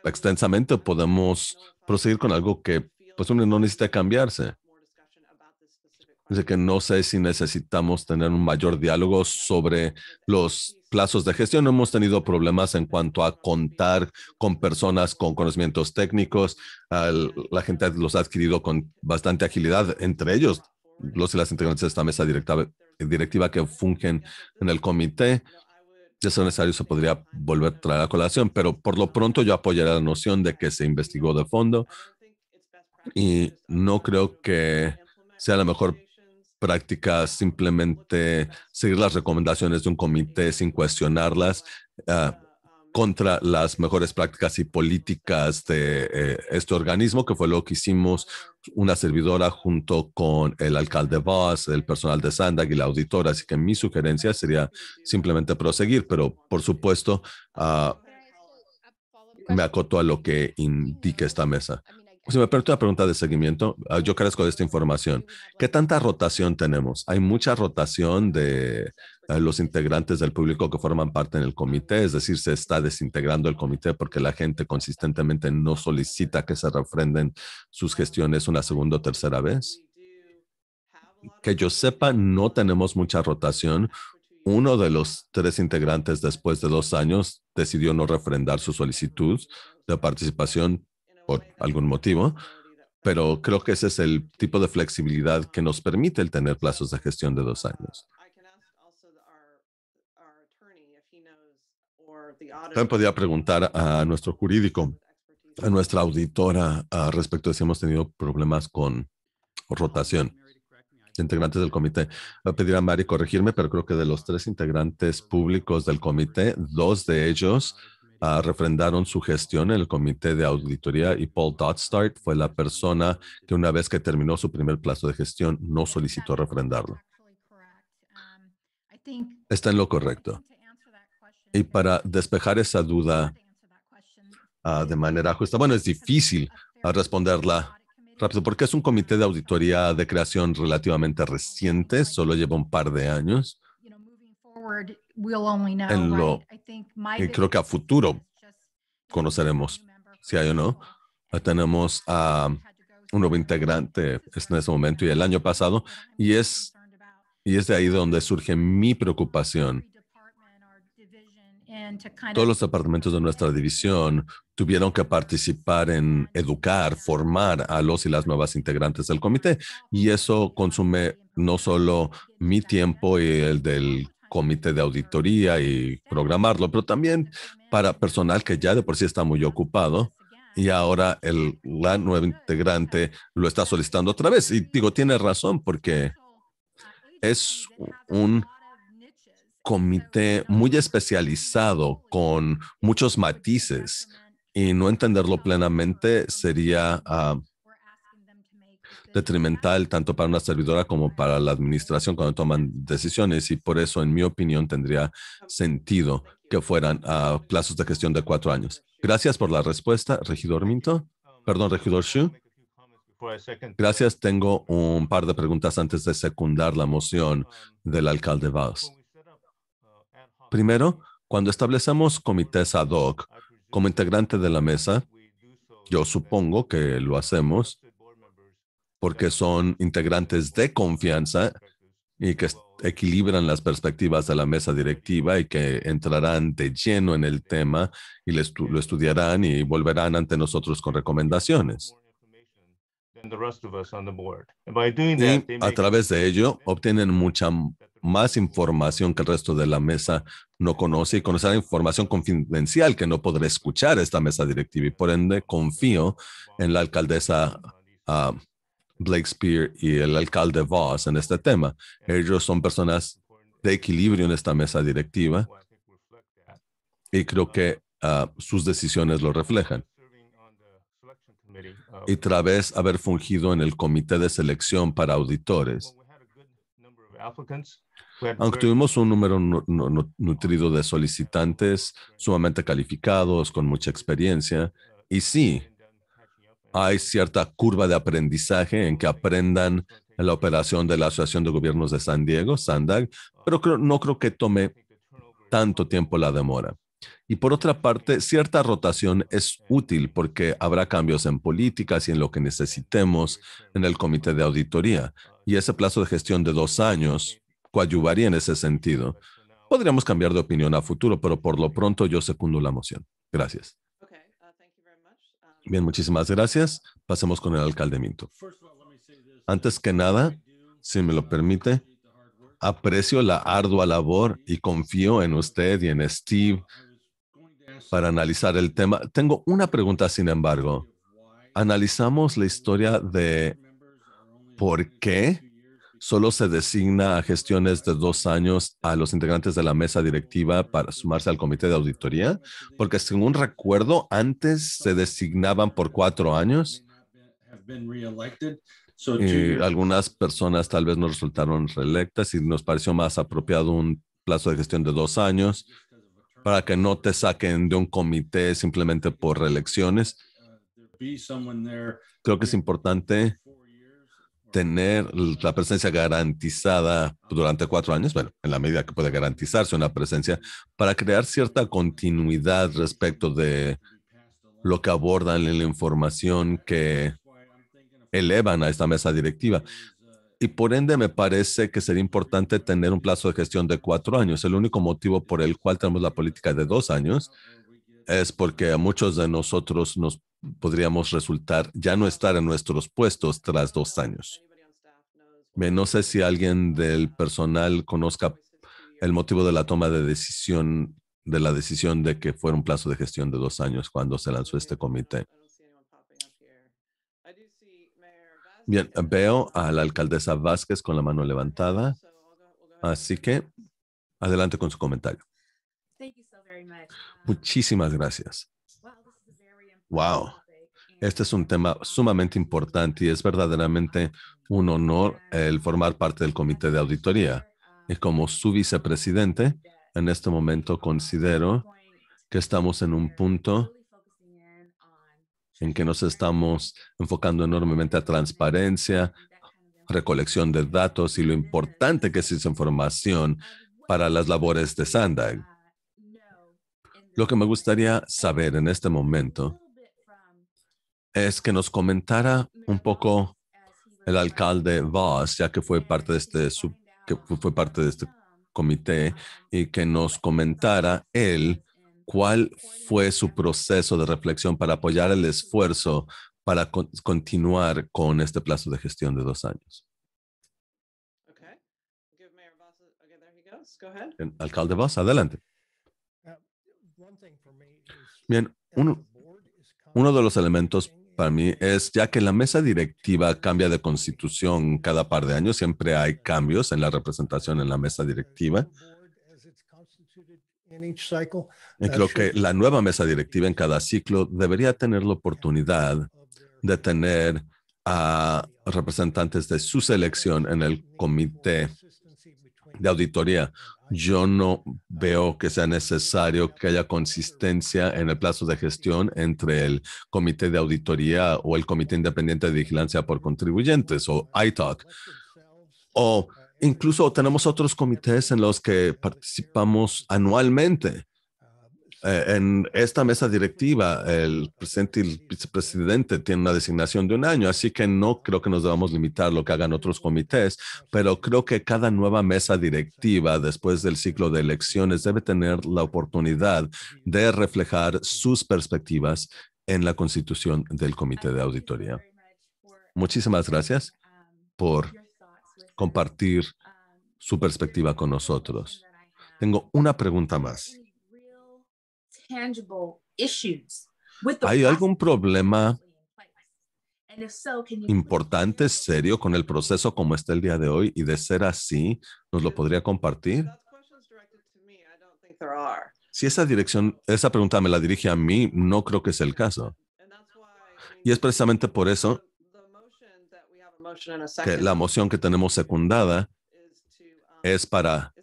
extensamente, podemos proseguir con algo que pues no necesita cambiarse. Dice que no sé si necesitamos tener un mayor diálogo sobre los plazos de gestión. hemos tenido problemas en cuanto a contar con personas con conocimientos técnicos. la gente los ha adquirido con bastante agilidad, entre ellos los y las integrantes de esta mesa directiva, directiva que fungen en el comité de ser necesario se podría volver a traer a colación, pero por lo pronto yo apoyaré la noción de que se investigó de fondo y no creo que sea la mejor práctica simplemente seguir las recomendaciones de un comité sin cuestionarlas. Ah, contra las mejores prácticas y políticas de eh, este organismo, que fue lo que hicimos una servidora junto con el alcalde Voss, el personal de Sandag y la auditora. Así que mi sugerencia sería simplemente proseguir, pero por supuesto ah, me acoto a lo que indique esta mesa. Si me permite una pregunta de seguimiento, ah, yo carezco de esta información. ¿Qué tanta rotación tenemos? ¿Hay mucha rotación de los integrantes del público que forman parte en el comité, es decir, se está desintegrando el comité porque la gente consistentemente no solicita que se refrenden sus gestiones una segunda o tercera vez. Que yo sepa, no tenemos mucha rotación. Uno de los tres integrantes después de dos años decidió no refrendar su solicitud de participación por algún motivo pero creo que ese es el tipo de flexibilidad que nos permite el tener plazos de gestión de dos años. También podía preguntar a nuestro jurídico, a nuestra auditora, ah, respecto de si hemos tenido problemas con rotación integrantes del comité. Voy a pedir a Mari corregirme, pero creo que de los tres integrantes públicos del comité, dos de ellos ah, refrendaron su gestión en el comité de auditoría y Paul Dodstart fue la persona que una vez que terminó su primer plazo de gestión no solicitó refrendarlo. Um, Está en lo correcto. Y para despejar esa duda ah, de manera justa, bueno, es difícil ah, responderla rápido porque es un comité de auditoría de creación relativamente reciente, solo lleva un par de años. En lo, y creo que a futuro conoceremos si hay o no. Ah, tenemos a un nuevo integrante en ese momento y el año pasado, y es, y es de ahí donde surge mi preocupación todos los departamentos de nuestra división tuvieron que participar en educar, formar a los y las nuevas integrantes del comité. Y eso consume no solo mi tiempo y el del comité de auditoría y programarlo, pero también para personal que ya de por sí está muy ocupado y ahora el, la nueva integrante lo está solicitando otra vez. Y digo, tiene razón porque es un comité muy especializado con muchos matices y no entenderlo plenamente sería ah, detrimental tanto para una servidora como para la administración cuando toman decisiones y por eso, en mi opinión, tendría sentido que fueran a ah, plazos de gestión de cuatro años. Gracias por la respuesta, regidor Minto. Perdón, regidor Xu. Gracias. Tengo un par de preguntas antes de secundar la moción del alcalde Vaz. Primero, cuando establecemos comités ad hoc como integrante de la mesa, yo supongo que lo hacemos porque son integrantes de confianza y que equilibran las perspectivas de la mesa directiva y que entrarán de lleno en el tema y lo estudiarán y volverán ante nosotros con recomendaciones. a través de ello obtienen mucha más información que el resto de la mesa no conoce y conocer información confidencial que no podrá escuchar esta mesa directiva. Y por ende, confío en la alcaldesa ah, Blakespeare y el alcalde Voss en este tema. Ellos son personas de equilibrio en esta mesa directiva y creo que ah, sus decisiones lo reflejan. Y tras haber fungido en el comité de selección para auditores, aunque tuvimos un número nutrido de solicitantes sumamente calificados, con mucha experiencia, y sí, hay cierta curva de aprendizaje en que aprendan la operación de la Asociación de Gobiernos de San Diego, SANDAG, pero no creo que tome tanto tiempo la demora. Y por otra parte, cierta rotación es útil porque habrá cambios en políticas y en lo que necesitemos en el comité de auditoría. Y ese plazo de gestión de dos años coadyuvaría en ese sentido. Podríamos cambiar de opinión a futuro, pero por lo pronto yo secundo la moción. Gracias. Uh, um, Bien, muchísimas gracias. Pasemos con el alcalde Minto. Antes que nada, si me lo permite, aprecio la ardua labor y confío en usted y en Steve para analizar el tema. Tengo una pregunta, sin embargo. Analizamos la historia de por qué solo se designa a gestiones de dos años a los integrantes de la mesa directiva para sumarse al comité de auditoría, porque según recuerdo, antes se designaban por cuatro años y algunas personas tal vez no resultaron reelectas y nos pareció más apropiado un plazo de gestión de dos años para que no te saquen de un comité simplemente por reelecciones. Creo que es importante tener la presencia garantizada durante cuatro años, bueno, en la medida que puede garantizarse una presencia, para crear cierta continuidad respecto de lo que abordan en la información que elevan a esta mesa directiva. Y por ende me parece que sería importante tener un plazo de gestión de cuatro años. El único motivo por el cual tenemos la política de dos años es porque a muchos de nosotros nos podríamos resultar ya no estar en nuestros puestos tras dos años. no sé si alguien del personal conozca el motivo de la toma de decisión, de la decisión de que fuera un plazo de gestión de dos años cuando se lanzó este comité. Bien, veo a la alcaldesa Vázquez con la mano levantada, así que adelante con su comentario. Muchísimas gracias. Wow. Este es un tema sumamente importante y es verdaderamente un honor el formar parte del comité de auditoría. Y como su vicepresidente, en este momento considero que estamos en un punto en que nos estamos enfocando enormemente a transparencia, recolección de datos y lo importante que es esa información para las labores de Sandag. Lo que me gustaría saber en este momento es que nos comentara un poco el alcalde Voss, ya que fue parte de este que fue parte de este comité y que nos comentara él cuál fue su proceso de reflexión para apoyar el esfuerzo para continuar con este plazo de gestión de dos años. alcalde Voss, adelante. Uh, Bien, uno, uno de los elementos para mí es ya que la mesa directiva cambia de constitución cada par de años, siempre hay cambios en la representación en la mesa directiva. creo que la nueva mesa directiva en cada ciclo debería tener la oportunidad de tener a representantes de su selección en el comité de auditoría yo no veo que sea necesario que haya consistencia en el plazo de gestión entre el Comité de Auditoría o el Comité Independiente de Vigilancia por Contribuyentes o ITOC. O incluso tenemos otros comités en los que participamos anualmente eh, en esta mesa directiva, el presidente y el vicepresidente tiene una designación de un año, así que no creo que nos debamos limitar lo que hagan otros comités, pero creo que cada nueva mesa directiva después del ciclo de elecciones debe tener la oportunidad de reflejar sus perspectivas en la constitución del comité de auditoría. Muchísimas gracias por compartir su perspectiva con nosotros. Tengo una pregunta más ¿Hay algún problema importante, serio, con el proceso como está el día de hoy? Y de ser así, ¿nos lo podría compartir? Si esa dirección, esa pregunta me la dirige a mí, no creo que es el caso. Y es precisamente por eso que la moción que tenemos secundada um, es para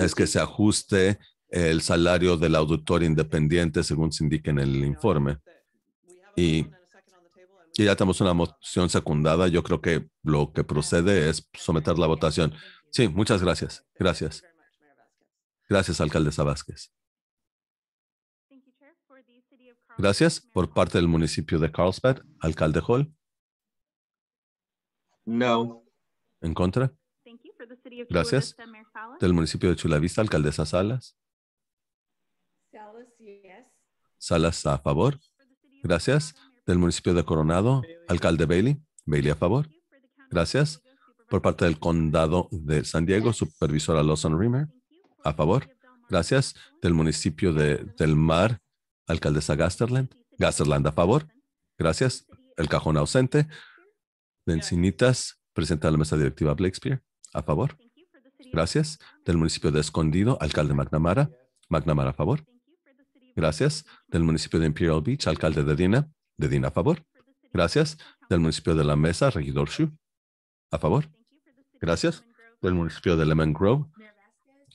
es que se ajuste el salario del auditor independiente según se indique en el informe. Y, ya tenemos una moción secundada. Yo creo que lo que procede es someter la votación. Sí, muchas gracias. Gracias. Gracias, alcalde Vázquez. Gracias por parte del municipio de Carlsbad. Alcalde Hall. No. ¿En contra? Gracias. Del municipio de Chula Vista, alcaldesa Salas. Salas a favor. Gracias. Del municipio de Coronado, alcalde Bailey. Bailey a favor. Gracias. Por parte del condado de San Diego, supervisora Lawson Rimer. A favor. Gracias. Del municipio de Del Mar, alcaldesa Gasterland. Gasterland a favor. Gracias. El cajón ausente. De Encinitas, presenta la mesa directiva Blakespeare. A favor. Gracias. Del municipio de Escondido, alcalde McNamara. McNamara a favor. Gracias. Del municipio de Imperial Beach, alcalde de Dina. De Dina a favor. Gracias. Del municipio de La Mesa, regidor Shu. A favor. Gracias. Del municipio de Lemon Grove,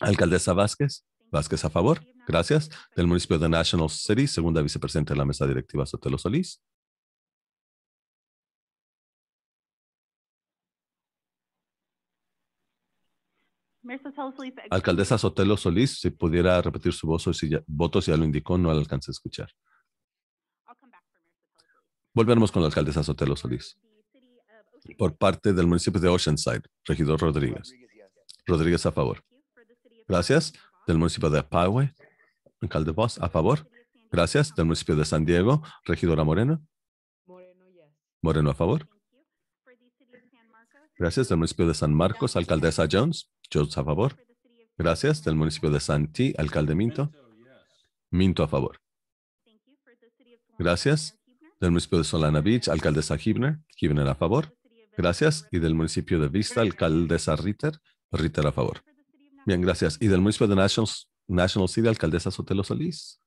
alcaldesa Vázquez. Vázquez a favor. Gracias. Del municipio de National City, segunda vicepresidenta de la mesa directiva Sotelo Solís. Alcaldesa Sotelo Solís, si pudiera repetir su voz o si voto, si ya lo indicó, no la alcancé a escuchar. Volveremos con la alcaldesa Sotelo Solís. Por parte del municipio de Oceanside, regidor Rodríguez. Rodríguez a favor. Gracias. Del municipio de Apahue, alcalde Voss, a favor. Gracias. Del municipio de San Diego, regidora Moreno. Moreno a favor. Gracias. Del municipio de San Marcos, alcaldesa Jones a favor. Gracias. Del municipio de Santi alcalde Minto. Minto a favor. Gracias. Del municipio de Solana Beach, alcaldesa Hibner. Hibner a favor. Gracias. Y del municipio de Vista, alcaldesa Ritter. Ritter a favor. Bien, gracias. Y del municipio de National, City, alcaldesa Sotelo Solís.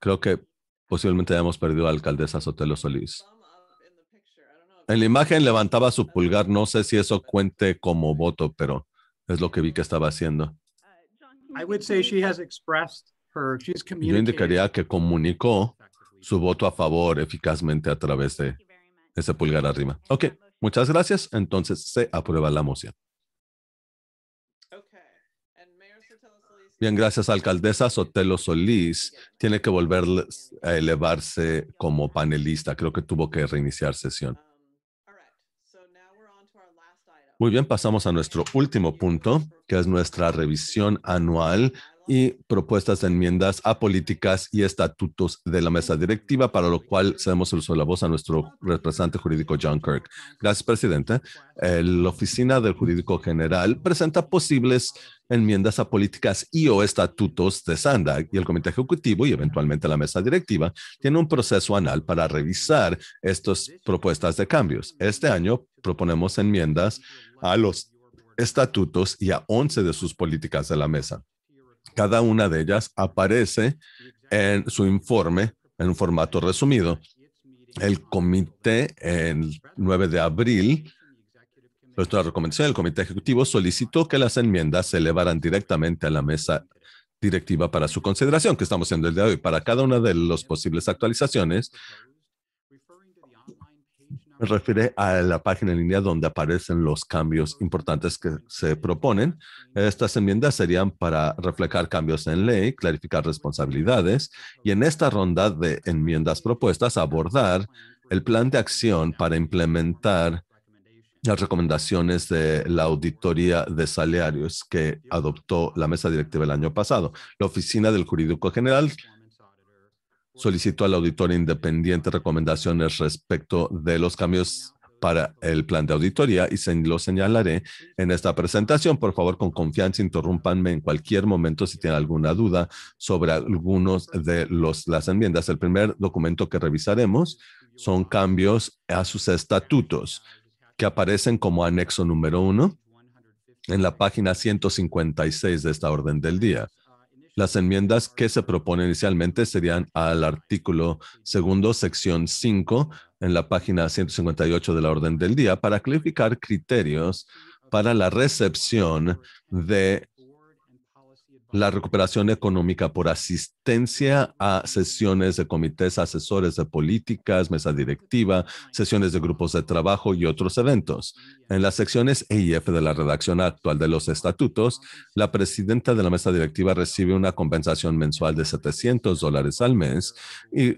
Creo que posiblemente hayamos perdido a alcaldesa Sotelo Solís. En la imagen levantaba su pulgar, no sé si eso cuente como voto, pero es lo que vi que estaba haciendo. Yo indicaría que comunicó su voto a favor eficazmente a través de ese pulgar arriba. Ok, muchas gracias. Entonces se aprueba la moción. Bien, gracias, alcaldesa Sotelo Solís. Tiene que volver a elevarse como panelista. Creo que tuvo que reiniciar sesión. Muy bien, pasamos a nuestro último punto, que es nuestra revisión anual y propuestas de enmiendas a políticas y estatutos de la mesa directiva, para lo cual cedemos el uso de la voz a nuestro representante jurídico John Kirk. Gracias, presidente. Eh, la Oficina del Jurídico General presenta posibles enmiendas a políticas y o estatutos de SANDAG y el Comité Ejecutivo y eventualmente la mesa directiva tiene un proceso anual para revisar estas propuestas de cambios. Este año proponemos enmiendas a los estatutos y a 11 de sus políticas de la mesa. Cada una de ellas aparece en su informe en un formato resumido. El comité, el 9 de abril, nuestra recomendación del comité ejecutivo solicitó que las enmiendas se elevaran directamente a la mesa directiva para su consideración, que estamos haciendo el día de hoy. Para cada una de las posibles actualizaciones, me refiere a la página en línea donde aparecen los cambios importantes que se proponen. Estas enmiendas serían para reflejar cambios en ley, clarificar responsabilidades y en esta ronda de enmiendas propuestas abordar el plan de acción para implementar las recomendaciones de la auditoría de salarios que adoptó la mesa directiva el año pasado. La Oficina del Jurídico General solicitó al auditor independiente recomendaciones respecto de los cambios para el plan de auditoría y se lo señalaré en esta presentación. Por favor, con confianza, interrúmpanme en cualquier momento si tienen alguna duda sobre algunos de los, las enmiendas. El primer documento que revisaremos son cambios a sus estatutos que aparecen como anexo número uno en la página 156 de esta orden del día. Las enmiendas que se proponen inicialmente serían al artículo segundo, sección 5, en la página 158 de la orden del día, para clarificar criterios para la recepción de la recuperación económica por asistencia a sesiones de comités asesores de políticas, mesa directiva, sesiones de grupos de trabajo y otros eventos. En las secciones EIF de la redacción actual de los estatutos, la presidenta de la mesa directiva recibe una compensación mensual de 700 dólares al mes y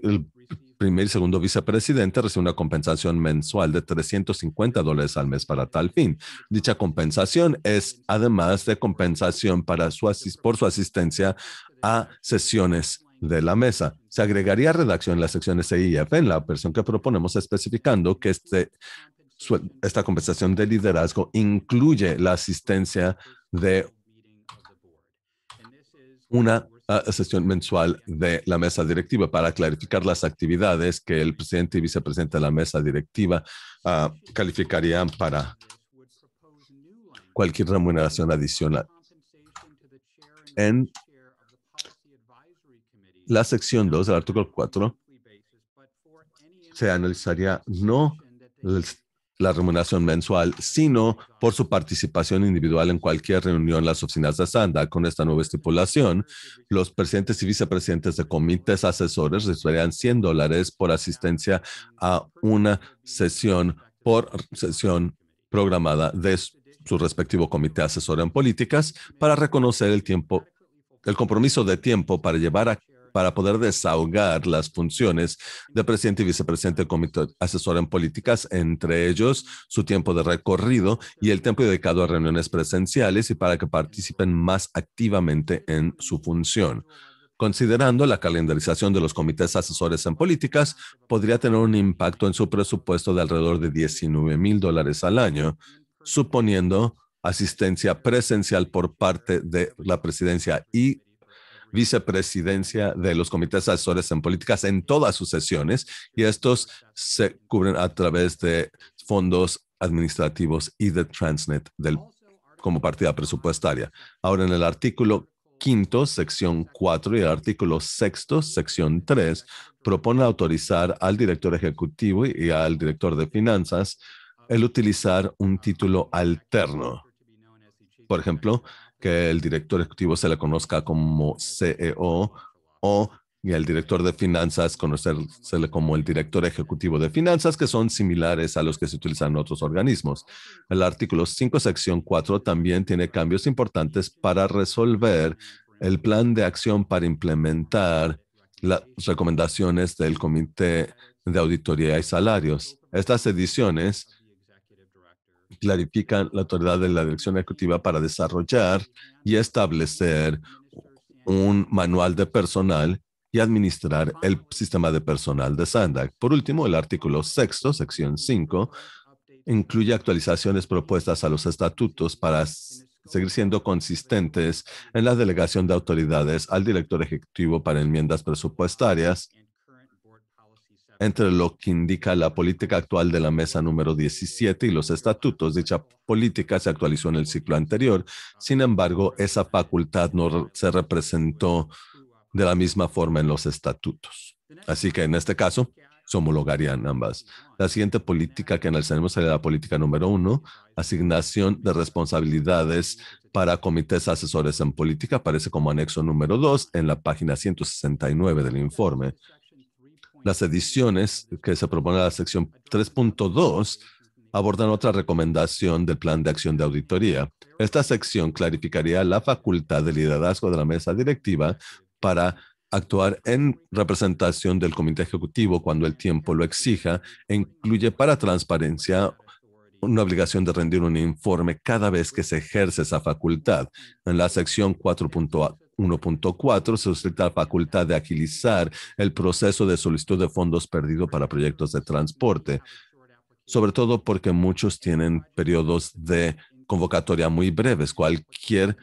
primer y segundo vicepresidente recibe una compensación mensual de 350 dólares al mes para tal fin. Dicha compensación es además de compensación para su por su asistencia a sesiones de la mesa. Se agregaría redacción en las secciones C e en la versión que proponemos especificando que este, esta compensación de liderazgo incluye la asistencia de una la sesión mensual de la mesa directiva para clarificar las actividades que el presidente y vicepresidente de la mesa directiva ah, calificarían para cualquier remuneración adicional. En la sección 2 del artículo 4 se analizaría no la remuneración mensual, sino por su participación individual en cualquier reunión en las oficinas de Sanda. Con esta nueva estipulación, los presidentes y vicepresidentes de comités asesores recibirían 100 dólares por asistencia a una sesión por sesión programada de su respectivo comité asesor en políticas para reconocer el tiempo el compromiso de tiempo para llevar a para poder desahogar las funciones de presidente y vicepresidente del comité asesor en políticas, entre ellos su tiempo de recorrido y el tiempo dedicado a reuniones presenciales y para que participen más activamente en su función. Considerando la calendarización de los comités asesores en políticas, podría tener un impacto en su presupuesto de alrededor de 19 mil dólares al año, suponiendo asistencia presencial por parte de la presidencia y vicepresidencia de los comités asesores en políticas en todas sus sesiones y estos se cubren a través de fondos administrativos y de Transnet del, como partida presupuestaria. Ahora en el artículo quinto, sección 4 y el artículo sexto, sección 3, propone autorizar al director ejecutivo y al director de finanzas el utilizar un título alterno. Por ejemplo, que el director ejecutivo se le conozca como CEO o y el director de finanzas conocérsele como el director ejecutivo de finanzas, que son similares a los que se utilizan en otros organismos. El artículo 5, sección 4, también tiene cambios importantes para resolver el plan de acción para implementar las recomendaciones del Comité de Auditoría y Salarios. Estas ediciones clarifican la autoridad de la dirección ejecutiva para desarrollar y establecer un manual de personal y administrar el sistema de personal de SANDAC. Por último, el artículo sexto, sección 5, incluye actualizaciones propuestas a los estatutos para seguir siendo consistentes en la delegación de autoridades al director ejecutivo para enmiendas presupuestarias entre lo que indica la política actual de la mesa número 17 y los estatutos. Dicha política se actualizó en el ciclo anterior. Sin embargo, esa facultad no se representó de la misma forma en los estatutos. Así que en este caso, se homologarían ambas. La siguiente política que analizaremos sería la política número uno, asignación de responsabilidades para comités asesores en política, aparece como anexo número dos en la página 169 del informe. Las ediciones que se propone a la sección 3.2 abordan otra recomendación del Plan de Acción de Auditoría. Esta sección clarificaría la facultad de liderazgo de la mesa directiva para actuar en representación del comité ejecutivo cuando el tiempo lo exija e incluye para transparencia una obligación de rendir un informe cada vez que se ejerce esa facultad. En la sección 4.2, 1.4 se suscita la facultad de agilizar el proceso de solicitud de fondos perdido para proyectos de transporte, sobre todo porque muchos tienen periodos de convocatoria muy breves. Cualquier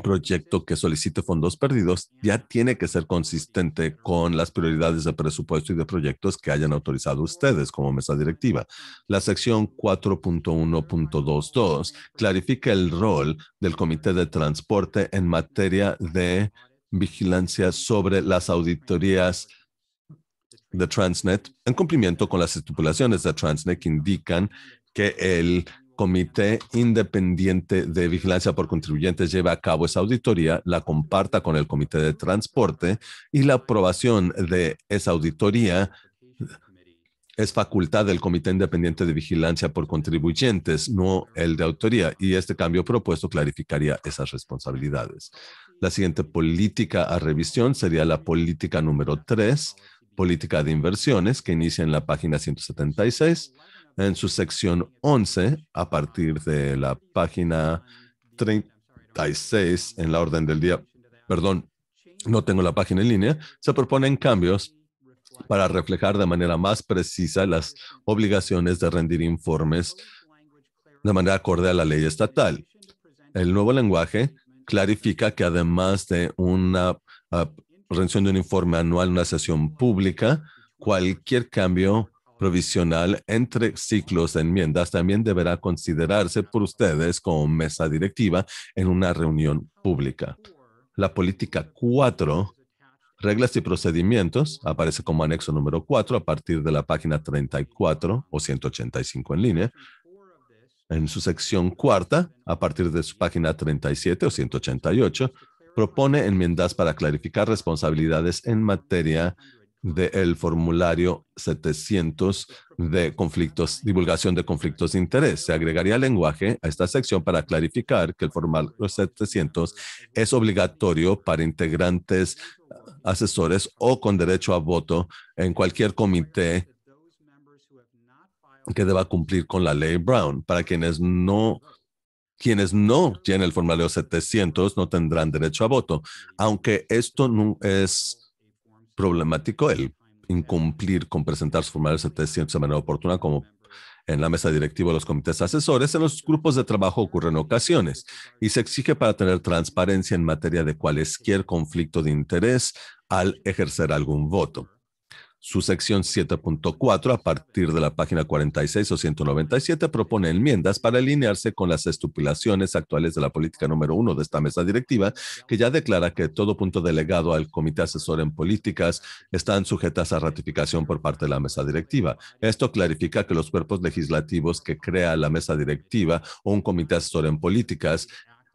proyecto que solicite fondos perdidos ya tiene que ser consistente con las prioridades de presupuesto y de proyectos que hayan autorizado ustedes como mesa directiva. La sección 4.1.22 clarifica el rol del Comité de Transporte en materia de vigilancia sobre las auditorías de Transnet en cumplimiento con las estipulaciones de Transnet que indican que el Comité Independiente de Vigilancia por Contribuyentes lleva a cabo esa auditoría, la comparta con el Comité de Transporte y la aprobación de esa auditoría es facultad del Comité Independiente de Vigilancia por Contribuyentes, no el de autoría, y este cambio propuesto clarificaría esas responsabilidades. La siguiente política a revisión sería la política número 3, política de inversiones, que inicia en la página 176 en su sección 11 a partir de la página 36 en la orden del día. Perdón, no tengo la página en línea. Se proponen cambios para reflejar de manera más precisa las obligaciones de rendir informes de manera acorde a la ley estatal. El nuevo lenguaje clarifica que además de una ah, rendición de un informe anual, una sesión pública, cualquier cambio provisional entre ciclos de enmiendas también deberá considerarse por ustedes como mesa directiva en una reunión pública. La política 4, reglas y procedimientos, aparece como anexo número 4 a partir de la página 34 o 185 en línea. En su sección cuarta, a partir de su página 37 o 188, propone enmiendas para clarificar responsabilidades en materia del formulario 700 de conflictos, divulgación de conflictos de interés. Se agregaría lenguaje a esta sección para clarificar que el formulario 700 es obligatorio para integrantes, asesores o con derecho a voto en cualquier comité que deba cumplir con la ley Brown. Para quienes no quienes no tienen el formulario 700 no tendrán derecho a voto, aunque esto no es problemático el incumplir con presentar sus formulario de test de manera oportuna como en la mesa directiva de los comités asesores, en los grupos de trabajo ocurren ocasiones y se exige para tener transparencia en materia de cualquier conflicto de interés al ejercer algún voto. Su sección 7.4, a partir de la página 46 o 197, propone enmiendas para alinearse con las estupilaciones actuales de la política número uno de esta mesa directiva, que ya declara que todo punto delegado al Comité Asesor en Políticas están sujetas a ratificación por parte de la mesa directiva. Esto clarifica que los cuerpos legislativos que crea la mesa directiva o un Comité Asesor en Políticas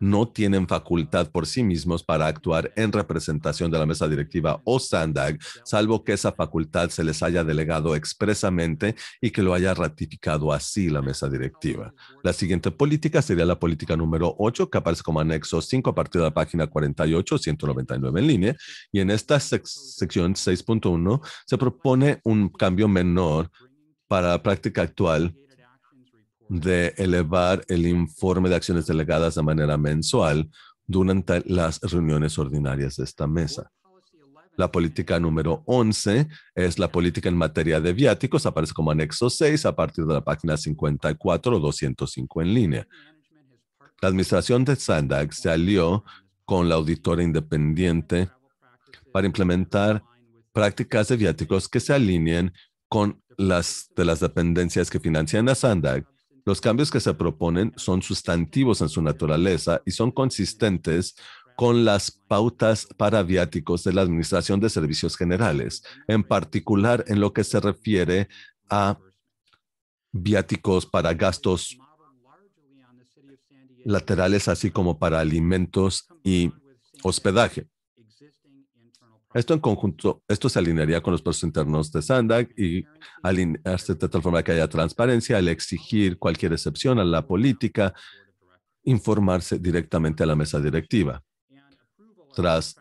no tienen facultad por sí mismos para actuar en representación de la mesa directiva o SANDAG, salvo que esa facultad se les haya delegado expresamente y que lo haya ratificado así la mesa directiva. La siguiente política sería la política número 8, que aparece como anexo 5 a partir de la página 48, 199 en línea, y en esta sección 6.1 se propone un cambio menor para la práctica actual de elevar el informe de acciones delegadas de manera mensual durante las reuniones ordinarias de esta mesa. La política número 11 es la política en materia de viáticos, aparece como anexo 6 a partir de la página 54 o 205 en línea. La administración de Sandag se alió con la auditora independiente para implementar prácticas de viáticos que se alineen con las de las dependencias que financian a Sandag los cambios que se proponen son sustantivos en su naturaleza y son consistentes con las pautas para viáticos de la Administración de Servicios Generales, en particular en lo que se refiere a viáticos para gastos laterales, así como para alimentos y hospedaje. Esto en conjunto, esto se alinearía con los procesos internos de SANDAC y alinearse de tal forma que haya transparencia al exigir cualquier excepción a la política, informarse directamente a la mesa directiva. Tras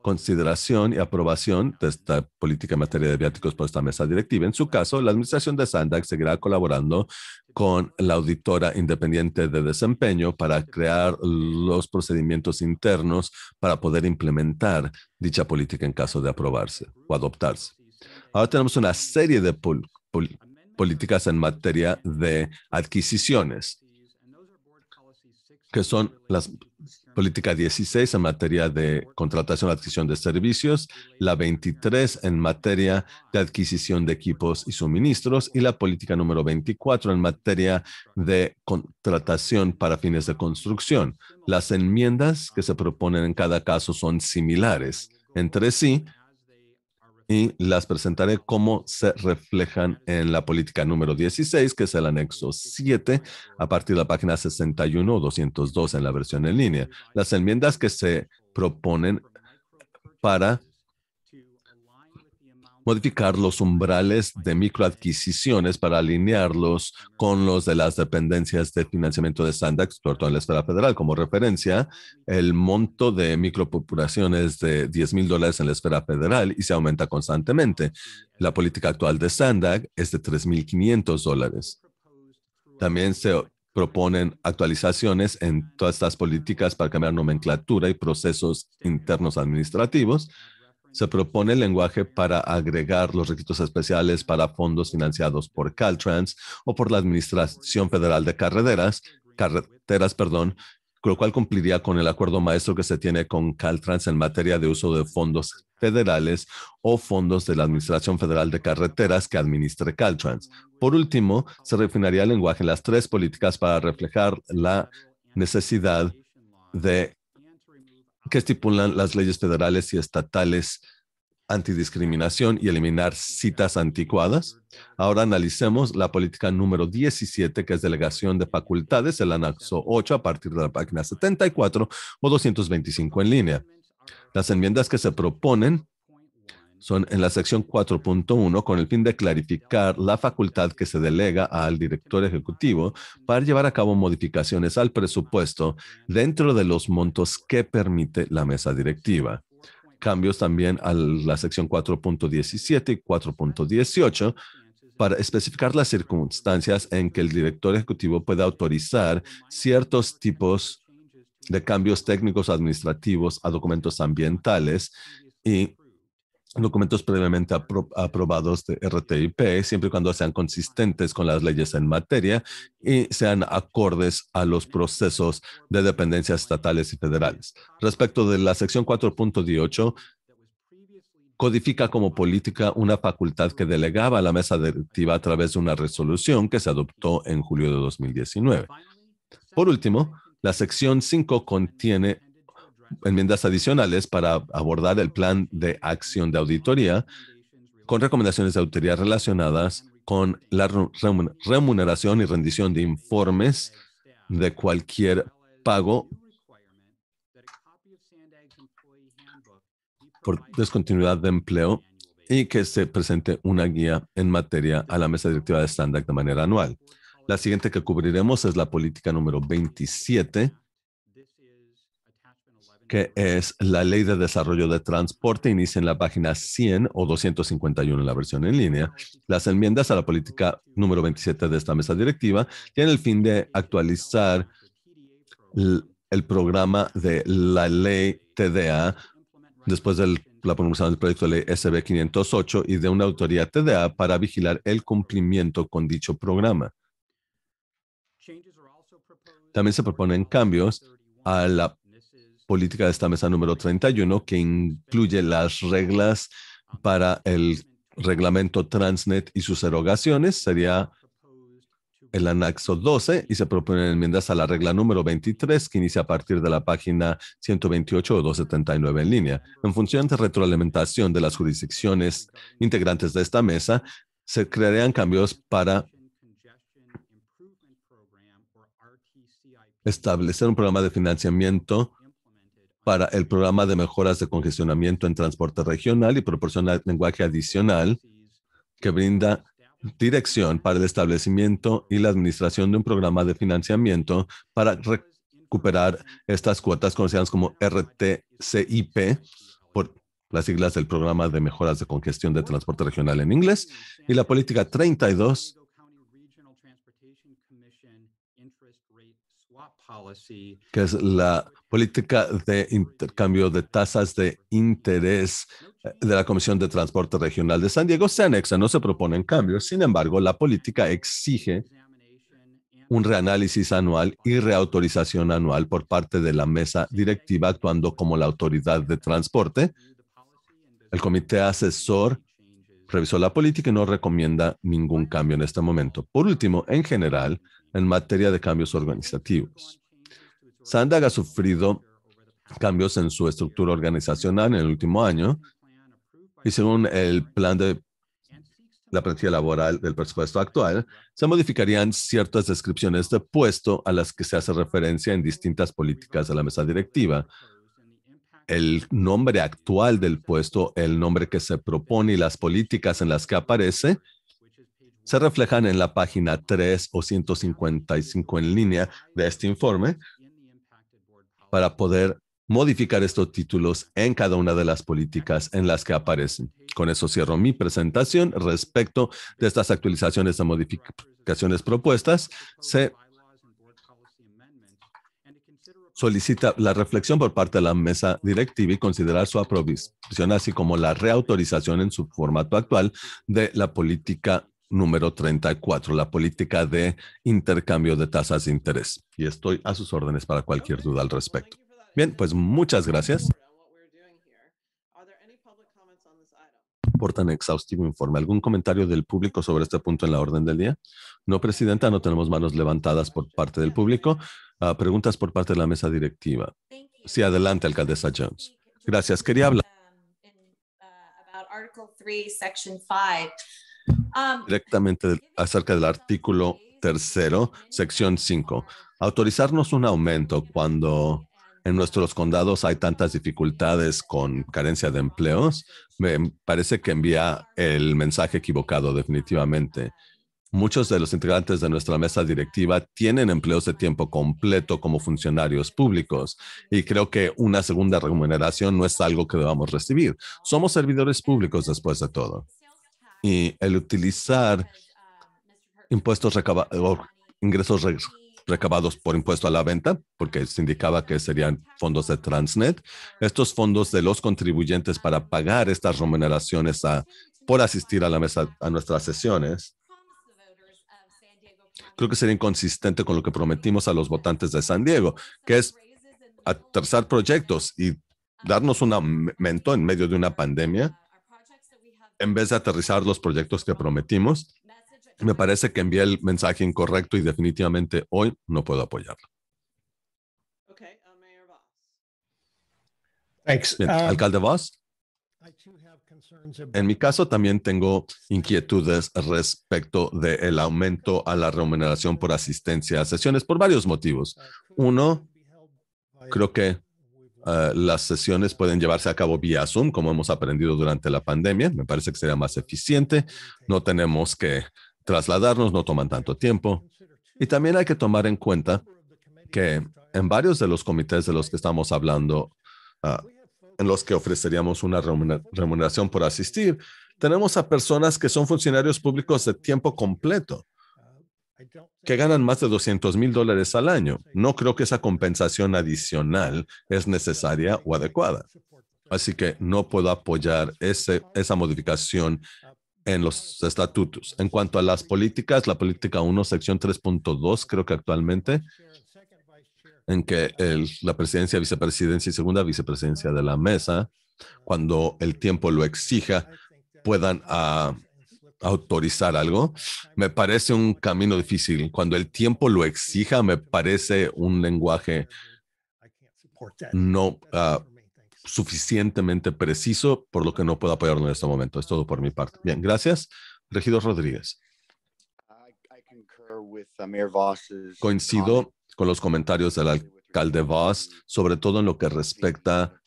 consideración y aprobación de esta política en materia de viáticos por esta mesa directiva. En su caso, la administración de Sandag seguirá colaborando con la auditora independiente de desempeño para crear los procedimientos internos para poder implementar dicha política en caso de aprobarse o adoptarse. Ahora tenemos una serie de políticas en materia de adquisiciones, que son las Política 16 en materia de contratación, y adquisición de servicios, la 23 en materia de adquisición de equipos y suministros y la política número 24 en materia de contratación para fines de construcción. Las enmiendas que se proponen en cada caso son similares entre sí, y las presentaré cómo se reflejan en la política número 16, que es el anexo 7, a partir de la página 61 o 202 en la versión en línea. Las enmiendas que se proponen para modificar los umbrales de microadquisiciones para alinearlos con los de las dependencias de financiamiento de por en la esfera federal. Como referencia, el monto de micropopulaciones de 10 mil dólares en la esfera federal y se aumenta constantemente. La política actual de Sandag es de 3.500 dólares. También se proponen actualizaciones en todas estas políticas para cambiar nomenclatura y procesos internos administrativos se propone el lenguaje para agregar los requisitos especiales para fondos financiados por Caltrans o por la Administración Federal de Carreteras, carreteras perdón, lo cual cumpliría con el acuerdo maestro que se tiene con Caltrans en materia de uso de fondos federales o fondos de la Administración Federal de Carreteras que administre Caltrans. Por último, se refinaría el lenguaje en las tres políticas para reflejar la necesidad de que estipulan las leyes federales y estatales antidiscriminación y eliminar citas anticuadas. Ahora analicemos la política número 17, que es delegación de facultades, el anexo 8 a partir de la página 74 o 225 en línea. Las enmiendas que se proponen son en la sección 4.1 con el fin de clarificar la facultad que se delega al director ejecutivo para llevar a cabo modificaciones al presupuesto dentro de los montos que permite la mesa directiva cambios también a la sección 4.17 y 4.18 para especificar las circunstancias en que el director ejecutivo pueda autorizar ciertos tipos de cambios técnicos administrativos a documentos ambientales y documentos previamente aprobados de RTIP, siempre y cuando sean consistentes con las leyes en materia y sean acordes a los procesos de dependencias estatales y federales. Respecto de la sección 4.18, codifica como política una facultad que delegaba a la mesa directiva a través de una resolución que se adoptó en julio de 2019. Por último, la sección 5 contiene enmiendas adicionales para abordar el plan de acción de auditoría con recomendaciones de auditoría relacionadas con la remuneración y rendición de informes de cualquier pago por descontinuidad de empleo y que se presente una guía en materia a la mesa directiva de Standard de manera anual. La siguiente que cubriremos es la política número 27 que es la Ley de Desarrollo de Transporte, inicia en la página 100 o 251 en la versión en línea. Las enmiendas a la política número 27 de esta mesa directiva tienen el fin de actualizar el programa de la ley TDA después de la promulgación del proyecto de ley SB 508 y de una autoridad TDA para vigilar el cumplimiento con dicho programa. También se proponen cambios a la política de esta mesa número 31 que incluye las reglas para el reglamento Transnet y sus erogaciones. Sería el anexo 12 y se proponen enmiendas a la regla número 23 que inicia a partir de la página 128 o 279 en línea. En función de retroalimentación de las jurisdicciones integrantes de esta mesa, se crearían cambios para establecer un programa de financiamiento para el programa de mejoras de congestionamiento en transporte regional y proporciona lenguaje adicional que brinda dirección para el establecimiento y la administración de un programa de financiamiento para recuperar estas cuotas conocidas como RTCIP por las siglas del Programa de Mejoras de Congestión de Transporte Regional en inglés y la política 32 que es la política de intercambio de tasas de interés eh, de la Comisión de Transporte Regional de San Diego se anexa, no se proponen cambios. Sin embargo, la política exige un reanálisis anual y reautorización anual por parte de la mesa directiva actuando como la autoridad de transporte. El comité asesor revisó la política y no recomienda ningún cambio en este momento. Por último, en general, en materia de cambios organizativos. Sandag ha sufrido cambios en su estructura organizacional en el último año y según el plan de la plantilla laboral del presupuesto actual, se modificarían ciertas descripciones de puesto a las que se hace referencia en distintas políticas de la mesa directiva. El nombre actual del puesto, el nombre que se propone y las políticas en las que aparece se reflejan en la página 3 o 155 en línea de este informe, para poder modificar estos títulos en cada una de las políticas en las que aparecen. Con eso cierro mi presentación respecto de estas actualizaciones de modificaciones propuestas. Se solicita la reflexión por parte de la mesa directiva y considerar su aprobación, así como la reautorización en su formato actual de la política número 34, la política de intercambio de tasas de interés. Y estoy a sus órdenes para cualquier duda al respecto. Bien, pues muchas gracias por tan exhaustivo informe. ¿Algún comentario del público sobre este punto en la orden del día? No, Presidenta, no tenemos manos levantadas por parte del público. Ah, preguntas por parte de la mesa directiva. Sí, adelante, alcaldesa Jones. Gracias. Quería hablar. Um, uh, directamente acerca del artículo tercero, sección 5. Autorizarnos un aumento cuando en nuestros condados hay tantas dificultades con carencia de empleos, me parece que envía el mensaje equivocado definitivamente. Muchos de los integrantes de nuestra mesa directiva tienen empleos de tiempo completo como funcionarios públicos y creo que una segunda remuneración no es algo que debamos recibir. Somos servidores públicos después de todo y el utilizar impuestos recabados, ingresos recabados por impuesto a la venta, porque se indicaba que serían fondos de Transnet, estos fondos de los contribuyentes para pagar estas remuneraciones a, por asistir a la mesa, a nuestras sesiones, creo que sería inconsistente con lo que prometimos a los votantes de San Diego, que es atrasar proyectos y darnos un aumento en medio de una pandemia en vez de aterrizar los proyectos que prometimos, me parece que envié el mensaje incorrecto y definitivamente hoy no puedo apoyarlo. Uh, Bien, um, alcalde Voss. En mi caso también tengo inquietudes respecto del aumento a la remuneración por asistencia a sesiones por varios motivos. Uh, Uno, creo que eh, las sesiones pueden llevarse a cabo vía Zoom, como hemos aprendido durante la pandemia. Me parece que sería más eficiente. No tenemos que trasladarnos, no toman tanto tiempo. Y también hay que tomar en cuenta que en varios de los comités de los que estamos hablando, ah, en los que ofreceríamos una remuneración por asistir, tenemos a personas que son funcionarios públicos de tiempo completo que ganan más de 200 mil dólares al año. No creo que esa compensación adicional es necesaria o adecuada. Así que no puedo apoyar ese, esa modificación en los estatutos. En cuanto a las políticas, la política 1, sección 3.2, creo que actualmente, en que la presidencia, vicepresidencia y segunda vicepresidencia de la mesa, cuando el tiempo lo exija, puedan ah, autorizar algo, me parece un camino difícil. Cuando el tiempo lo exija, me parece un lenguaje no ah, suficientemente preciso, por lo que no puedo apoyarlo en este momento. Es todo por mi parte. Bien, gracias. Regidor Rodríguez. Uh, Coincido con los comentarios del alcalde Voss, sobre todo en lo que respecta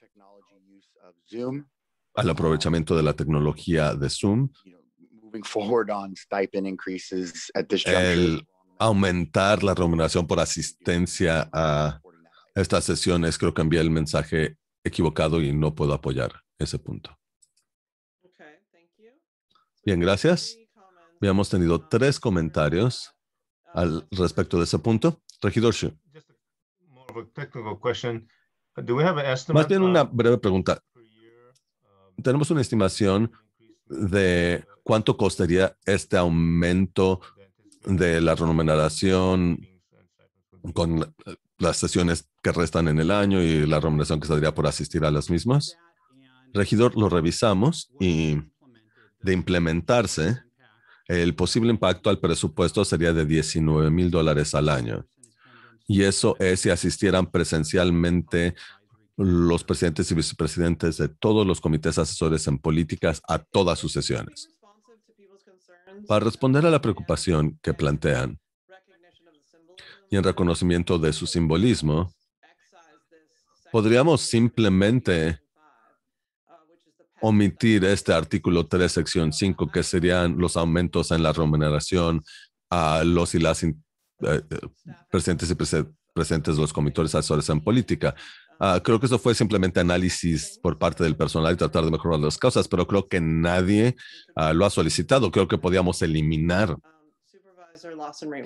al aprovechamiento de la tecnología de Zoom. El aumentar la remuneración por asistencia a estas sesiones, creo que envié el mensaje equivocado y no puedo apoyar ese punto. Bien, gracias. Habíamos tenido tres comentarios uh, al respecto de ese punto. Regidor Shu. Más bien una breve pregunta. Um, ¿Tenemos una estimación de cuánto costaría este aumento de la remuneración con las sesiones que restan en el año y la remuneración que saldría por asistir a las mismas. Regidor, lo revisamos y de implementarse, el posible impacto al presupuesto sería de 19 mil dólares al año. Y eso es si asistieran presencialmente los presidentes y vicepresidentes de todos los comités asesores en políticas a todas sus sesiones. Para responder a la preocupación que plantean y en reconocimiento de su simbolismo, podríamos simplemente omitir este artículo 3, sección 5, que serían los aumentos en la remuneración a los y las eh, eh, presidentes y presidentes de los comités asesores en política. Ah, creo que eso fue simplemente análisis por parte del personal y tratar de mejorar las causas, pero creo que nadie ah, lo ha solicitado. Creo que podíamos eliminar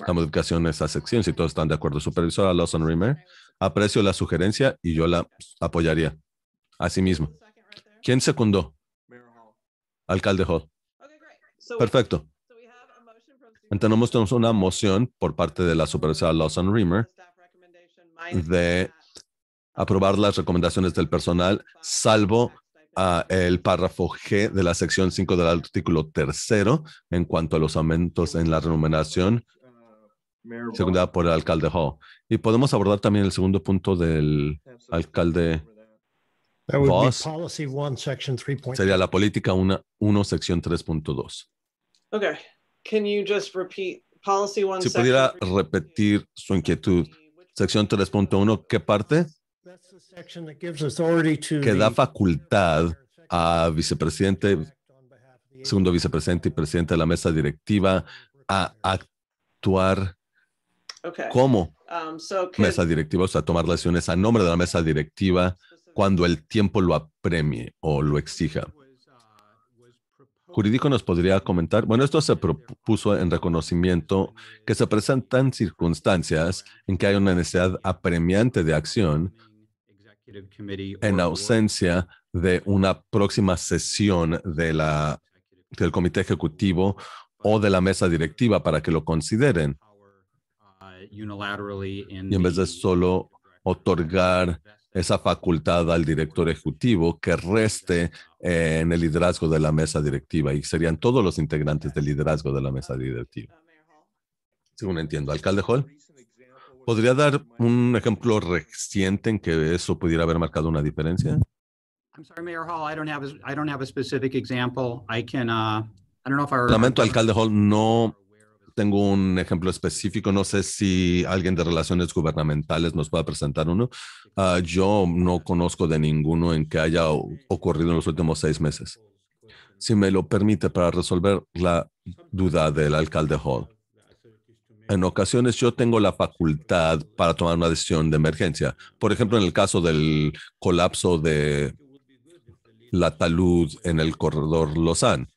la modificación de esa sección, si todos están de acuerdo. Supervisora Lawson Reamer, aprecio la sugerencia y yo la apoyaría. Asimismo. ¿Quién secundó? Alcalde Hall. Perfecto. Entonces, tenemos una moción por parte de la supervisora Lawson Reamer de aprobar las recomendaciones del personal, salvo ah, el párrafo G de la sección 5 del artículo tercero en cuanto a los aumentos en la remuneración segunda por el alcalde Hall. Y podemos abordar también el segundo punto del alcalde Voss. Sería la política 1, sección 3.2. Can Si pudiera repetir su inquietud, sección 3.1, ¿qué parte? que da facultad a vicepresidente, segundo vicepresidente y presidente de la mesa directiva a actuar como um, mesa directiva, o sea, tomar decisiones a nombre de la mesa directiva cuando el tiempo lo apremie o lo exija. Jurídico nos podría comentar, bueno, esto se propuso en reconocimiento que se presentan circunstancias en que hay una necesidad apremiante de acción en ausencia de una próxima sesión del comité ejecutivo o de la mesa directiva para que lo consideren. Uh, y en vez de solo otorgar esa facultad al director ejecutivo que reste en el liderazgo de la mesa directiva y serían todos los integrantes del liderazgo de la mesa directiva. Según entiendo, alcalde Hall. ¿Podría dar un ejemplo reciente en que eso pudiera haber marcado una diferencia? Uh, Lamento, alcalde Hall, no tengo un ejemplo específico. No sé si alguien de relaciones gubernamentales nos pueda presentar uno. Ah, yo no conozco de ninguno en que haya ocurrido en los últimos seis meses. Si me lo permite, para resolver la duda del alcalde Hall. En ocasiones yo tengo la facultad para tomar una decisión de emergencia. Por ejemplo, en el caso del colapso de la talud en el corredor Lausanne.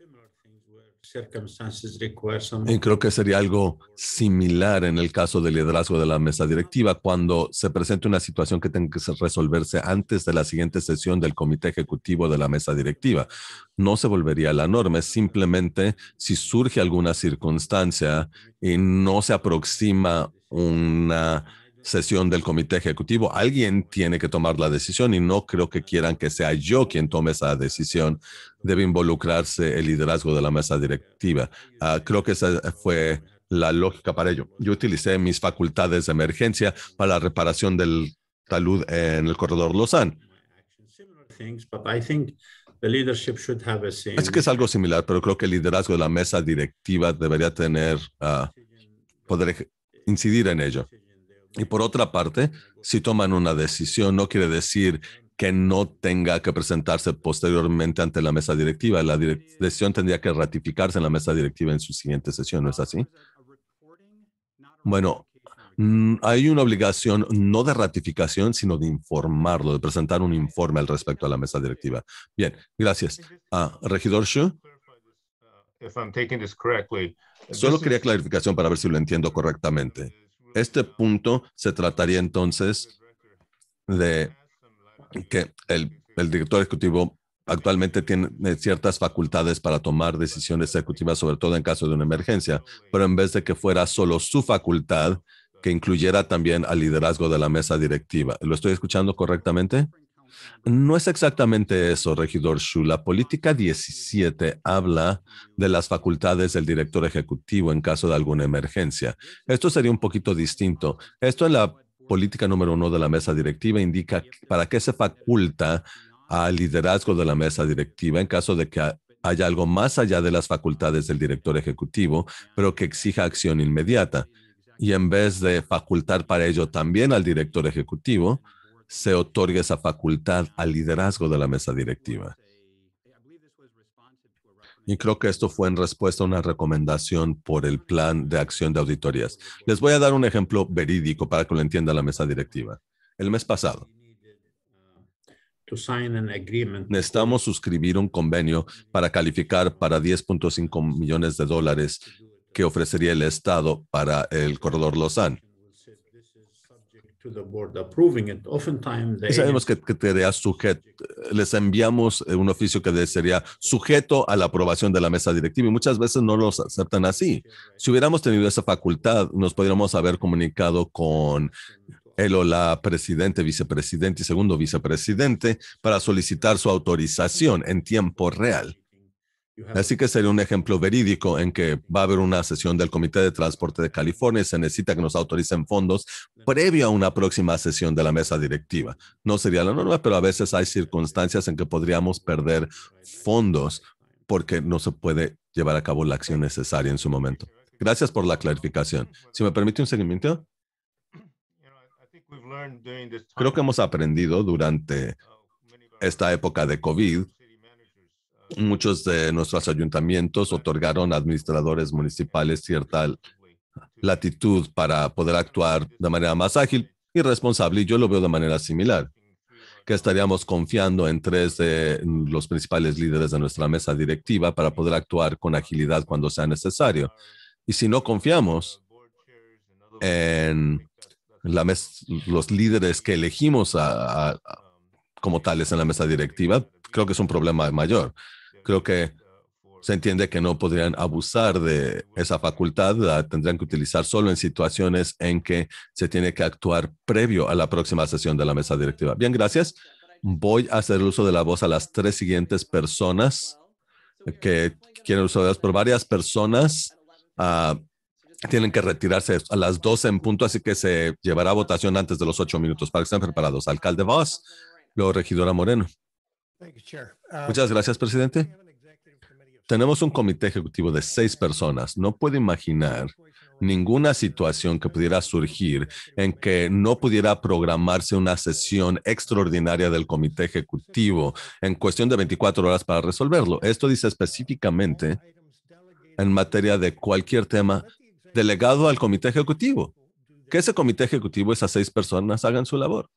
Y creo que sería algo similar en el caso del liderazgo de la mesa directiva, cuando se presente una situación que tenga que resolverse antes de la siguiente sesión del comité ejecutivo de la mesa directiva. No se volvería la norma, es simplemente si surge alguna circunstancia y no se aproxima una sesión del comité ejecutivo, alguien tiene que tomar la decisión y no creo que quieran que sea yo quien tome esa decisión. Debe involucrarse el liderazgo de la mesa directiva. Ah, creo que esa fue la lógica para ello. Yo utilicé mis facultades de emergencia para la reparación del talud en el corredor Lozán. Es que es algo similar, pero creo que el liderazgo de la mesa directiva debería tener, ah, poder incidir en ello. Y por otra parte, si toman una decisión, no quiere decir que no tenga que presentarse posteriormente ante la mesa directiva. La decisión tendría que ratificarse en la mesa directiva en su siguiente sesión, ¿no es así? Bueno, mm, hay una obligación no de ratificación, sino de informarlo, de presentar un informe al respecto a la mesa directiva. Bien, gracias. Ah, Regidor Shu. Solo quería clarificación para ver si lo entiendo correctamente este punto se trataría entonces de que el, director ejecutivo actualmente tiene eh, ciertas facultades para tomar decisiones ejecutivas, sobre todo en caso de una emergencia, pero en vez de que fuera solo su facultad, que incluyera también al liderazgo de la mesa directiva. ¿Lo estoy escuchando correctamente? No es exactamente eso, regidor Shu. La política 17 habla de las facultades del director ejecutivo en caso de alguna emergencia. Esto sería un poquito distinto. Esto en la política número uno de la mesa directiva indica para qué se faculta al liderazgo de la mesa directiva en caso de que haya algo más allá de las facultades del director ejecutivo, pero que exija acción inmediata. Y en vez de facultar para ello también al director ejecutivo, se otorga esa facultad al liderazgo de la mesa directiva. Y creo que esto fue en respuesta a una recomendación por el plan de acción de auditorías. Les voy a dar un ejemplo verídico para que lo entienda la mesa directiva. El mes pasado, necesitamos suscribir un convenio para calificar para 10.5 millones de dólares que ofrecería el Estado para el corredor Lausanne. Sabemos que, sujeto, les enviamos eh, un oficio que sería sujeto a la aprobación de la mesa directiva y muchas veces no los aceptan así. Si hubiéramos tenido esa facultad, nos podríamos haber comunicado con el o la presidente, vicepresidente y segundo vicepresidente para solicitar su autorización en tiempo real. Así que sería un ejemplo verídico en que va a haber una sesión del Comité de Transporte de California y se necesita que nos autoricen fondos previo a una próxima sesión de la mesa directiva. No sería la norma, pero a veces hay circunstancias en que podríamos perder fondos porque no se puede llevar a cabo la acción necesaria en su momento. Gracias por la clarificación. Si me permite un seguimiento. *clears throat* Creo que hemos aprendido durante esta época de COVID muchos de nuestros ayuntamientos otorgaron a administradores municipales cierta latitud para poder actuar de manera más ágil y responsable, y yo lo veo de manera similar, que estaríamos confiando en tres de los principales líderes de nuestra mesa directiva para poder actuar con agilidad cuando sea necesario. Y si no confiamos en la los líderes que elegimos como tales en la mesa directiva, creo que es un problema mayor creo que se entiende que no podrían abusar de esa facultad, la tendrían que utilizar solo en situaciones en que se tiene que actuar previo a la próxima sesión de la mesa directiva. Bien, gracias. Voy a hacer uso de la voz a las tres siguientes personas que quieren uso por varias personas. Ah, tienen que retirarse a las 12 en punto, así que se llevará votación antes de los ocho minutos para que estén preparados. Alcalde Voss, luego regidora Moreno. Um, Muchas gracias, presidente. Tenemos un comité ejecutivo de seis personas. No puedo imaginar ninguna situación que pudiera surgir en que no pudiera programarse una sesión extraordinaria del comité ejecutivo en cuestión de 24 horas para resolverlo. Esto dice específicamente en materia de cualquier tema delegado al comité ejecutivo. Que ese comité ejecutivo, esas seis personas, hagan su labor.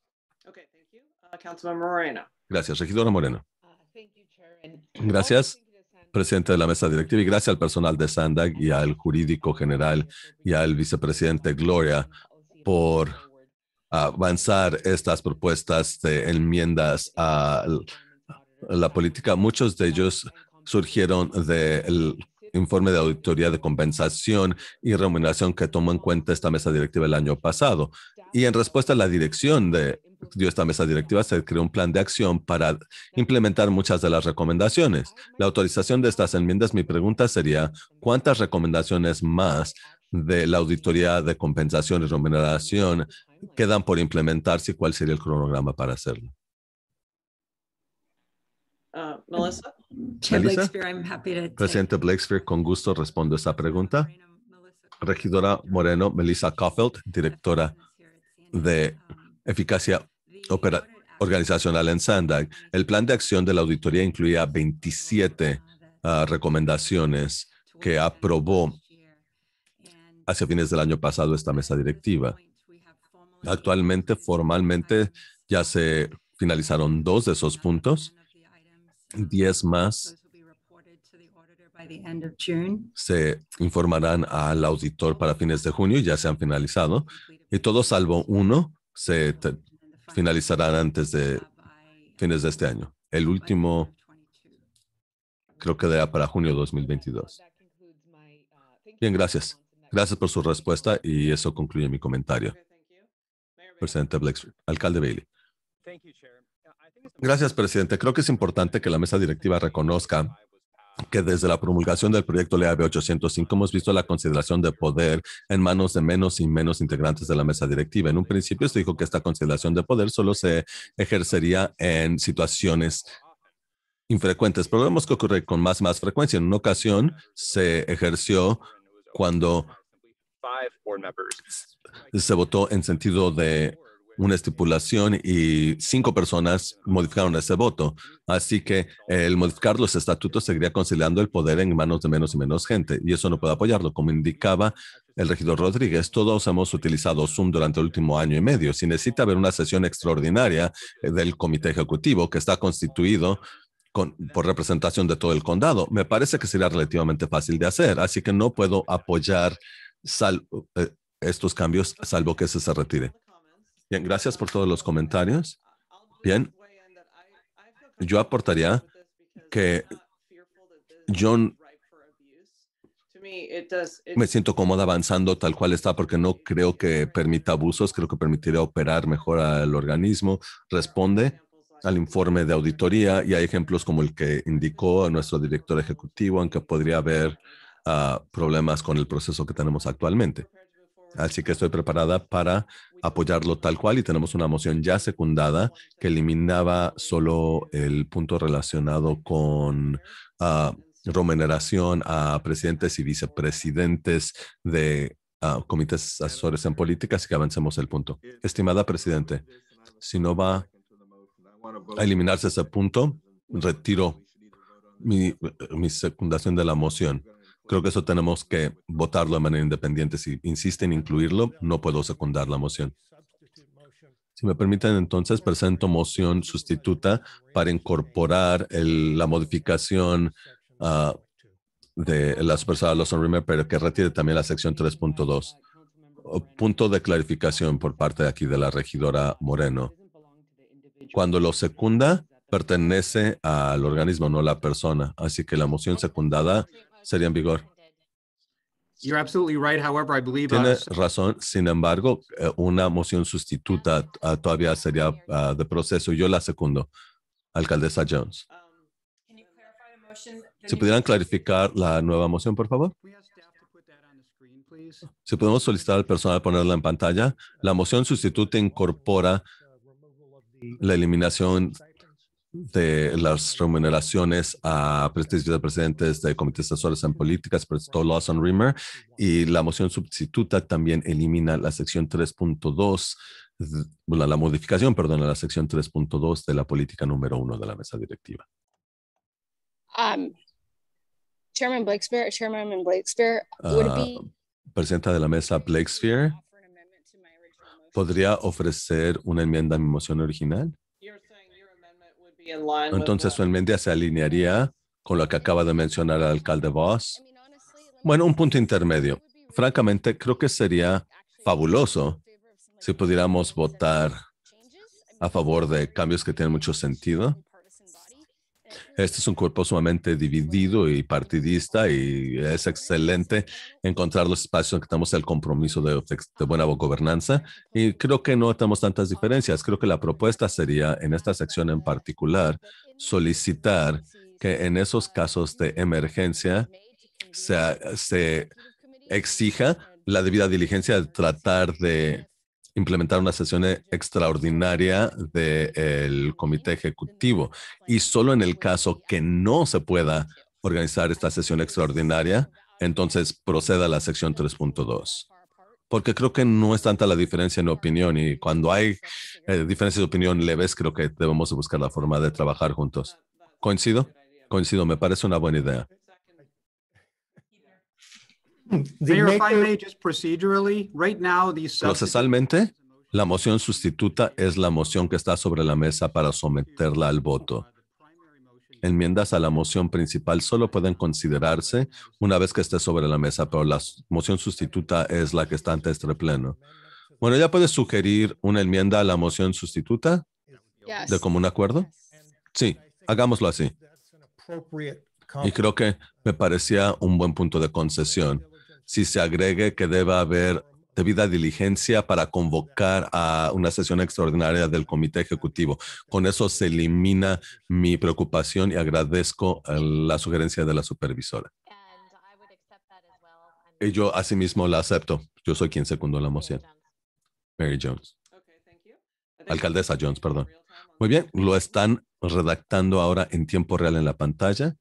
Okay, uh, Gracias, regidora Moreno. Gracias, presidente de la mesa directiva, y gracias al personal de Sandag y al jurídico general y al vicepresidente Gloria por avanzar estas propuestas de enmiendas a la política. Muchos de ellos surgieron del informe de auditoría de compensación y remuneración que tomó en cuenta esta mesa directiva el año pasado. Y en respuesta a la dirección de dio esta mesa directiva, se creó un plan de acción para implementar muchas de las recomendaciones. La autorización de estas enmiendas, mi pregunta sería, ¿cuántas recomendaciones más de la auditoría de compensación y remuneración quedan por implementarse y cuál sería el cronograma para hacerlo? Uh, Melissa. Presidente Blakespear, con gusto respondo esa pregunta. Regidora Moreno, Melissa Coffield, directora de eficacia organizacional en Sandag. El plan de acción de la auditoría incluía 27 ah, recomendaciones que aprobó hacia fines del año pasado esta mesa directiva. Actualmente, formalmente, ya se finalizaron dos de esos puntos. Diez más se informarán al auditor para fines de junio, ya se han finalizado, y todo salvo uno se finalizarán antes de fines de este año. El último creo que era para junio de 2022. Uh, Bien, gracias. Gracias por su respuesta y eso concluye mi comentario. Presidente alcalde Bailey. Uh, gracias, presidente. Creo que es importante que la mesa directiva reconozca que desde la promulgación del proyecto Ley 805 hemos visto la consideración de poder en manos de menos y menos integrantes de la mesa directiva. En un principio se dijo que esta consideración de poder solo se ejercería en situaciones infrecuentes, pero vemos que ocurre con más y más frecuencia. En una ocasión se ejerció cuando se votó en sentido de una estipulación y cinco personas modificaron ese voto. Así que el modificar los estatutos seguiría conciliando el poder en manos de menos y menos gente y eso no puedo apoyarlo, como indicaba el regidor Rodríguez, todos hemos utilizado Zoom durante el último año y medio. Si necesita haber una sesión extraordinaria eh, del comité ejecutivo que está constituido con, por representación de todo el condado, me parece que sería relativamente fácil de hacer. Así que no puedo apoyar eh, estos cambios salvo que se retire. Bien, gracias por todos los comentarios. Bien, yo aportaría que John me siento cómoda avanzando tal cual está porque no creo que permita abusos, creo que permitiría operar mejor al organismo. Responde al informe de auditoría y hay ejemplos como el que indicó a nuestro director ejecutivo, en que podría haber ah, problemas con el proceso que tenemos actualmente. Así que estoy preparada para apoyarlo tal cual y tenemos una moción ya secundada que eliminaba solo el punto relacionado con ah, remuneración a presidentes y vicepresidentes de ah, comités asesores en política, así que avancemos el punto. Estimada Presidente, si no va a eliminarse ese punto, retiro mi secundación de la moción. Creo que eso tenemos que votarlo de manera independiente. Si insiste en incluirlo, no puedo secundar la moción. Si me permiten, entonces presento moción sustituta para incorporar la modificación ah, de las personas los Rimmer, pero que retire también la sección 3.2. Punto de clarificación por parte de aquí de la regidora Moreno. Cuando lo secunda, pertenece al organismo, no a la persona. Así que la moción secundada sería en vigor. Tienes razón. Sin embargo, eh, una moción sustituta ah, todavía sería ah, de proceso. Yo la secundo. Alcaldesa Jones. Um, si pudieran clarificar la nueva moción, por favor. Si podemos solicitar al personal ponerla en pantalla. La moción sustituta incorpora uh, la eliminación de las remuneraciones a presidentes de presidentes de comités asesores en políticas, presentó Lawson Rimmer, y la moción sustituta también elimina la sección 3.2 la, la, modificación, perdón, a la sección 3.2 de la política número uno de la mesa directiva. Um, Chairman Blakespear, Chairman Blakespear, ah, Presidenta de la mesa Blakespear, ¿podría ofrecer una enmienda a mi moción original? Entonces su enmienda se alinearía con lo que acaba de mencionar el alcalde Voss. Bueno, un punto intermedio. Francamente, creo que sería fabuloso si pudiéramos votar a favor de cambios que tienen mucho sentido. Este es un cuerpo sumamente dividido y partidista y es excelente encontrar los espacios en que tenemos el compromiso de, de, buena gobernanza y creo que no tenemos tantas diferencias. Creo que la propuesta sería en esta sección en particular solicitar que en esos casos de emergencia se, se exija la debida diligencia de tratar de implementar una sesión e-, extraordinaria del comité ejecutivo y solo en el caso que no se pueda organizar esta sesión extraordinaria, entonces proceda a la sección 3.2. Porque creo que no es tanta la diferencia en opinión y cuando hay eh, diferencias de opinión leves, creo que debemos buscar la forma de trabajar juntos. ¿Coincido? Coincido, me parece una buena idea. Hmm. Procesalmente, la moción sustituta es la moción que está sobre la mesa para someterla al voto. Enmiendas a la moción principal solo pueden considerarse una vez que esté sobre la mesa, pero la moción sustituta es la que está ante este pleno. Bueno, ¿ya puedes sugerir una enmienda a la moción sustituta? ¿De común acuerdo? Sí, hagámoslo así. Y creo que me parecía un buen punto de concesión si se agregue que deba haber debida diligencia para convocar a una sesión extraordinaria del comité ejecutivo. Con eso se elimina mi preocupación y agradezco eh, la sugerencia de la supervisora. Y yo asimismo la acepto. Yo soy quien secundó la moción. Mary Jones. Alcaldesa Jones, perdón. Muy bien, lo están redactando ahora en tiempo real en la pantalla.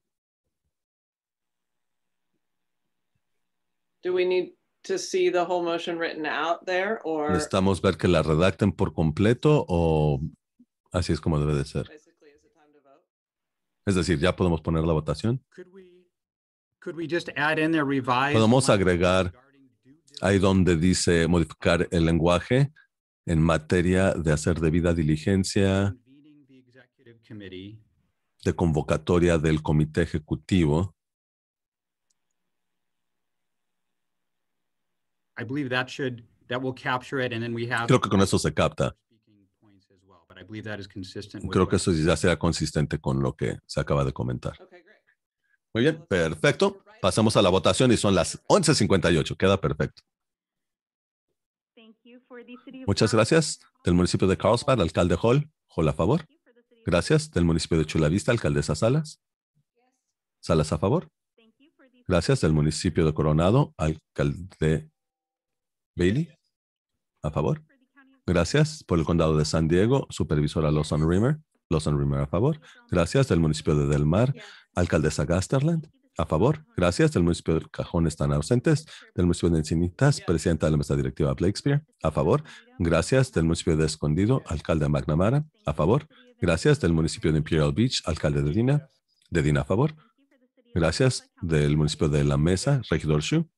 Do Necesitamos ver que la redacten por completo o así es como debe de ser. Es decir, ya podemos poner la votación. podemos agregar ahí donde dice modificar el lenguaje en materia de hacer debida diligencia de convocatoria del comité ejecutivo Creo que con eso se capta. Creo que eso ya será consistente con lo que se acaba de comentar. Muy bien, perfecto. Pasamos a la votación y son las 11.58. Queda perfecto. Muchas gracias del municipio de Carlsbad, alcalde Hall. Hall a favor. Gracias del municipio de Chula Vista, alcaldesa Salas. Salas a favor. Gracias del municipio de Coronado, alcalde Bailey, a favor. Gracias por el condado de San Diego, supervisora Lawson Rimmer. Lawson Rimmer, a favor. Gracias del municipio de Del Mar, alcaldesa Gasterland, a favor. Gracias del municipio de Cajón están ausentes. Del municipio de Encinitas, presidenta de la mesa directiva Blakespeare. a favor. Gracias del municipio de Escondido, alcalde McNamara, a favor. Gracias del municipio de Imperial Beach, alcalde de Dina, de Dina, a favor. Gracias del municipio de La Mesa, regidor Shu,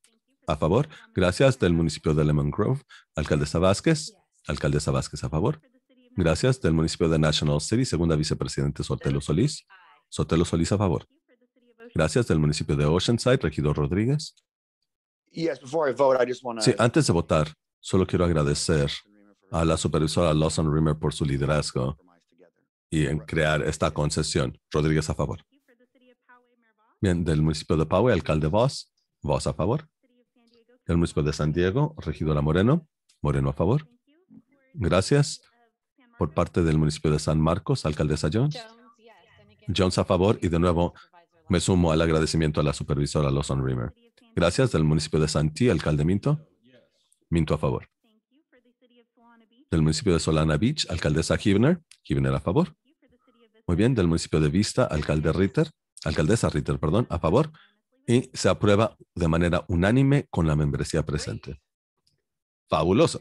a favor. Gracias del municipio de Lemon Grove. Alcaldesa Vázquez. Alcaldesa Vázquez a favor. Gracias del municipio de National City. Segunda vicepresidente Sotelo Solís. Sotelo Solís a favor. Gracias del municipio de Oceanside. Regidor Rodríguez. Sí, antes de votar, solo quiero agradecer a la supervisora Lawson Rimmer por su liderazgo y en crear esta concesión. Rodríguez a favor. Bien, del municipio de Poway, alcalde Voss. Voss a favor del municipio de San Diego, regidora Moreno. Moreno, a favor. Gracias. Por parte del municipio de San Marcos, alcaldesa Jones. Jones a favor y de nuevo me sumo al agradecimiento a la supervisora Lawson Reimer. Gracias del municipio de Santi, alcalde Minto. Minto a favor. Del municipio de Solana Beach, alcaldesa Hibner. Hibner a favor. Muy bien, del municipio de Vista, alcalde Ritter, alcaldesa Ritter, perdón, a favor y se aprueba de manera unánime con la membresía presente. Fabuloso.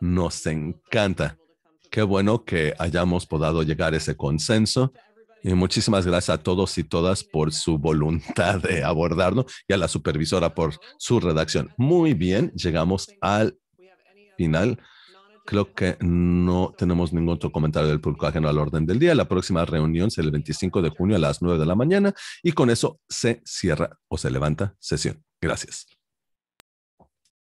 Nos encanta. Qué bueno que hayamos podido llegar a ese consenso. Y muchísimas gracias a todos y todas por su voluntad de abordarlo y a la supervisora por su redacción. Muy bien, llegamos al final Creo que no tenemos ningún otro comentario del público ajeno al orden del día. La próxima reunión será el 25 de junio a las 9 de la mañana y con eso se cierra o se levanta sesión. Gracias.